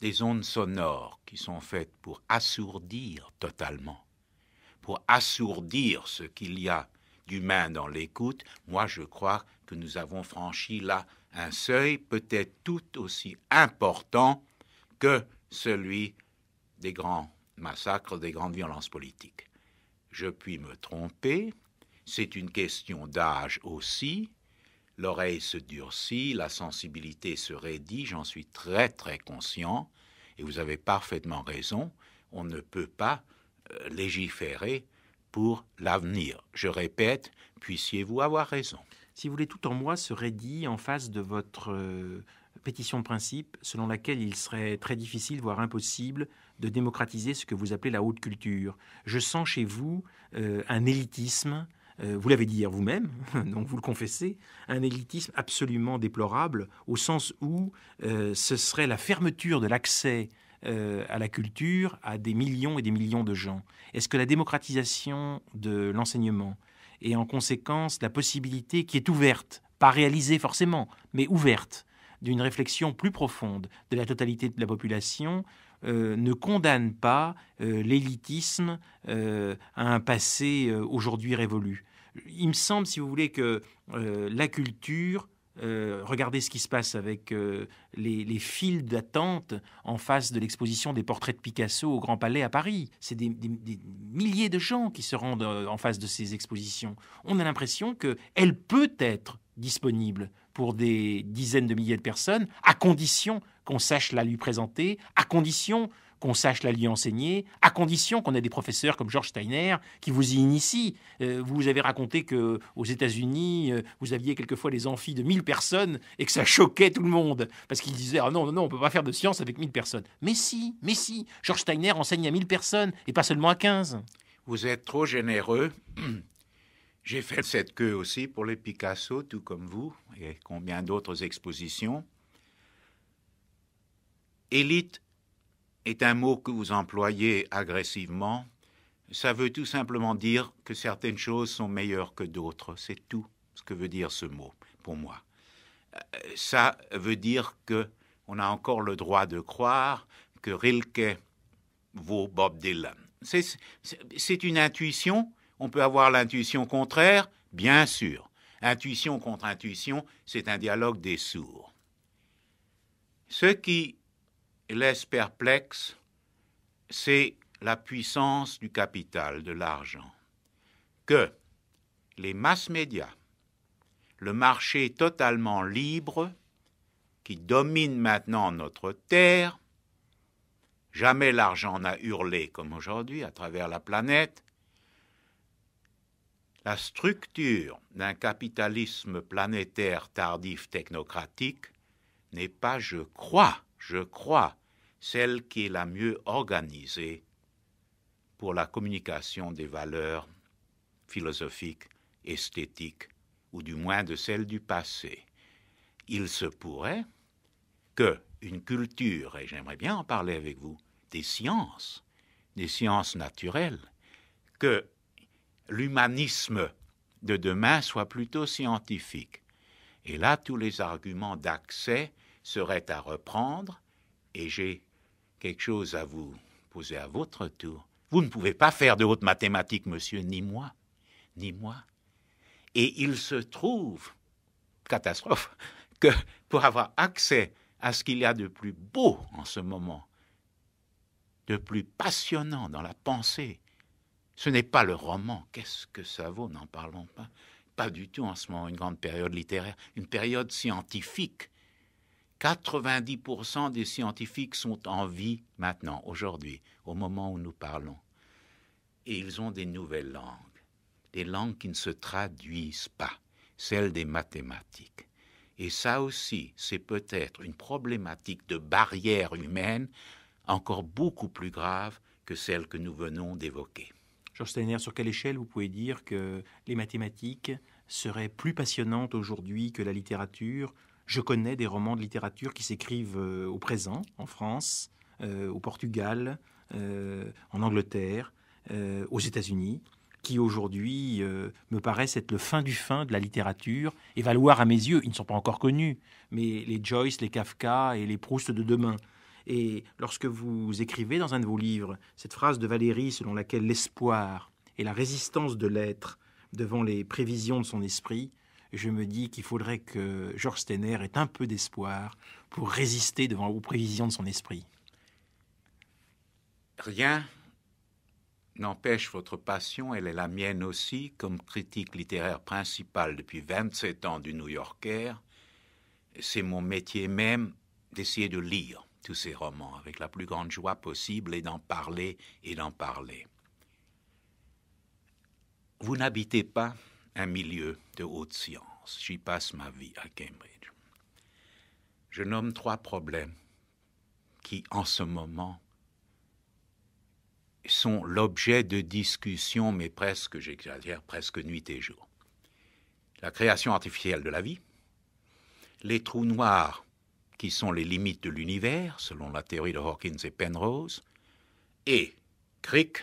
des ondes sonores qui sont faites pour assourdir totalement, pour assourdir ce qu'il y a d'humain dans l'écoute, moi je crois que nous avons franchi là un seuil peut-être tout aussi important que celui des grands massacres, des grandes violences politiques. Je puis me tromper, c'est une question d'âge aussi. L'oreille se durcit, la sensibilité se raidit, j'en suis très très conscient, et vous avez parfaitement raison, on ne peut pas euh, légiférer pour l'avenir. Je répète, puissiez-vous avoir raison. Si vous voulez, tout en moi se raidit en face de votre euh, pétition de principe, selon laquelle il serait très difficile, voire impossible, de démocratiser ce que vous appelez la haute culture. Je sens chez vous euh, un élitisme euh, vous l'avez dit hier vous-même, donc vous le confessez, un élitisme absolument déplorable, au sens où euh, ce serait la fermeture de l'accès à la culture à des millions et des millions de gens. Est-ce que la démocratisation de l'enseignement et en conséquence la possibilité qui est ouverte, pas réalisée forcément, mais ouverte, d'une réflexion plus profonde de la totalité de la population euh, ne condamne pas euh, l'élitisme euh, à un passé aujourd'hui révolu. Il me semble, si vous voulez, que la culture, regardez ce qui se passe avec les, les files d'attente en face de l'exposition des portraits de Picasso au Grand Palais à Paris. C'est des, des, milliers de gens qui se rendent en face de ces expositions. On a l'impression qu'elle peut être disponible pour des dizaines de milliers de personnes, à condition qu'on sache la lui présenter, à condition qu'on sache la lui enseigner, à condition qu'on ait des professeurs comme George Steiner qui vous y initient. Euh, vous avez raconté que aux États-Unis, euh, vous aviez quelquefois les amphis de 1000 personnes et que ça choquait tout le monde parce qu'ils disaient ah non non non, on peut pas faire de science avec 1000 personnes. Mais si, mais si, George Steiner enseigne à 1000 personnes et pas seulement à 15. Vous êtes trop généreux. J'ai fait cette queue aussi pour les Picasso, tout comme vous, et combien d'autres expositions. Élite est un mot que vous employez agressivement. Ça veut tout simplement dire que certaines choses sont meilleures que d'autres. C'est tout ce que veut dire ce mot pour moi. Euh, ça veut dire que on a encore le droit de croire que Rilke vaut Bob Dylan. C'est une intuition on peut avoir l'intuition contraire, bien sûr. Intuition contre intuition, c'est un dialogue des sourds. Ce qui laisse perplexe, c'est la puissance du capital, de l'argent, que les masses médias, le marché totalement libre, qui domine maintenant notre terre, jamais l'argent n'a hurlé comme aujourd'hui à travers la planète, la structure d'un capitalisme planétaire tardif technocratique n'est pas je crois, je crois, celle qui est la mieux organisée pour la communication des valeurs philosophiques, esthétiques, ou du moins de celles du passé. Il se pourrait que une culture, et j'aimerais bien en parler avec vous, des sciences, des sciences naturelles, que l'humanisme de demain soit plutôt scientifique. Et là, tous les arguments d'accès seraient à reprendre, et j'ai quelque chose à vous poser à votre tour. Vous ne pouvez pas faire de hautes mathématiques, monsieur, ni moi, ni moi. Et il se trouve, catastrophe, que pour avoir accès à ce qu'il y a de plus beau en ce moment, de plus passionnant dans la pensée, ce n'est pas le roman. Qu'est-ce que ça vaut N'en parlons pas. Pas du tout en ce moment une grande période littéraire, une période scientifique. 90% des scientifiques sont en vie maintenant, aujourd'hui, au moment où nous parlons. Et ils ont des nouvelles langues, des langues qui ne se traduisent pas, celles des mathématiques. Et ça aussi, c'est peut-être une problématique de barrière humaine encore beaucoup plus grave que celle que nous venons d'évoquer. Georges Steiner, sur quelle échelle vous pouvez dire que les mathématiques seraient plus passionnantes aujourd'hui que la littérature Je connais des romans de littérature qui s'écrivent euh, au présent, en France, euh, au Portugal, euh, en Angleterre, aux États-Unis, qui aujourd'hui me paraissent être le fin du fin de la littérature et valoir à mes yeux, ils ne sont pas encore connus, mais les Joyce, les Kafka et les Proust de demain. Et lorsque vous écrivez dans un de vos livres cette phrase de Valérie selon laquelle l'espoir est la résistance de l'être devant les prévisions de son esprit, je me dis qu'il faudrait que Georges Steiner ait un peu d'espoir pour résister devant aux prévisions de son esprit. Rien n'empêche votre passion, elle est la mienne aussi, comme critique littéraire principale depuis 27 ans du New Yorker. C'est mon métier même d'essayer de lire tous ces romans avec la plus grande joie possible et d'en parler et d'en parler. Vous n'habitez pas un milieu de haute science. J'y passe ma vie à Cambridge. Je nomme trois problèmes qui, en ce moment, sont l'objet de discussions, mais presque, j'exagère, presque nuit et jour. La création artificielle de la vie, les trous noirs qui sont les limites de l'univers, selon la théorie de Hawkins et Penrose, et Crick,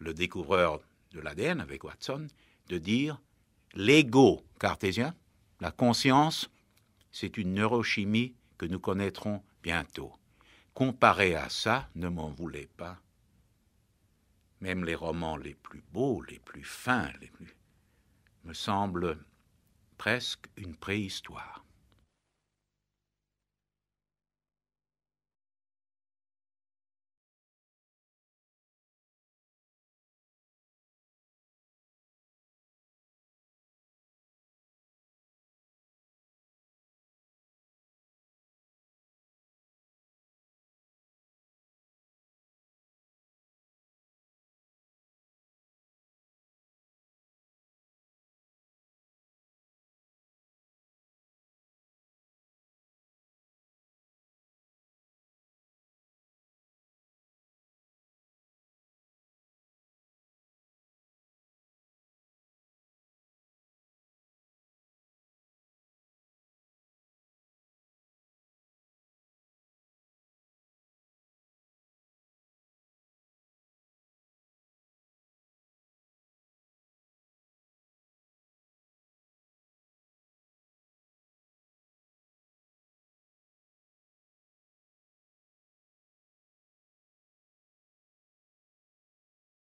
le découvreur de l'ADN avec Watson, de dire l'ego cartésien, la conscience, c'est une neurochimie que nous connaîtrons bientôt. Comparé à ça, ne m'en voulez pas. Même les romans les plus beaux, les plus fins, les plus me semblent presque une préhistoire.